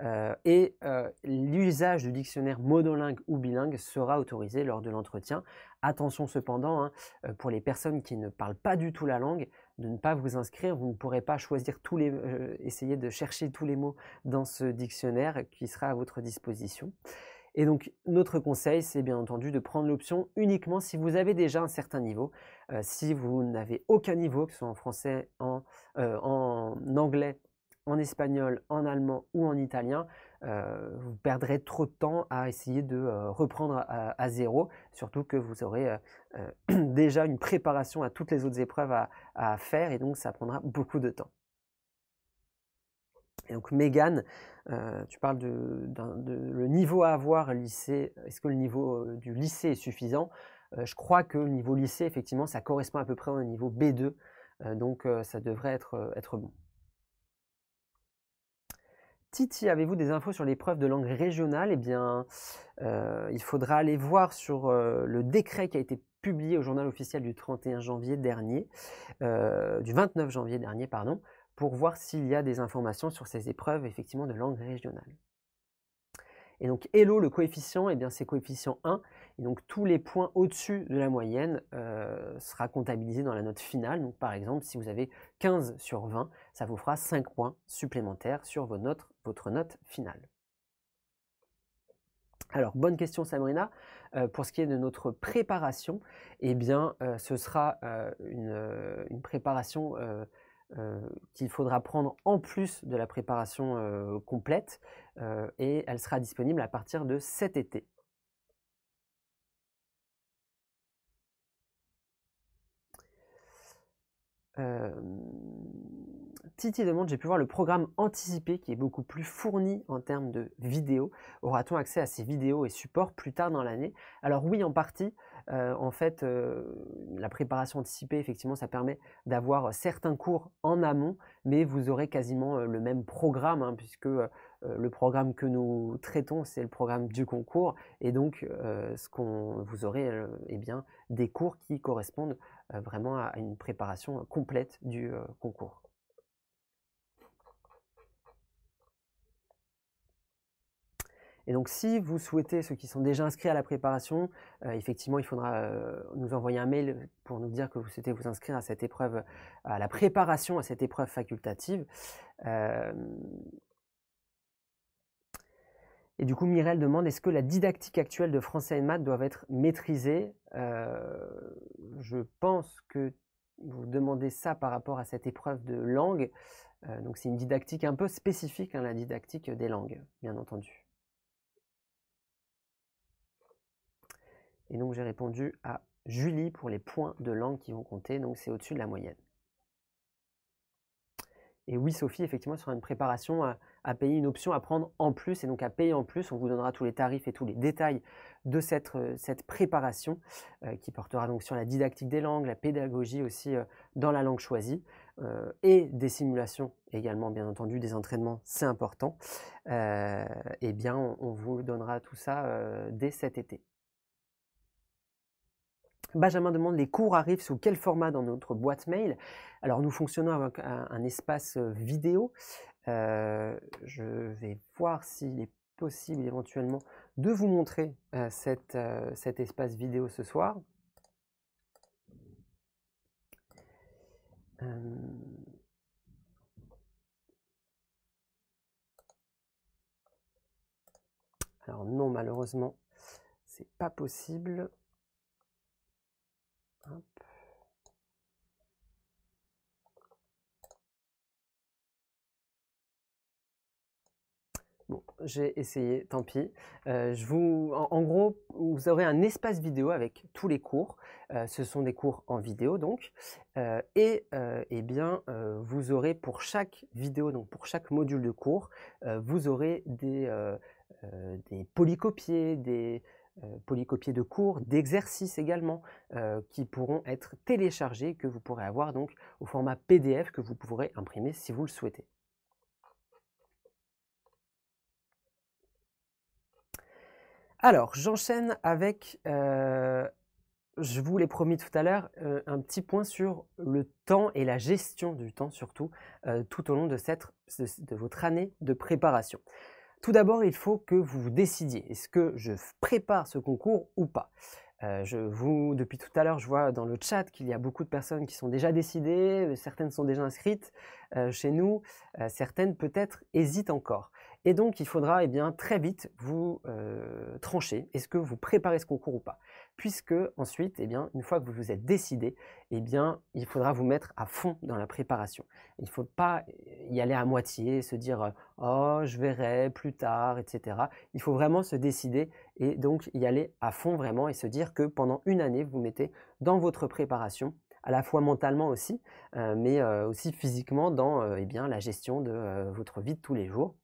Euh, et euh, l'usage du dictionnaire monolingue ou bilingue sera autorisé lors de l'entretien. Attention cependant, hein, pour les personnes qui ne parlent pas du tout la langue, de ne pas vous inscrire. Vous ne pourrez pas choisir tous les, essayer de chercher tous les mots dans ce dictionnaire qui sera à votre disposition. Et donc, notre conseil, c'est bien entendu de prendre l'option uniquement si vous avez déjà un certain niveau. Euh, si vous n'avez aucun niveau, que ce soit en français, en, euh, anglais, en espagnol, en allemand ou en italien, euh, vous perdrez trop de temps à essayer de reprendre à, zéro, surtout que vous aurez <clears throat> déjà une préparation à toutes les autres épreuves à faire et donc ça prendra beaucoup de temps. Et donc Megan, euh, tu parles de, le niveau à avoir au lycée. Est-ce que le niveau euh, du lycée est suffisant euh, Je crois que le niveau lycée, effectivement, ça correspond à peu près au niveau B2. donc ça devrait être, être bon. Titi, avez-vous des infos sur l'épreuve de langue régionale Eh bien, il faudra aller voir sur le décret qui a été publié au journal officiel du 31 janvier dernier, du 29 janvier dernier, pardon, pour voir s'il y a des informations sur ces épreuves effectivement de langue régionale. Et donc Hello, le coefficient, eh bien c'est coefficient 1. Et donc tous les points au-dessus de la moyenne seront euh, sera comptabilisé dans la note finale. Donc par exemple, si vous avez 15 sur 20, ça vous fera 5 points supplémentaires sur votre note finale. Alors, bonne question Sabrina. Euh, pour ce qui est de notre préparation, eh bien, euh, ce sera une, une, préparation euh, qu'il faudra prendre en plus de la préparation euh, complète euh, et elle sera disponible à partir de cet été. Titi demande, j'ai pu voir le programme anticipé qui est beaucoup plus fourni en termes de vidéos. Aura-t-on accès à ces vidéos et supports plus tard dans l'année Alors oui, en partie. Euh, en fait, euh, la préparation anticipée, effectivement, ça permet d'avoir certains cours en amont, mais vous aurez quasiment euh, le même programme, hein, puisque le programme que nous traitons, c'est le programme du concours, et donc vous aurez, eh bien, des cours qui correspondent vraiment à une préparation complète du concours. Et donc, si vous souhaitez, ceux qui sont déjà inscrits à la préparation, euh, effectivement, il faudra euh, nous envoyer un mail pour nous dire que vous souhaitez vous inscrire à cette épreuve, à la préparation à cette épreuve facultative. Euh, et du coup, Mirel demande est-ce que la didactique actuelle de français et de maths doivent être maîtrisée Je pense que vous demandez ça par rapport à cette épreuve de langue. donc, c'est une didactique un peu spécifique, hein, la didactique des langues, bien entendu. Et donc j'ai répondu à Julie pour les points de langue qui vont compter, donc c'est au-dessus de la moyenne. Et oui, Sophie, effectivement, sur une préparation à, payer une option à prendre en plus. Et donc à payer en plus, on vous donnera tous les tarifs et tous les détails de cette, euh, cette préparation euh, qui portera donc sur la didactique des langues, la pédagogie aussi euh, dans la langue choisie et des simulations également, bien entendu, des entraînements, c'est important. eh bien, on, vous donnera tout ça dès cet été. Benjamin demande les cours arrivent sous quel format dans notre boîte mail Alors nous fonctionnons avec un, espace euh, vidéo. Euh, je vais voir s'il est possible éventuellement de vous montrer euh, cet espace vidéo ce soir. Alors non, malheureusement, c'est pas possible. Bon, j'ai essayé, tant pis. Euh, je vous, en, gros, vous aurez un espace vidéo avec tous les cours. Euh, ce sont des cours en vidéo donc. Euh, et eh bien, vous aurez pour chaque vidéo, donc pour chaque module de cours, vous aurez des, des polycopiés, des, euh, polycopiés de cours, d'exercices également, euh, qui pourront être téléchargés, que vous pourrez avoir donc au format PDF que vous pourrez imprimer si vous le souhaitez. Alors, j'enchaîne avec, euh, je vous l'ai promis tout à l'heure, un petit point sur le temps et la gestion du temps surtout, tout au long de, cette, de votre année de préparation. Tout d'abord, il faut que vous décidiez. Est-ce que je prépare ce concours ou pas euh, je vous, depuis tout à l'heure, je vois dans le chat qu'il y a beaucoup de personnes qui sont déjà décidées, euh, certaines sont déjà inscrites euh, chez nous, certaines peut-être hésitent encore. Et donc, il faudra eh bien, très vite vous trancher, est-ce que vous préparez ce concours ou pas puisque ensuite, eh bien, une fois que vous vous êtes décidé, eh bien, il faudra vous mettre à fond dans la préparation. Il ne faut pas euh, y aller à moitié, se dire euh, « oh, je verrai plus tard », etc. Il faut vraiment se décider et donc y aller à fond vraiment et se dire que pendant une année, vous mettez dans votre préparation à la fois mentalement aussi, euh, mais aussi physiquement dans eh la gestion de votre vie de tous les jours.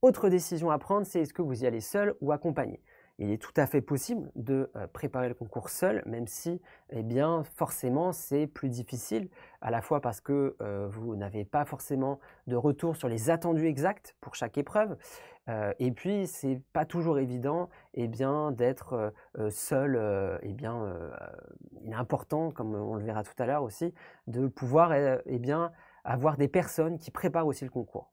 autre décision à prendre, c'est est-ce que vous y allez seul ou accompagné il est tout à fait possible de euh, préparer le concours seul, même si, eh bien, forcément, c'est plus difficile, à la fois parce que euh, vous n'avez pas forcément de retour sur les attendus exacts pour chaque épreuve, euh, et puis c'est pas toujours évident, eh bien, d'être seul, eh bien, il est important, comme on le verra tout à l'heure aussi, de pouvoir, eh bien, avoir des personnes qui préparent aussi le concours.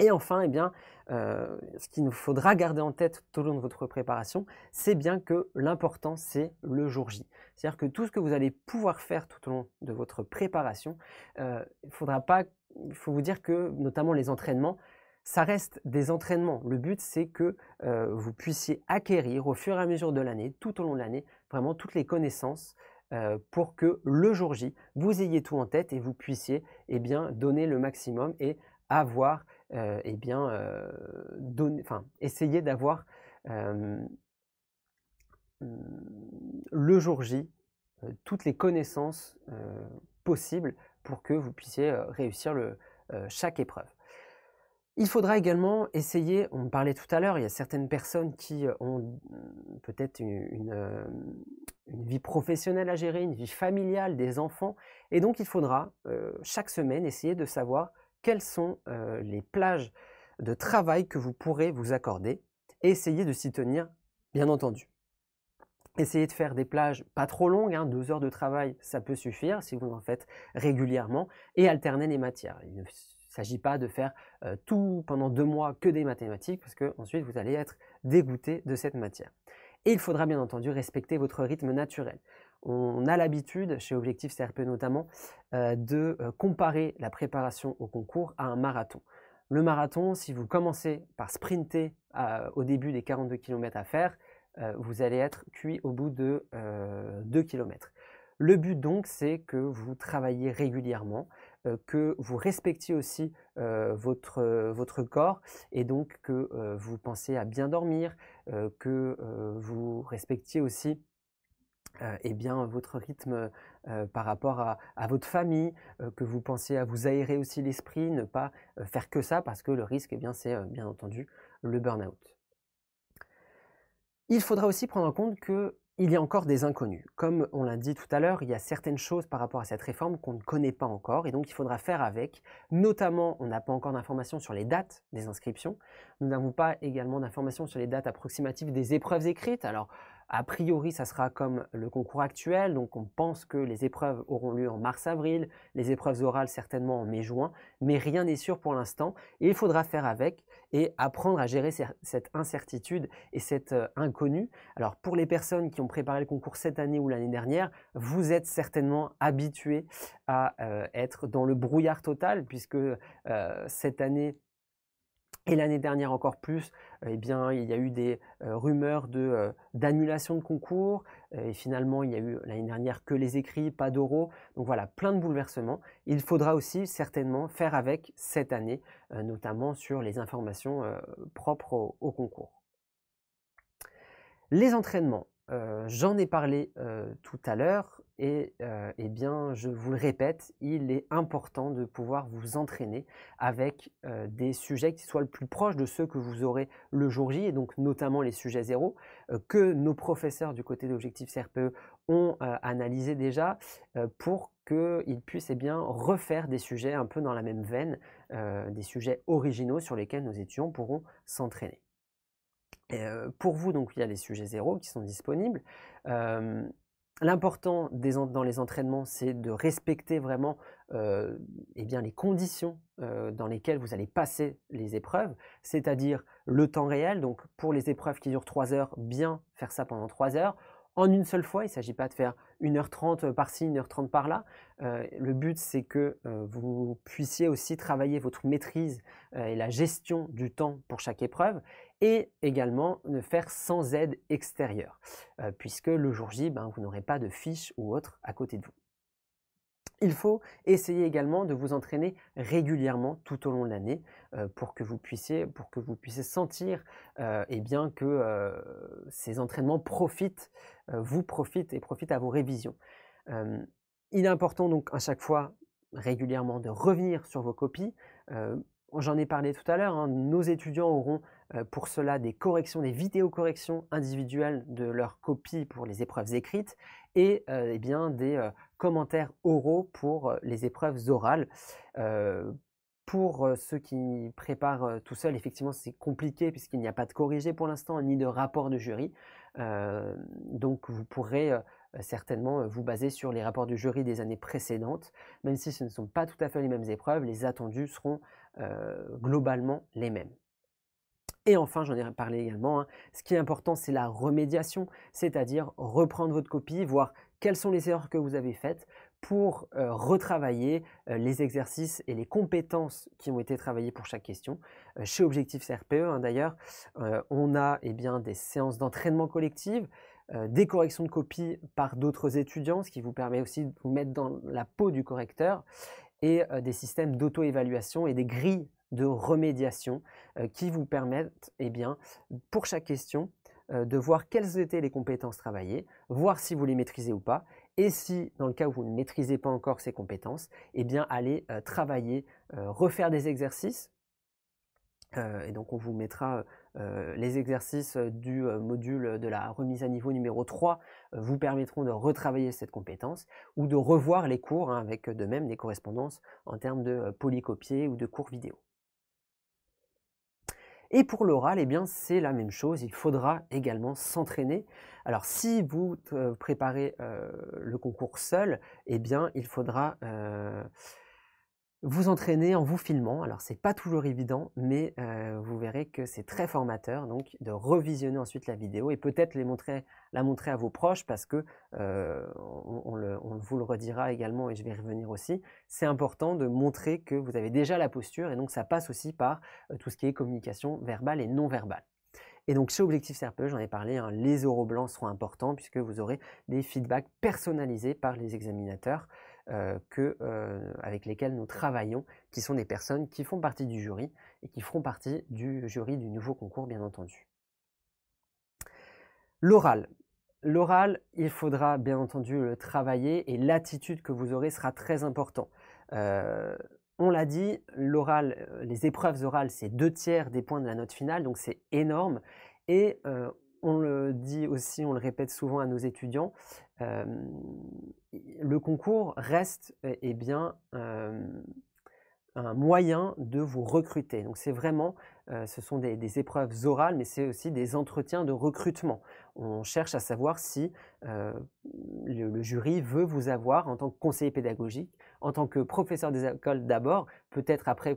Et enfin, eh bien, euh, ce qu'il nous faudra garder en tête tout au long de votre préparation, c'est bien que l'important, c'est le jour J. C'est-à-dire que tout ce que vous allez pouvoir faire tout au long de votre préparation, euh, il euh, faudra pas, il faut vous dire que, notamment les entraînements, ça reste des entraînements. Le but, c'est que euh, vous puissiez acquérir au fur et à mesure de l'année, tout au long de l'année, vraiment toutes les connaissances pour que le jour J, vous ayez tout en tête et vous puissiez eh bien, donner le maximum et avoir euh, eh bien, euh, donner, essayer d'avoir euh, mm, le jour J toutes les connaissances possibles pour que vous puissiez réussir chaque épreuve. Il faudra également essayer, on parlait tout à l'heure, il y a certaines personnes qui ont mm, peut-être une, vie professionnelle à gérer, une vie familiale, des enfants, et donc il faudra chaque semaine essayer de savoir quelles sont euh, les plages de travail que vous pourrez vous accorder essayez de s'y tenir, bien entendu. Essayez de faire des plages pas trop longues, hein, deux heures de travail, ça peut suffire si vous en faites régulièrement, et alternez les matières. Il ne s'agit pas de faire euh, tout pendant deux mois que des mathématiques, parce que ensuite vous allez être dégoûté de cette matière. Et il faudra bien entendu respecter votre rythme naturel on a l'habitude, chez Objectif CRP notamment, euh, de euh, comparer la préparation au concours à un marathon. Le marathon, si vous commencez par sprinter euh, au début des 42 km à faire, vous allez être cuit au bout de 2 km. Le but donc, c'est que vous travaillez régulièrement, que vous respectiez aussi votre, votre, corps et donc que vous pensez à bien dormir, que vous respectiez aussi euh, eh bien, votre rythme euh, par rapport à, votre famille, euh, que vous pensez à vous aérer aussi l'esprit, ne pas faire que ça, parce que le risque, eh bien, c'est bien entendu le burn-out. Il faudra aussi prendre en compte qu'il y a encore des inconnus. Comme on l'a dit tout à l'heure, il y a certaines choses par rapport à cette réforme qu'on ne connaît pas encore et donc il faudra faire avec. Notamment, on n'a pas encore d'informations sur les dates des inscriptions. Nous n'avons pas également d'informations sur les dates approximatives des épreuves écrites. Alors, a priori, ça sera comme le concours actuel, donc on pense que les épreuves auront lieu en mars-avril, les épreuves orales certainement en mai-juin, mais rien n'est sûr pour l'instant, et il faudra faire avec et apprendre à gérer cette incertitude et cette inconnu. Euh, inconnue. Alors pour les personnes qui ont préparé le concours cette année ou l'année dernière, vous êtes certainement habitués à euh, être dans le brouillard total, puisque euh, cette année et l'année dernière encore plus, eh bien, il y a eu des euh, rumeurs de, euh, d'annulation de concours. et finalement, il y a eu l'année dernière que les écrits, pas d'oraux. Donc voilà, plein de bouleversements. Il faudra aussi certainement faire avec cette année, euh, notamment sur les informations propres au, concours. Les entraînements. j'en ai parlé tout à l'heure et euh, eh bien, je vous le répète, il est important de pouvoir vous entraîner avec euh, des sujets qui soient le plus proches de ceux que vous aurez le jour J, et donc notamment les sujets zéro, euh, que nos professeurs du côté d'Objectif CRPE ont analysé déjà pour qu'ils puissent eh bien, refaire des sujets un peu dans la même veine, des sujets originaux sur lesquels nos étudiants pourront s'entraîner. pour vous, donc, il y a les sujets zéro qui sont disponibles. L'important dans les entraînements, c'est de respecter vraiment eh bien, les conditions dans lesquelles vous allez passer les épreuves, c'est-à-dire le temps réel. Donc pour les épreuves qui durent 3 heures, bien faire ça pendant 3 heures. En une seule fois, il ne s'agit pas de faire 1h30 par-ci, 1h30 par-là. le but, c'est que vous puissiez aussi travailler votre maîtrise et la gestion du temps pour chaque épreuve et également ne faire sans aide extérieure, euh, puisque le jour J, ben, vous n'aurez pas de fiche ou autre à côté de vous. Il faut essayer également de vous entraîner régulièrement tout au long de l'année euh, pour que vous puissiez pour que vous puissiez sentir euh, eh bien que ces entraînements profitent vous profitent et profitent à vos révisions. il est important donc à chaque fois régulièrement de revenir sur vos copies. J'en ai parlé tout à l'heure, hein, nos étudiants auront euh, pour cela des corrections, des vidéocorrections individuelles de leurs copies pour les épreuves écrites et euh, eh bien, des euh, commentaires oraux pour les épreuves orales. pour ceux qui préparent tout seuls, effectivement, c'est compliqué puisqu'il n'y a pas de corrigé pour l'instant, ni de rapport de jury. donc, vous pourrez certainement vous baser sur les rapports de jury des années précédentes. Même si ce ne sont pas tout à fait les mêmes épreuves, les attendus seront globalement les mêmes. Et enfin, j'en ai parlé également, hein, ce qui est important, c'est la remédiation, c'est-à-dire reprendre votre copie, voir quelles sont les erreurs que vous avez faites pour euh, retravailler euh, les exercices et les compétences qui ont été travaillées pour chaque question. Euh, chez Objectif CRPE, hein, d'ailleurs, on a eh bien, des séances d'entraînement collective, des corrections de copies par d'autres étudiants, ce qui vous permet aussi de vous mettre dans la peau du correcteur, et des systèmes d'auto-évaluation et des grilles de remédiation euh, qui vous permettent, eh bien, pour chaque question, euh, de voir quelles étaient les compétences travaillées, voir si vous les maîtrisez ou pas, et si, dans le cas où vous ne maîtrisez pas encore ces compétences, eh bien, allez euh, travailler, refaire des exercices. et donc, on vous mettra les exercices du module de la remise à niveau numéro 3 vous permettront de retravailler cette compétence ou de revoir les cours hein, avec de même des correspondances en termes de polycopier ou de cours vidéo. Et pour l'oral, eh bien, c'est la même chose. Il faudra également s'entraîner. Alors, si vous euh, préparez euh, le concours seul, eh bien, il faudra euh, vous entraîner en vous filmant. Alors c'est pas toujours évident, mais euh, vous verrez que c'est très formateur donc de revisionner ensuite la vidéo et peut-être la montrer à vos proches parce que euh, on, vous le redira également et je vais revenir aussi. C'est important de montrer que vous avez déjà la posture et donc ça passe aussi par euh, tout ce qui est communication verbale et non verbale. Et donc chez Objectif Serpeux, j'en ai parlé, hein, les oraux blancs seront importants puisque vous aurez des feedbacks personnalisés par les examinateurs. Euh, que, euh, avec lesquels nous travaillons, qui sont des personnes qui font partie du jury et qui feront partie du jury du nouveau concours, bien entendu. L'oral. L'oral, il faudra bien entendu le travailler et l'attitude que vous aurez sera très importante. Euh, on l'a dit, l'oral, les épreuves orales, c'est deux tiers des points de la note finale, donc c'est énorme. Et on le dit aussi, on le répète souvent à nos étudiants, le concours reste eh bien, un moyen de vous recruter. Donc c'est vraiment, ce sont des, épreuves orales, mais c'est aussi des entretiens de recrutement. On cherche à savoir si le, jury veut vous avoir en tant que conseiller pédagogique, en tant que professeur des écoles d'abord, peut-être après,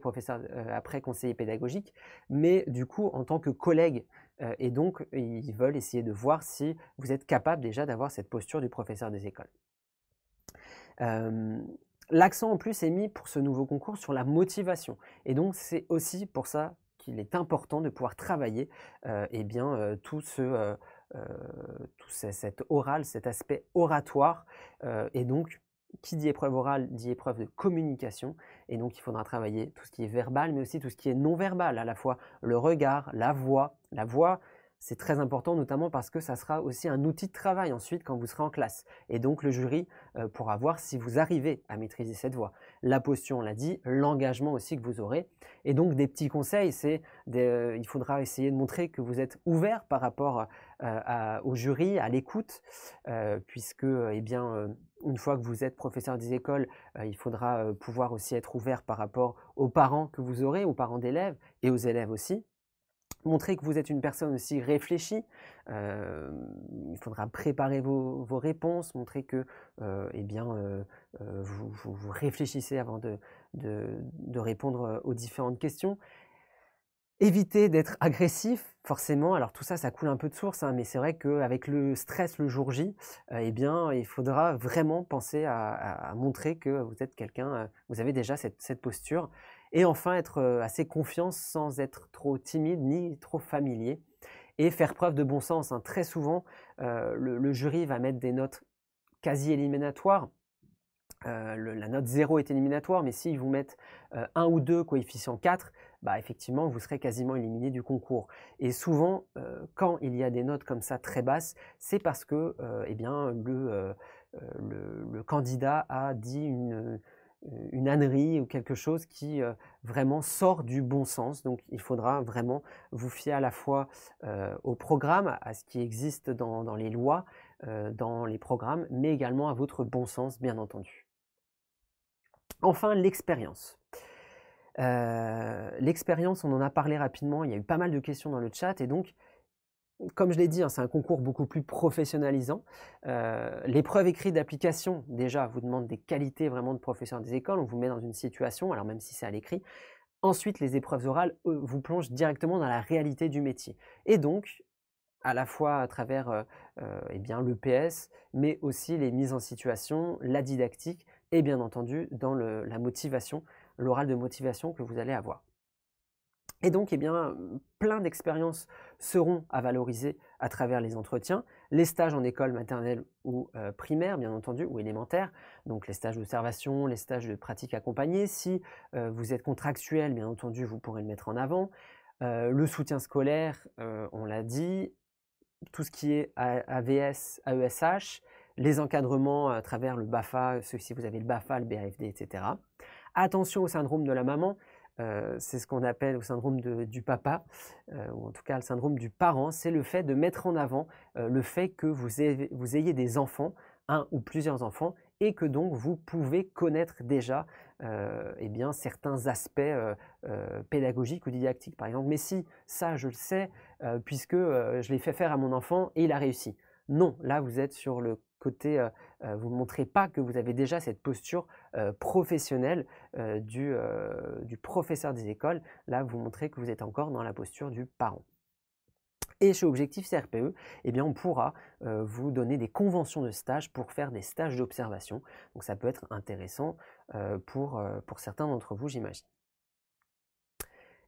après conseiller pédagogique, mais du coup en tant que collègue euh, et donc, ils veulent essayer de voir si vous êtes capable déjà d'avoir cette posture du professeur des écoles. Euh, l'accent en plus est mis pour ce nouveau concours sur la motivation. Et donc, c'est aussi pour ça qu'il est important de pouvoir travailler euh, eh tout cet oral, cet aspect oratoire, et donc qui dit épreuve orale dit épreuve de communication, et donc il faudra travailler tout ce qui est verbal, mais aussi tout ce qui est non verbal, à la fois le regard, la voix, la voix, c'est très important, notamment parce que ça sera aussi un outil de travail ensuite quand vous serez en classe. Et donc le jury euh, pourra voir si vous arrivez à maîtriser cette voix. La posture, on l'a dit, l'engagement aussi que vous aurez. Et donc des petits conseils, c'est euh, il faudra essayer de montrer que vous êtes ouvert par rapport euh, au jury, à l'écoute, puisque eh bien une fois que vous êtes professeur des écoles, il faudra pouvoir aussi être ouvert par rapport aux parents que vous aurez, aux parents d'élèves et aux élèves aussi. Montrer que vous êtes une personne aussi réfléchie. Euh, il faudra préparer vos, réponses, montrer que euh, eh bien, euh, vous, réfléchissez avant de, répondre aux différentes questions. Évitez d'être agressif, forcément. Alors tout ça, ça coule un peu de source, hein, mais c'est vrai qu'avec le stress le jour J, eh bien, il faudra vraiment penser à, montrer que vous êtes quelqu'un, vous avez déjà cette posture. Et enfin, être euh, assez confiant sans être trop timide ni trop familier. Et faire preuve de bon sens. Hein. Très souvent, euh, le, jury va mettre des notes quasi éliminatoires. Euh, la note 0 est éliminatoire, mais s'ils vous mettent un ou deux coefficients 4, bah, effectivement, vous serez quasiment éliminé du concours. Et souvent, quand il y a des notes comme ça très basses, c'est parce que eh bien, le, candidat a dit une, euh, une ânerie ou quelque chose qui euh, vraiment sort du bon sens. Donc il faudra vraiment vous fier à la fois euh, au programme, à ce qui existe dans, les lois, dans les programmes, mais également à votre bon sens, bien entendu. Enfin, l'expérience. l'expérience, on en a parlé rapidement, il y a eu pas mal de questions dans le chat, et donc comme je l'ai dit, hein, c'est un concours beaucoup plus professionnalisant. Euh, l'épreuve écrite d'application, déjà, vous demande des qualités vraiment de professeur des écoles. On vous met dans une situation, alors même si c'est à l'écrit. Ensuite, les épreuves orales vous plongent directement dans la réalité du métier. Et donc, à la fois à travers l'EPS, euh, euh, eh bien, le PS, mais aussi les mises en situation, la didactique et bien entendu dans la motivation, l'oral de motivation que vous allez avoir. Et donc, eh bien, plein d'expériences seront à valoriser à travers les entretiens, les stages en école maternelle ou euh, primaire, bien entendu, ou élémentaire, donc les stages d'observation, les stages de pratique accompagnée. Si euh, vous êtes contractuel, bien entendu, vous pourrez le mettre en avant. Euh, le soutien scolaire, on l'a dit, tout ce qui est AVS, AESH, les encadrements à travers le BAFA, ceux si vous avez le BAFA, le BAFD, etc. Attention au syndrome de la maman, euh, c'est ce qu'on appelle le syndrome du papa, euh, ou en tout cas le syndrome du parent, c'est le fait de mettre en avant euh, le fait que vous, ayez, des enfants, un ou plusieurs enfants, et que donc vous pouvez connaître déjà eh bien, certains aspects pédagogiques ou didactiques, par exemple. Mais si, ça je le sais, puisque je l'ai fait faire à mon enfant et il a réussi. Non, là vous êtes sur le côté, euh, euh, vous ne montrez pas que vous avez déjà cette posture euh, professionnelle du, professeur des écoles. Là, vous montrez que vous êtes encore dans la posture du parent. Et chez Objectif CRPE, eh bien, on pourra vous donner des conventions de stage pour faire des stages d'observation. Donc ça peut être intéressant pour, pour certains d'entre vous, j'imagine.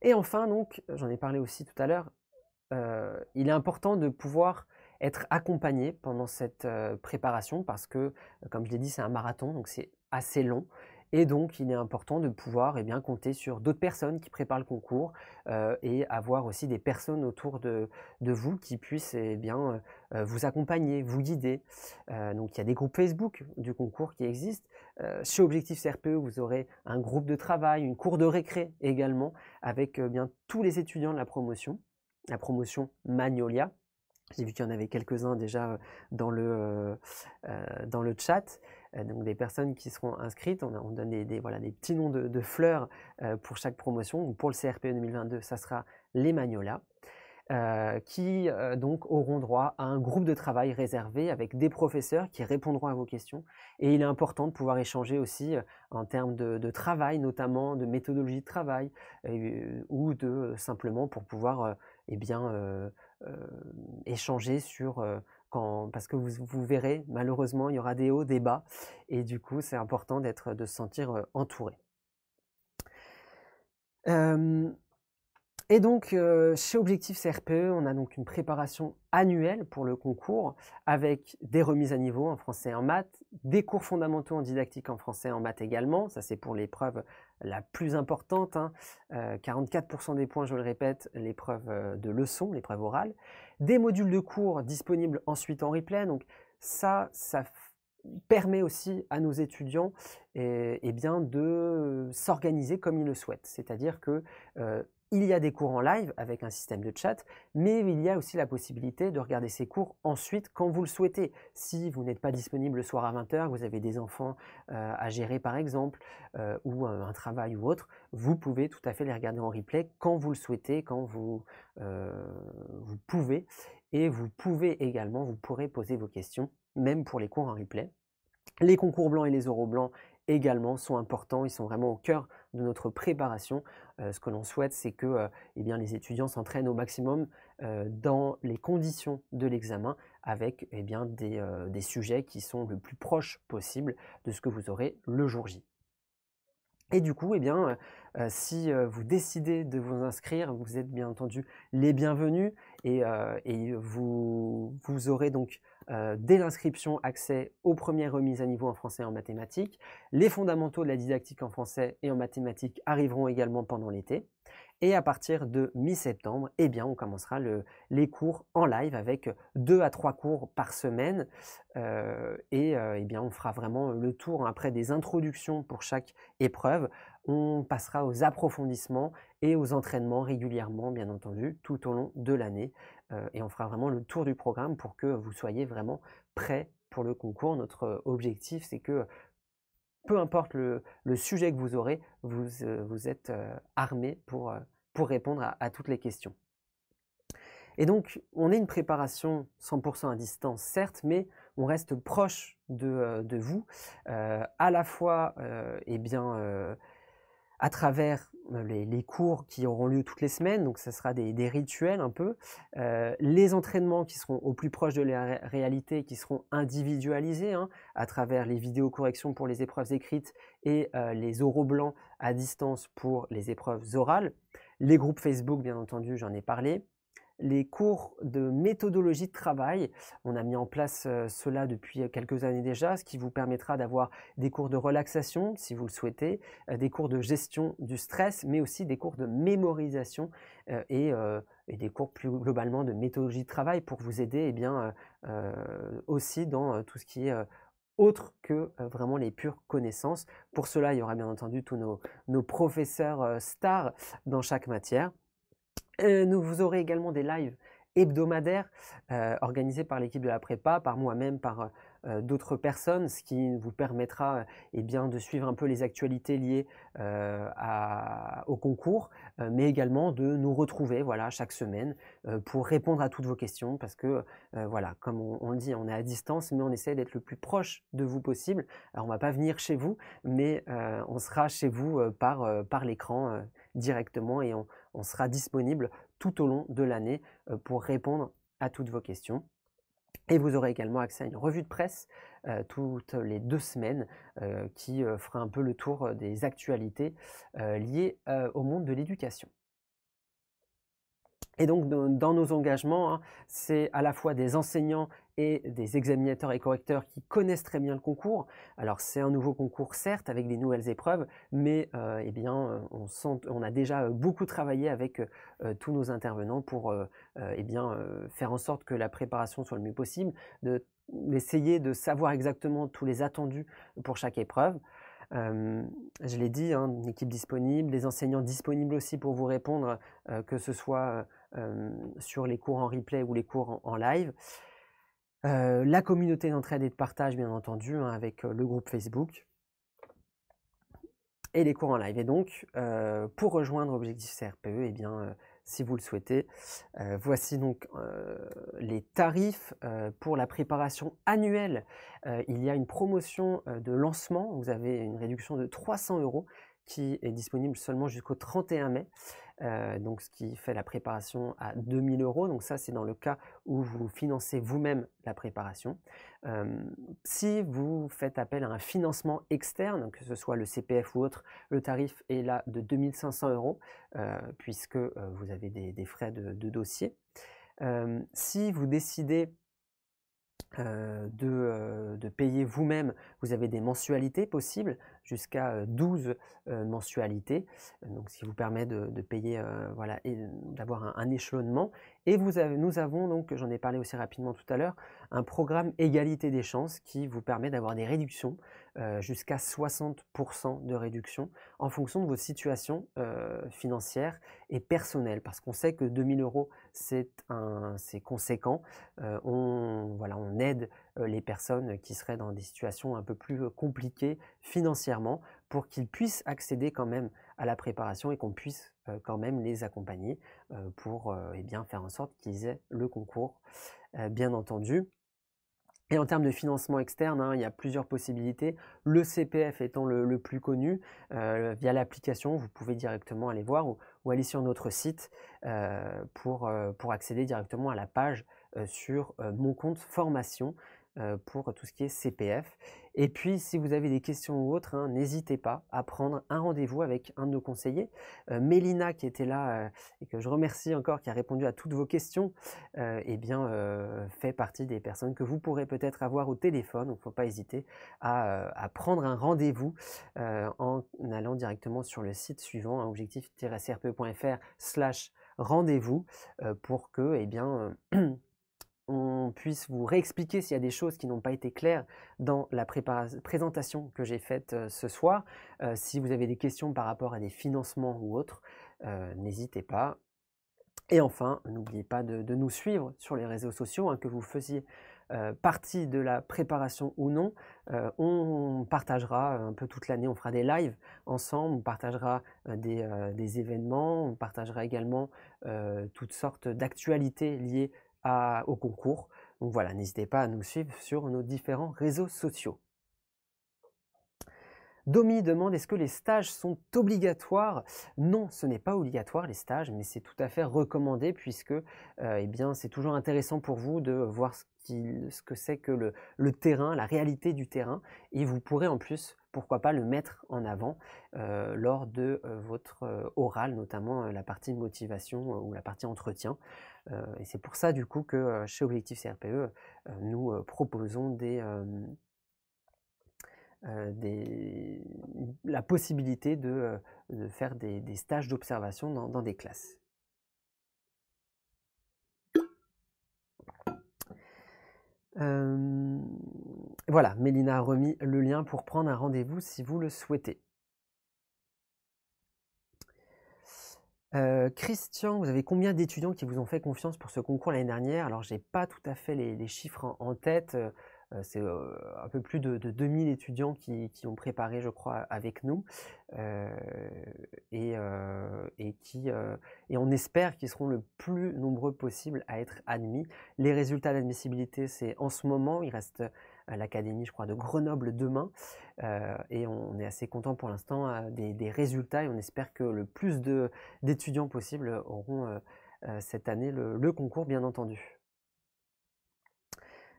Et enfin, donc, j'en ai parlé aussi tout à l'heure, il est important de pouvoir être accompagné pendant cette euh, préparation parce que, euh, comme je l'ai dit, c'est un marathon, donc c'est assez long. Et donc, il est important de pouvoir et eh bien, compter sur d'autres personnes qui préparent le concours euh, et avoir aussi des personnes autour de, vous qui puissent eh bien, vous accompagner, vous guider. donc, il y a des groupes Facebook du concours qui existent. chez Objectif CRPE, vous aurez un groupe de travail, une cour de récré également, avec bien, tous les étudiants de la promotion, la promotion Magnolia, j'ai vu qu'il y en avait quelques-uns déjà dans le, chat. Donc des personnes qui seront inscrites, on, donne des, petits noms de, fleurs pour chaque promotion. pour le CRP 2022, e ça sera les magnolas. qui donc auront droit à un groupe de travail réservé avec des professeurs qui répondront à vos questions. Et il est important de pouvoir échanger aussi en termes de, travail, notamment de méthodologie de travail, ou de simplement pour pouvoir eh bien, échanger sur quand, parce que vous, vous, verrez, malheureusement, il y aura des hauts, des bas, et du coup, c'est important d'être, de se sentir entouré. Et donc, euh, chez Objectif CRPE, on a donc une préparation annuelle pour le concours avec des remises à niveau en français et en maths, des cours fondamentaux en didactique en français et en maths également. Ça, c'est pour l'épreuve la plus importante. 44% hein. euh, des points, je le répète, l'épreuve euh, de leçon, l'épreuve orale. Des modules de cours disponibles ensuite en replay. Donc, ça, ça permet aussi à nos étudiants eh, eh, bien, de s'organiser comme ils le souhaitent. C'est-à-dire que il y a des cours en live avec un système de chat, mais il y a aussi la possibilité de regarder ces cours ensuite quand vous le souhaitez. Si vous n'êtes pas disponible le soir à 20h, vous avez des enfants euh, à gérer par exemple, euh, ou un, travail ou autre, vous pouvez tout à fait les regarder en replay quand vous le souhaitez, quand vous, euh, vous pouvez. Et vous pouvez également, vous pourrez poser vos questions, même pour les cours en replay. Les concours blancs et les oraux blancs également sont importants, ils sont vraiment au cœur de notre préparation. Euh, ce que l'on souhaite, c'est que euh, eh bien, les étudiants s'entraînent au maximum euh, dans les conditions de l'examen avec eh bien, des, sujets qui sont le plus proches possible de ce que vous aurez le jour J. Et du coup, eh bien, si vous décidez de vous inscrire, vous êtes bien entendu les bienvenus et, vous, aurez donc euh, dès l'inscription accès aux premières remises à niveau en français et en mathématiques. Les fondamentaux de la didactique en français et en mathématiques arriveront également pendant l'été. Et à partir de mi-septembre, eh bien, on commencera le, les cours en live avec deux à trois cours par semaine. Euh, et euh, eh bien, on fera vraiment le tour hein, après des introductions pour chaque épreuve. On passera aux approfondissements et aux entraînements régulièrement, bien entendu, tout au long de l'année et on fera vraiment le tour du programme pour que vous soyez vraiment prêts pour le concours. Notre objectif, c'est que peu importe le, sujet que vous aurez, vous, êtes armé pour, répondre à, toutes les questions. Et donc, on est une préparation 100% à distance, certes, mais on reste proche de, vous, à la fois euh, bien, à travers euh, les, cours qui auront lieu toutes les semaines, donc ce sera des, rituels un peu, euh, les entraînements qui seront au plus proche de la réalité, qui seront individualisés hein, à travers les vidéos corrections pour les épreuves écrites et euh, les oraux blancs à distance pour les épreuves orales, les groupes Facebook bien entendu j'en ai parlé, les cours de méthodologie de travail. On a mis en place euh, cela depuis euh, quelques années déjà, ce qui vous permettra d'avoir des cours de relaxation, si vous le souhaitez, euh, des cours de gestion du stress, mais aussi des cours de mémorisation et, des cours plus globalement de méthodologie de travail pour vous aider eh bien, aussi dans tout ce qui est autre que vraiment les pures connaissances. Pour cela, il y aura bien entendu tous nos, professeurs stars dans chaque matière nous, vous aurez également des lives hebdomadaires euh, organisés par l'équipe de la prépa, par moi-même, par euh, d'autres personnes, ce qui vous permettra euh, eh bien, de suivre un peu les actualités liées au concours, mais également de nous retrouver voilà, chaque semaine pour répondre à toutes vos questions, parce que, voilà, comme on, le dit, on est à distance, mais on essaie d'être le plus proche de vous possible. Alors, on ne va pas venir chez vous, mais on sera chez vous par, par l'écran directement et on, on sera disponible tout au long de l'année euh, pour répondre à toutes vos questions. Et vous aurez également accès à une revue de presse euh, toutes les deux semaines euh, qui fera un peu le tour des actualités liées au monde de l'éducation. Et donc, dans nos engagements, hein, c'est à la fois des enseignants et des examinateurs et correcteurs qui connaissent très bien le concours. Alors, c'est un nouveau concours, certes, avec des nouvelles épreuves, mais euh, eh bien, euh, on, a déjà euh, beaucoup travaillé avec tous nos intervenants pour eh faire en sorte que la préparation soit le mieux possible, d'essayer de, de, savoir exactement tous les attendus pour chaque épreuve. je l'ai dit, hein, une équipe disponible, des enseignants disponibles aussi pour vous répondre, que ce soit euh, sur les cours en replay ou les cours en, live. Euh, la communauté d'entraide et de partage, bien entendu, hein, avec euh, le groupe Facebook et les cours en live. Et donc, pour rejoindre Objectif CRPE, eh bien, si vous le souhaitez, voici donc les tarifs pour la préparation annuelle. il y a une promotion de lancement, vous avez une réduction de 300 euros qui est disponible seulement jusqu'au 31 mai, euh, donc ce qui fait la préparation à 2000 euros. Donc ça, c'est dans le cas où vous financez vous-même la préparation. Euh, si vous faites appel à un financement externe, que ce soit le CPF ou autre, le tarif est là de 2500 euros, euh, puisque vous avez des, frais de, dossier. si vous décidez de, de payer vous-même. Vous avez des mensualités possibles, jusqu'à 12 euh, euh, mensualités, donc ce qui vous permet de, payer, euh, voilà, et d'avoir un, un, échelonnement. Et vous avez, nous avons donc, j'en ai parlé aussi rapidement tout à l'heure, un programme égalité des chances qui vous permet d'avoir des réductions euh, jusqu'à 60% de réduction en fonction de vos situations euh, financières financière et personnelle. Parce qu'on sait que 2000 euros, c'est conséquent. Euh, on, on aide les personnes qui seraient dans des situations un peu plus compliquées financièrement pour qu'ils puissent accéder quand même à la préparation et qu'on puisse quand même les accompagner pour eh faire en sorte qu'ils aient le concours, bien entendu. Et en termes de financement externe, hein, il y a plusieurs possibilités. Le CPF étant le, plus connu, euh, via l'application, vous pouvez directement aller voir ou, aller sur notre site euh, euh, pour, accéder directement à la page sur mon compte formation pour tout ce qui est CPF. Et puis, si vous avez des questions ou autres, hein, n'hésitez pas à prendre un rendez-vous avec un de nos conseillers. Euh, Mélina, qui était là euh, et que je remercie encore, qui a répondu à toutes vos questions, euh, eh bien, fait partie des personnes que vous pourrez peut-être avoir au téléphone. Donc, faut pas hésiter à, prendre un rendez-vous en allant directement sur le site suivant, hein, objectif-crpe.fr slash rendez-vous, pour que, eh bien, <clears throat> on puisse vous réexpliquer s'il y a des choses qui n'ont pas été claires dans la présentation que j'ai faite euh, ce soir. Euh, si vous avez des questions par rapport à des financements ou autres, euh, n'hésitez pas. Et enfin, n'oubliez pas de, nous suivre sur les réseaux sociaux, hein, que vous faisiez partie de la préparation ou non. on partagera un peu toute l'année, on fera des lives ensemble, on partagera des, des événements, on partagera également toutes sortes d'actualités liées au concours. Donc voilà, n'hésitez pas à nous suivre sur nos différents réseaux sociaux. Domi demande est-ce que les stages sont obligatoires Non, ce n'est pas obligatoire les stages, mais c'est tout à fait recommandé puisque euh, eh bien c'est toujours intéressant pour vous de voir ce, que c'est que le, terrain, la réalité du terrain, et vous pourrez en plus pourquoi pas le mettre en avant euh, lors de euh, votre oral, notamment la partie motivation ou la partie entretien. Euh, et c'est pour ça, du coup, que euh, chez Objectif CRPE, euh, nous proposons la possibilité de, faire des, stages d'observation dans, des classes. voilà, Mélina a remis le lien pour prendre un rendez-vous si vous le souhaitez. Euh, Christian, vous avez combien d'étudiants qui vous ont fait confiance pour ce concours l'année dernière Alors, j'ai pas tout à fait les, chiffres en, tête. Euh, c'est euh, un peu plus de, 2000 étudiants qui, ont préparé, je crois, avec nous. Et, qui, et on espère qu'ils seront le plus nombreux possible à être admis. Les résultats d'admissibilité, c'est en ce moment, il reste à l'Académie, je crois, de Grenoble demain. Euh, et on, est assez content pour l'instant euh, des, résultats et on espère que le plus d'étudiants possibles auront euh, cette année le, concours, bien entendu.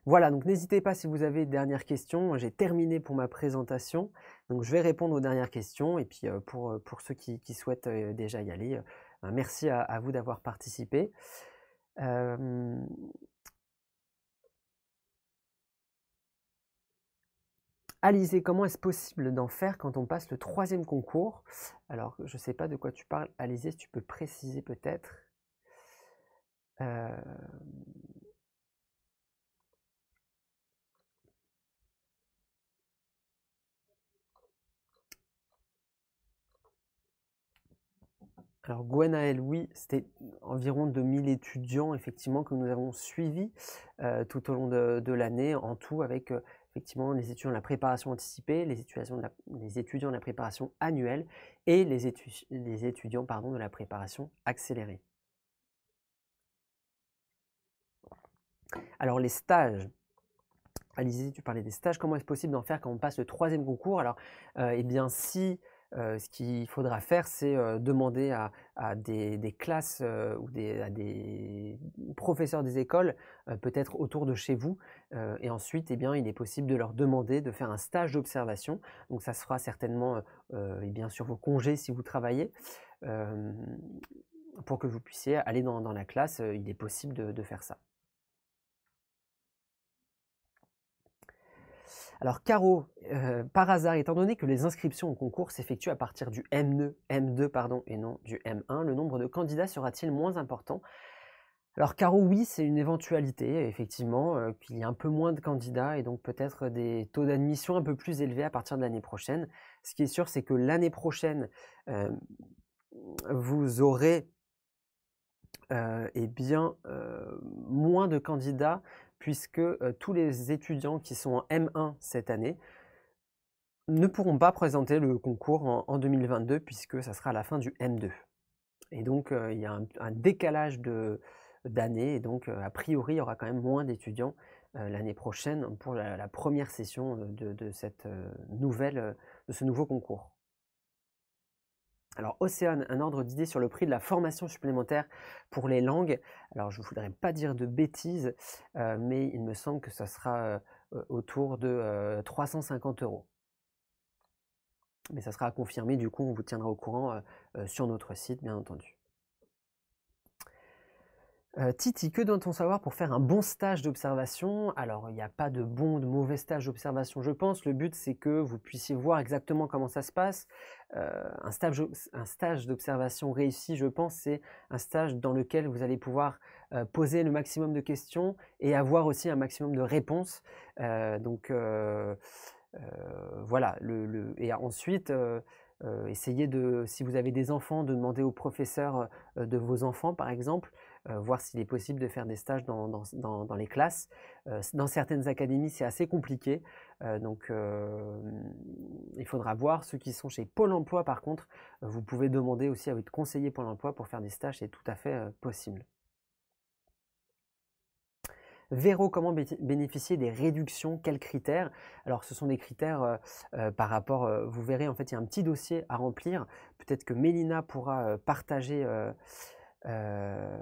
Voilà, donc n'hésitez pas si vous avez des dernières questions. J'ai terminé pour ma présentation. Donc je vais répondre aux dernières questions. Et puis pour, pour ceux qui, souhaitent déjà y aller, ben merci à, vous d'avoir participé. Alizé, comment est-ce possible d'en faire quand on passe le troisième concours Alors, je ne sais pas de quoi tu parles. Alizé, si tu peux préciser peut-être. Euh, alors Gwenaël, oui, c'était environ 2000 étudiants effectivement que nous avons suivis euh, tout au long de, l'année, en tout avec euh, effectivement les étudiants de la préparation anticipée, les étudiants de la, les étudiants la préparation annuelle et les, étudiants pardon, de la préparation accélérée. Alors les stages. Alizé, tu parlais des stages. Comment est-ce possible d'en faire quand on passe le troisième concours Alors, euh, eh bien, si euh, ce qu'il faudra faire, c'est euh, demander à, des, classes euh, ou à des professeurs des écoles, peut-être autour de chez vous. et ensuite, eh bien, il est possible de leur demander de faire un stage d'observation. Donc, ça sera certainement eh bien, sur vos congés si vous travaillez. pour que vous puissiez aller dans, la classe, il est possible de faire ça. Alors Caro, euh, par hasard, étant donné que les inscriptions au concours s'effectuent à partir du M2, M2 pardon, et non du M1, le nombre de candidats sera-t-il moins important alors Caro, oui, c'est une éventualité, effectivement, euh, qu'il y ait un peu moins de candidats et donc peut-être des taux d'admission un peu plus élevés à partir de l'année prochaine. Ce qui est sûr, c'est que l'année prochaine, euh, vous aurez eh bien, moins de candidats puisque euh, tous les étudiants qui sont en M1 cette année ne pourront pas présenter le concours en, 2022, puisque ça sera à la fin du M2. Et donc, euh, il y a un, décalage d'années, et donc, euh, a priori, il y aura quand même moins d'étudiants l'année prochaine pour la, première session de, cette nouvelle, de ce nouveau concours. Alors Océane, un ordre d'idée sur le prix de la formation supplémentaire pour les langues. Alors je ne voudrais pas dire de bêtises, euh, mais il me semble que ça sera euh, euh, autour de 350 euros. Mais ça sera confirmé, du coup on vous tiendra au courant sur notre site, bien entendu. Euh, Titi, que doit-on savoir pour faire un bon stage d'observation Alors, il n'y a pas de bon, ou de mauvais stage d'observation, je pense. Le but, c'est que vous puissiez voir exactement comment ça se passe. Euh, un stage, d'observation réussi, je pense, c'est un stage dans lequel vous allez pouvoir euh, poser le maximum de questions et avoir aussi un maximum de réponses. donc, voilà. Et ensuite... essayez de, si vous avez des enfants, de demander aux professeurs de vos enfants, par exemple, euh, voir s'il est possible de faire des stages dans, les classes. Euh, dans certaines académies, c'est assez compliqué. Euh, donc, il faudra voir. Ceux qui sont chez Pôle emploi, par contre, vous pouvez demander aussi à votre conseiller Pôle emploi pour faire des stages. C'est tout à fait possible. Véro, comment bénéficier des réductions Quels critères Alors, ce sont des critères par rapport, vous verrez, en fait, il y a un petit dossier à remplir. Peut-être que Mélina pourra partager euh,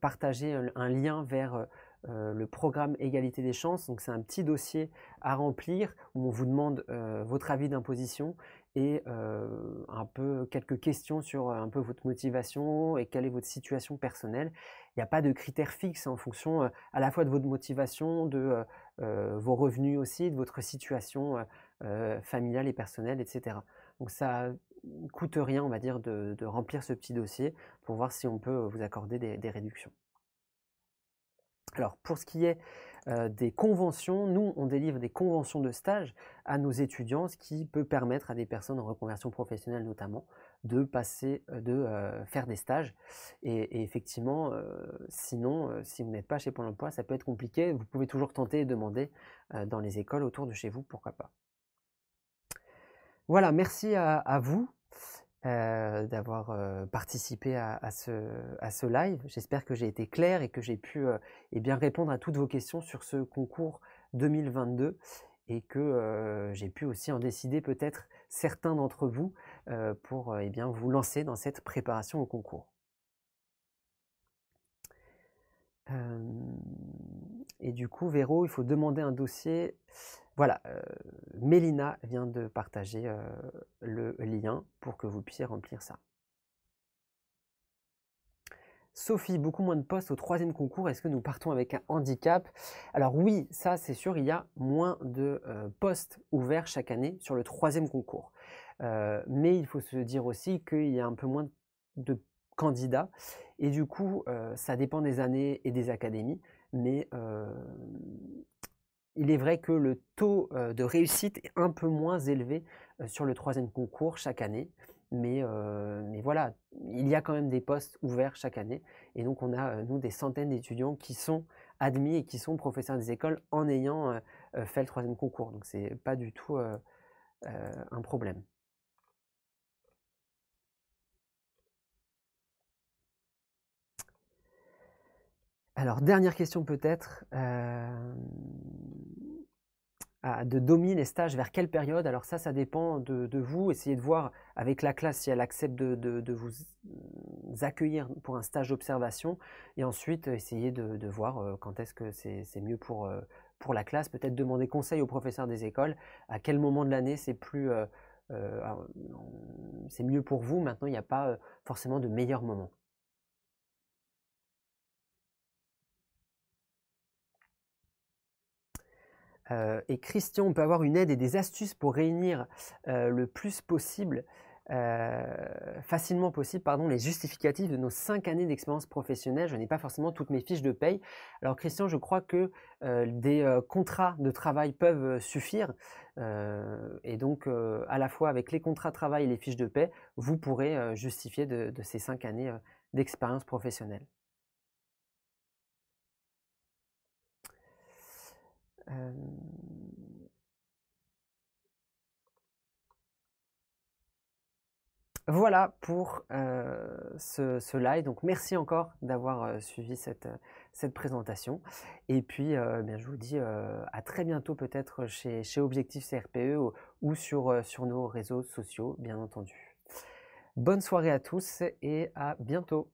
partager un, lien vers euh, le programme égalité des chances. Donc c'est un petit dossier à remplir où on vous demande euh, votre avis d'imposition et un peu quelques questions sur un peu votre motivation et quelle est votre situation personnelle. Il n'y a pas de critères fixes en fonction à la fois de votre motivation, de vos revenus aussi, de votre situation familiale et personnelle, etc. Donc ça coûte rien, on va dire, de, remplir ce petit dossier pour voir si on peut euh, vous accorder des, réductions. Alors, pour ce qui est euh, des conventions, nous, on délivre des conventions de stage à nos étudiants, ce qui peut permettre à des personnes en reconversion professionnelle notamment de passer, euh, de faire des stages. Et, effectivement, sinon, si vous n'êtes pas chez Pôle emploi, ça peut être compliqué. Vous pouvez toujours tenter et demander dans les écoles autour de chez vous, pourquoi pas. Voilà, merci à, vous euh, d'avoir euh, participé à, ce, live. J'espère que j'ai été clair et que j'ai pu euh, eh bien répondre à toutes vos questions sur ce concours 2022 et que j'ai pu aussi en décider peut-être certains d'entre vous pour eh bien, vous lancer dans cette préparation au concours. et du coup, Véro, il faut demander un dossier voilà, euh, Mélina vient de partager euh, le lien pour que vous puissiez remplir ça. Sophie, beaucoup moins de postes au troisième concours. Est-ce que nous partons avec un handicap Alors oui, ça c'est sûr, il y a moins de euh, postes ouverts chaque année sur le troisième concours. mais il faut se dire aussi qu'il y a un peu moins de candidats. Et du coup, ça dépend des années et des académies. Mais il est vrai que le taux euh, de réussite est un peu moins élevé euh, sur le troisième concours chaque année. Mais, euh, mais, voilà, il y a quand même des postes ouverts chaque année. Et donc, on a, nous, des centaines d'étudiants qui sont admis et qui sont professeurs des écoles en ayant fait le troisième concours. Donc, ce n'est pas du tout un problème. Alors, dernière question peut-être de dominer les stages vers quelle période. Alors ça, ça dépend de, vous. Essayez de voir avec la classe si elle accepte de, vous accueillir pour un stage d'observation. Et ensuite, essayez de, voir euh, quand est-ce que c'est mieux euh, pour, la classe. Peut-être demander conseil aux professeurs des écoles à quel moment de l'année c'est euh, ah, c'est mieux pour vous. Maintenant, il n'y a pas forcément de meilleur moment. Euh, et Christian, on peut avoir une aide et des astuces pour réunir euh, le plus possible, euh, facilement possible, les justificatifs de nos cinq années d'expérience professionnelle. Je n'ai pas forcément toutes mes fiches de paye. Alors Christian, je crois que des contrats de travail peuvent suffire. et donc, à la fois avec les contrats de travail et les fiches de paie, vous pourrez justifier de, ces cinq années d'expérience professionnelle. Euh, voilà pour euh, ce, live. Donc merci encore d'avoir euh, suivi cette, cette, présentation. Et puis, eh bien, je vous dis à très bientôt peut-être chez, chez, Objectif CRPE ou, ou sur, sur nos réseaux sociaux, bien entendu. Bonne soirée à tous et à bientôt.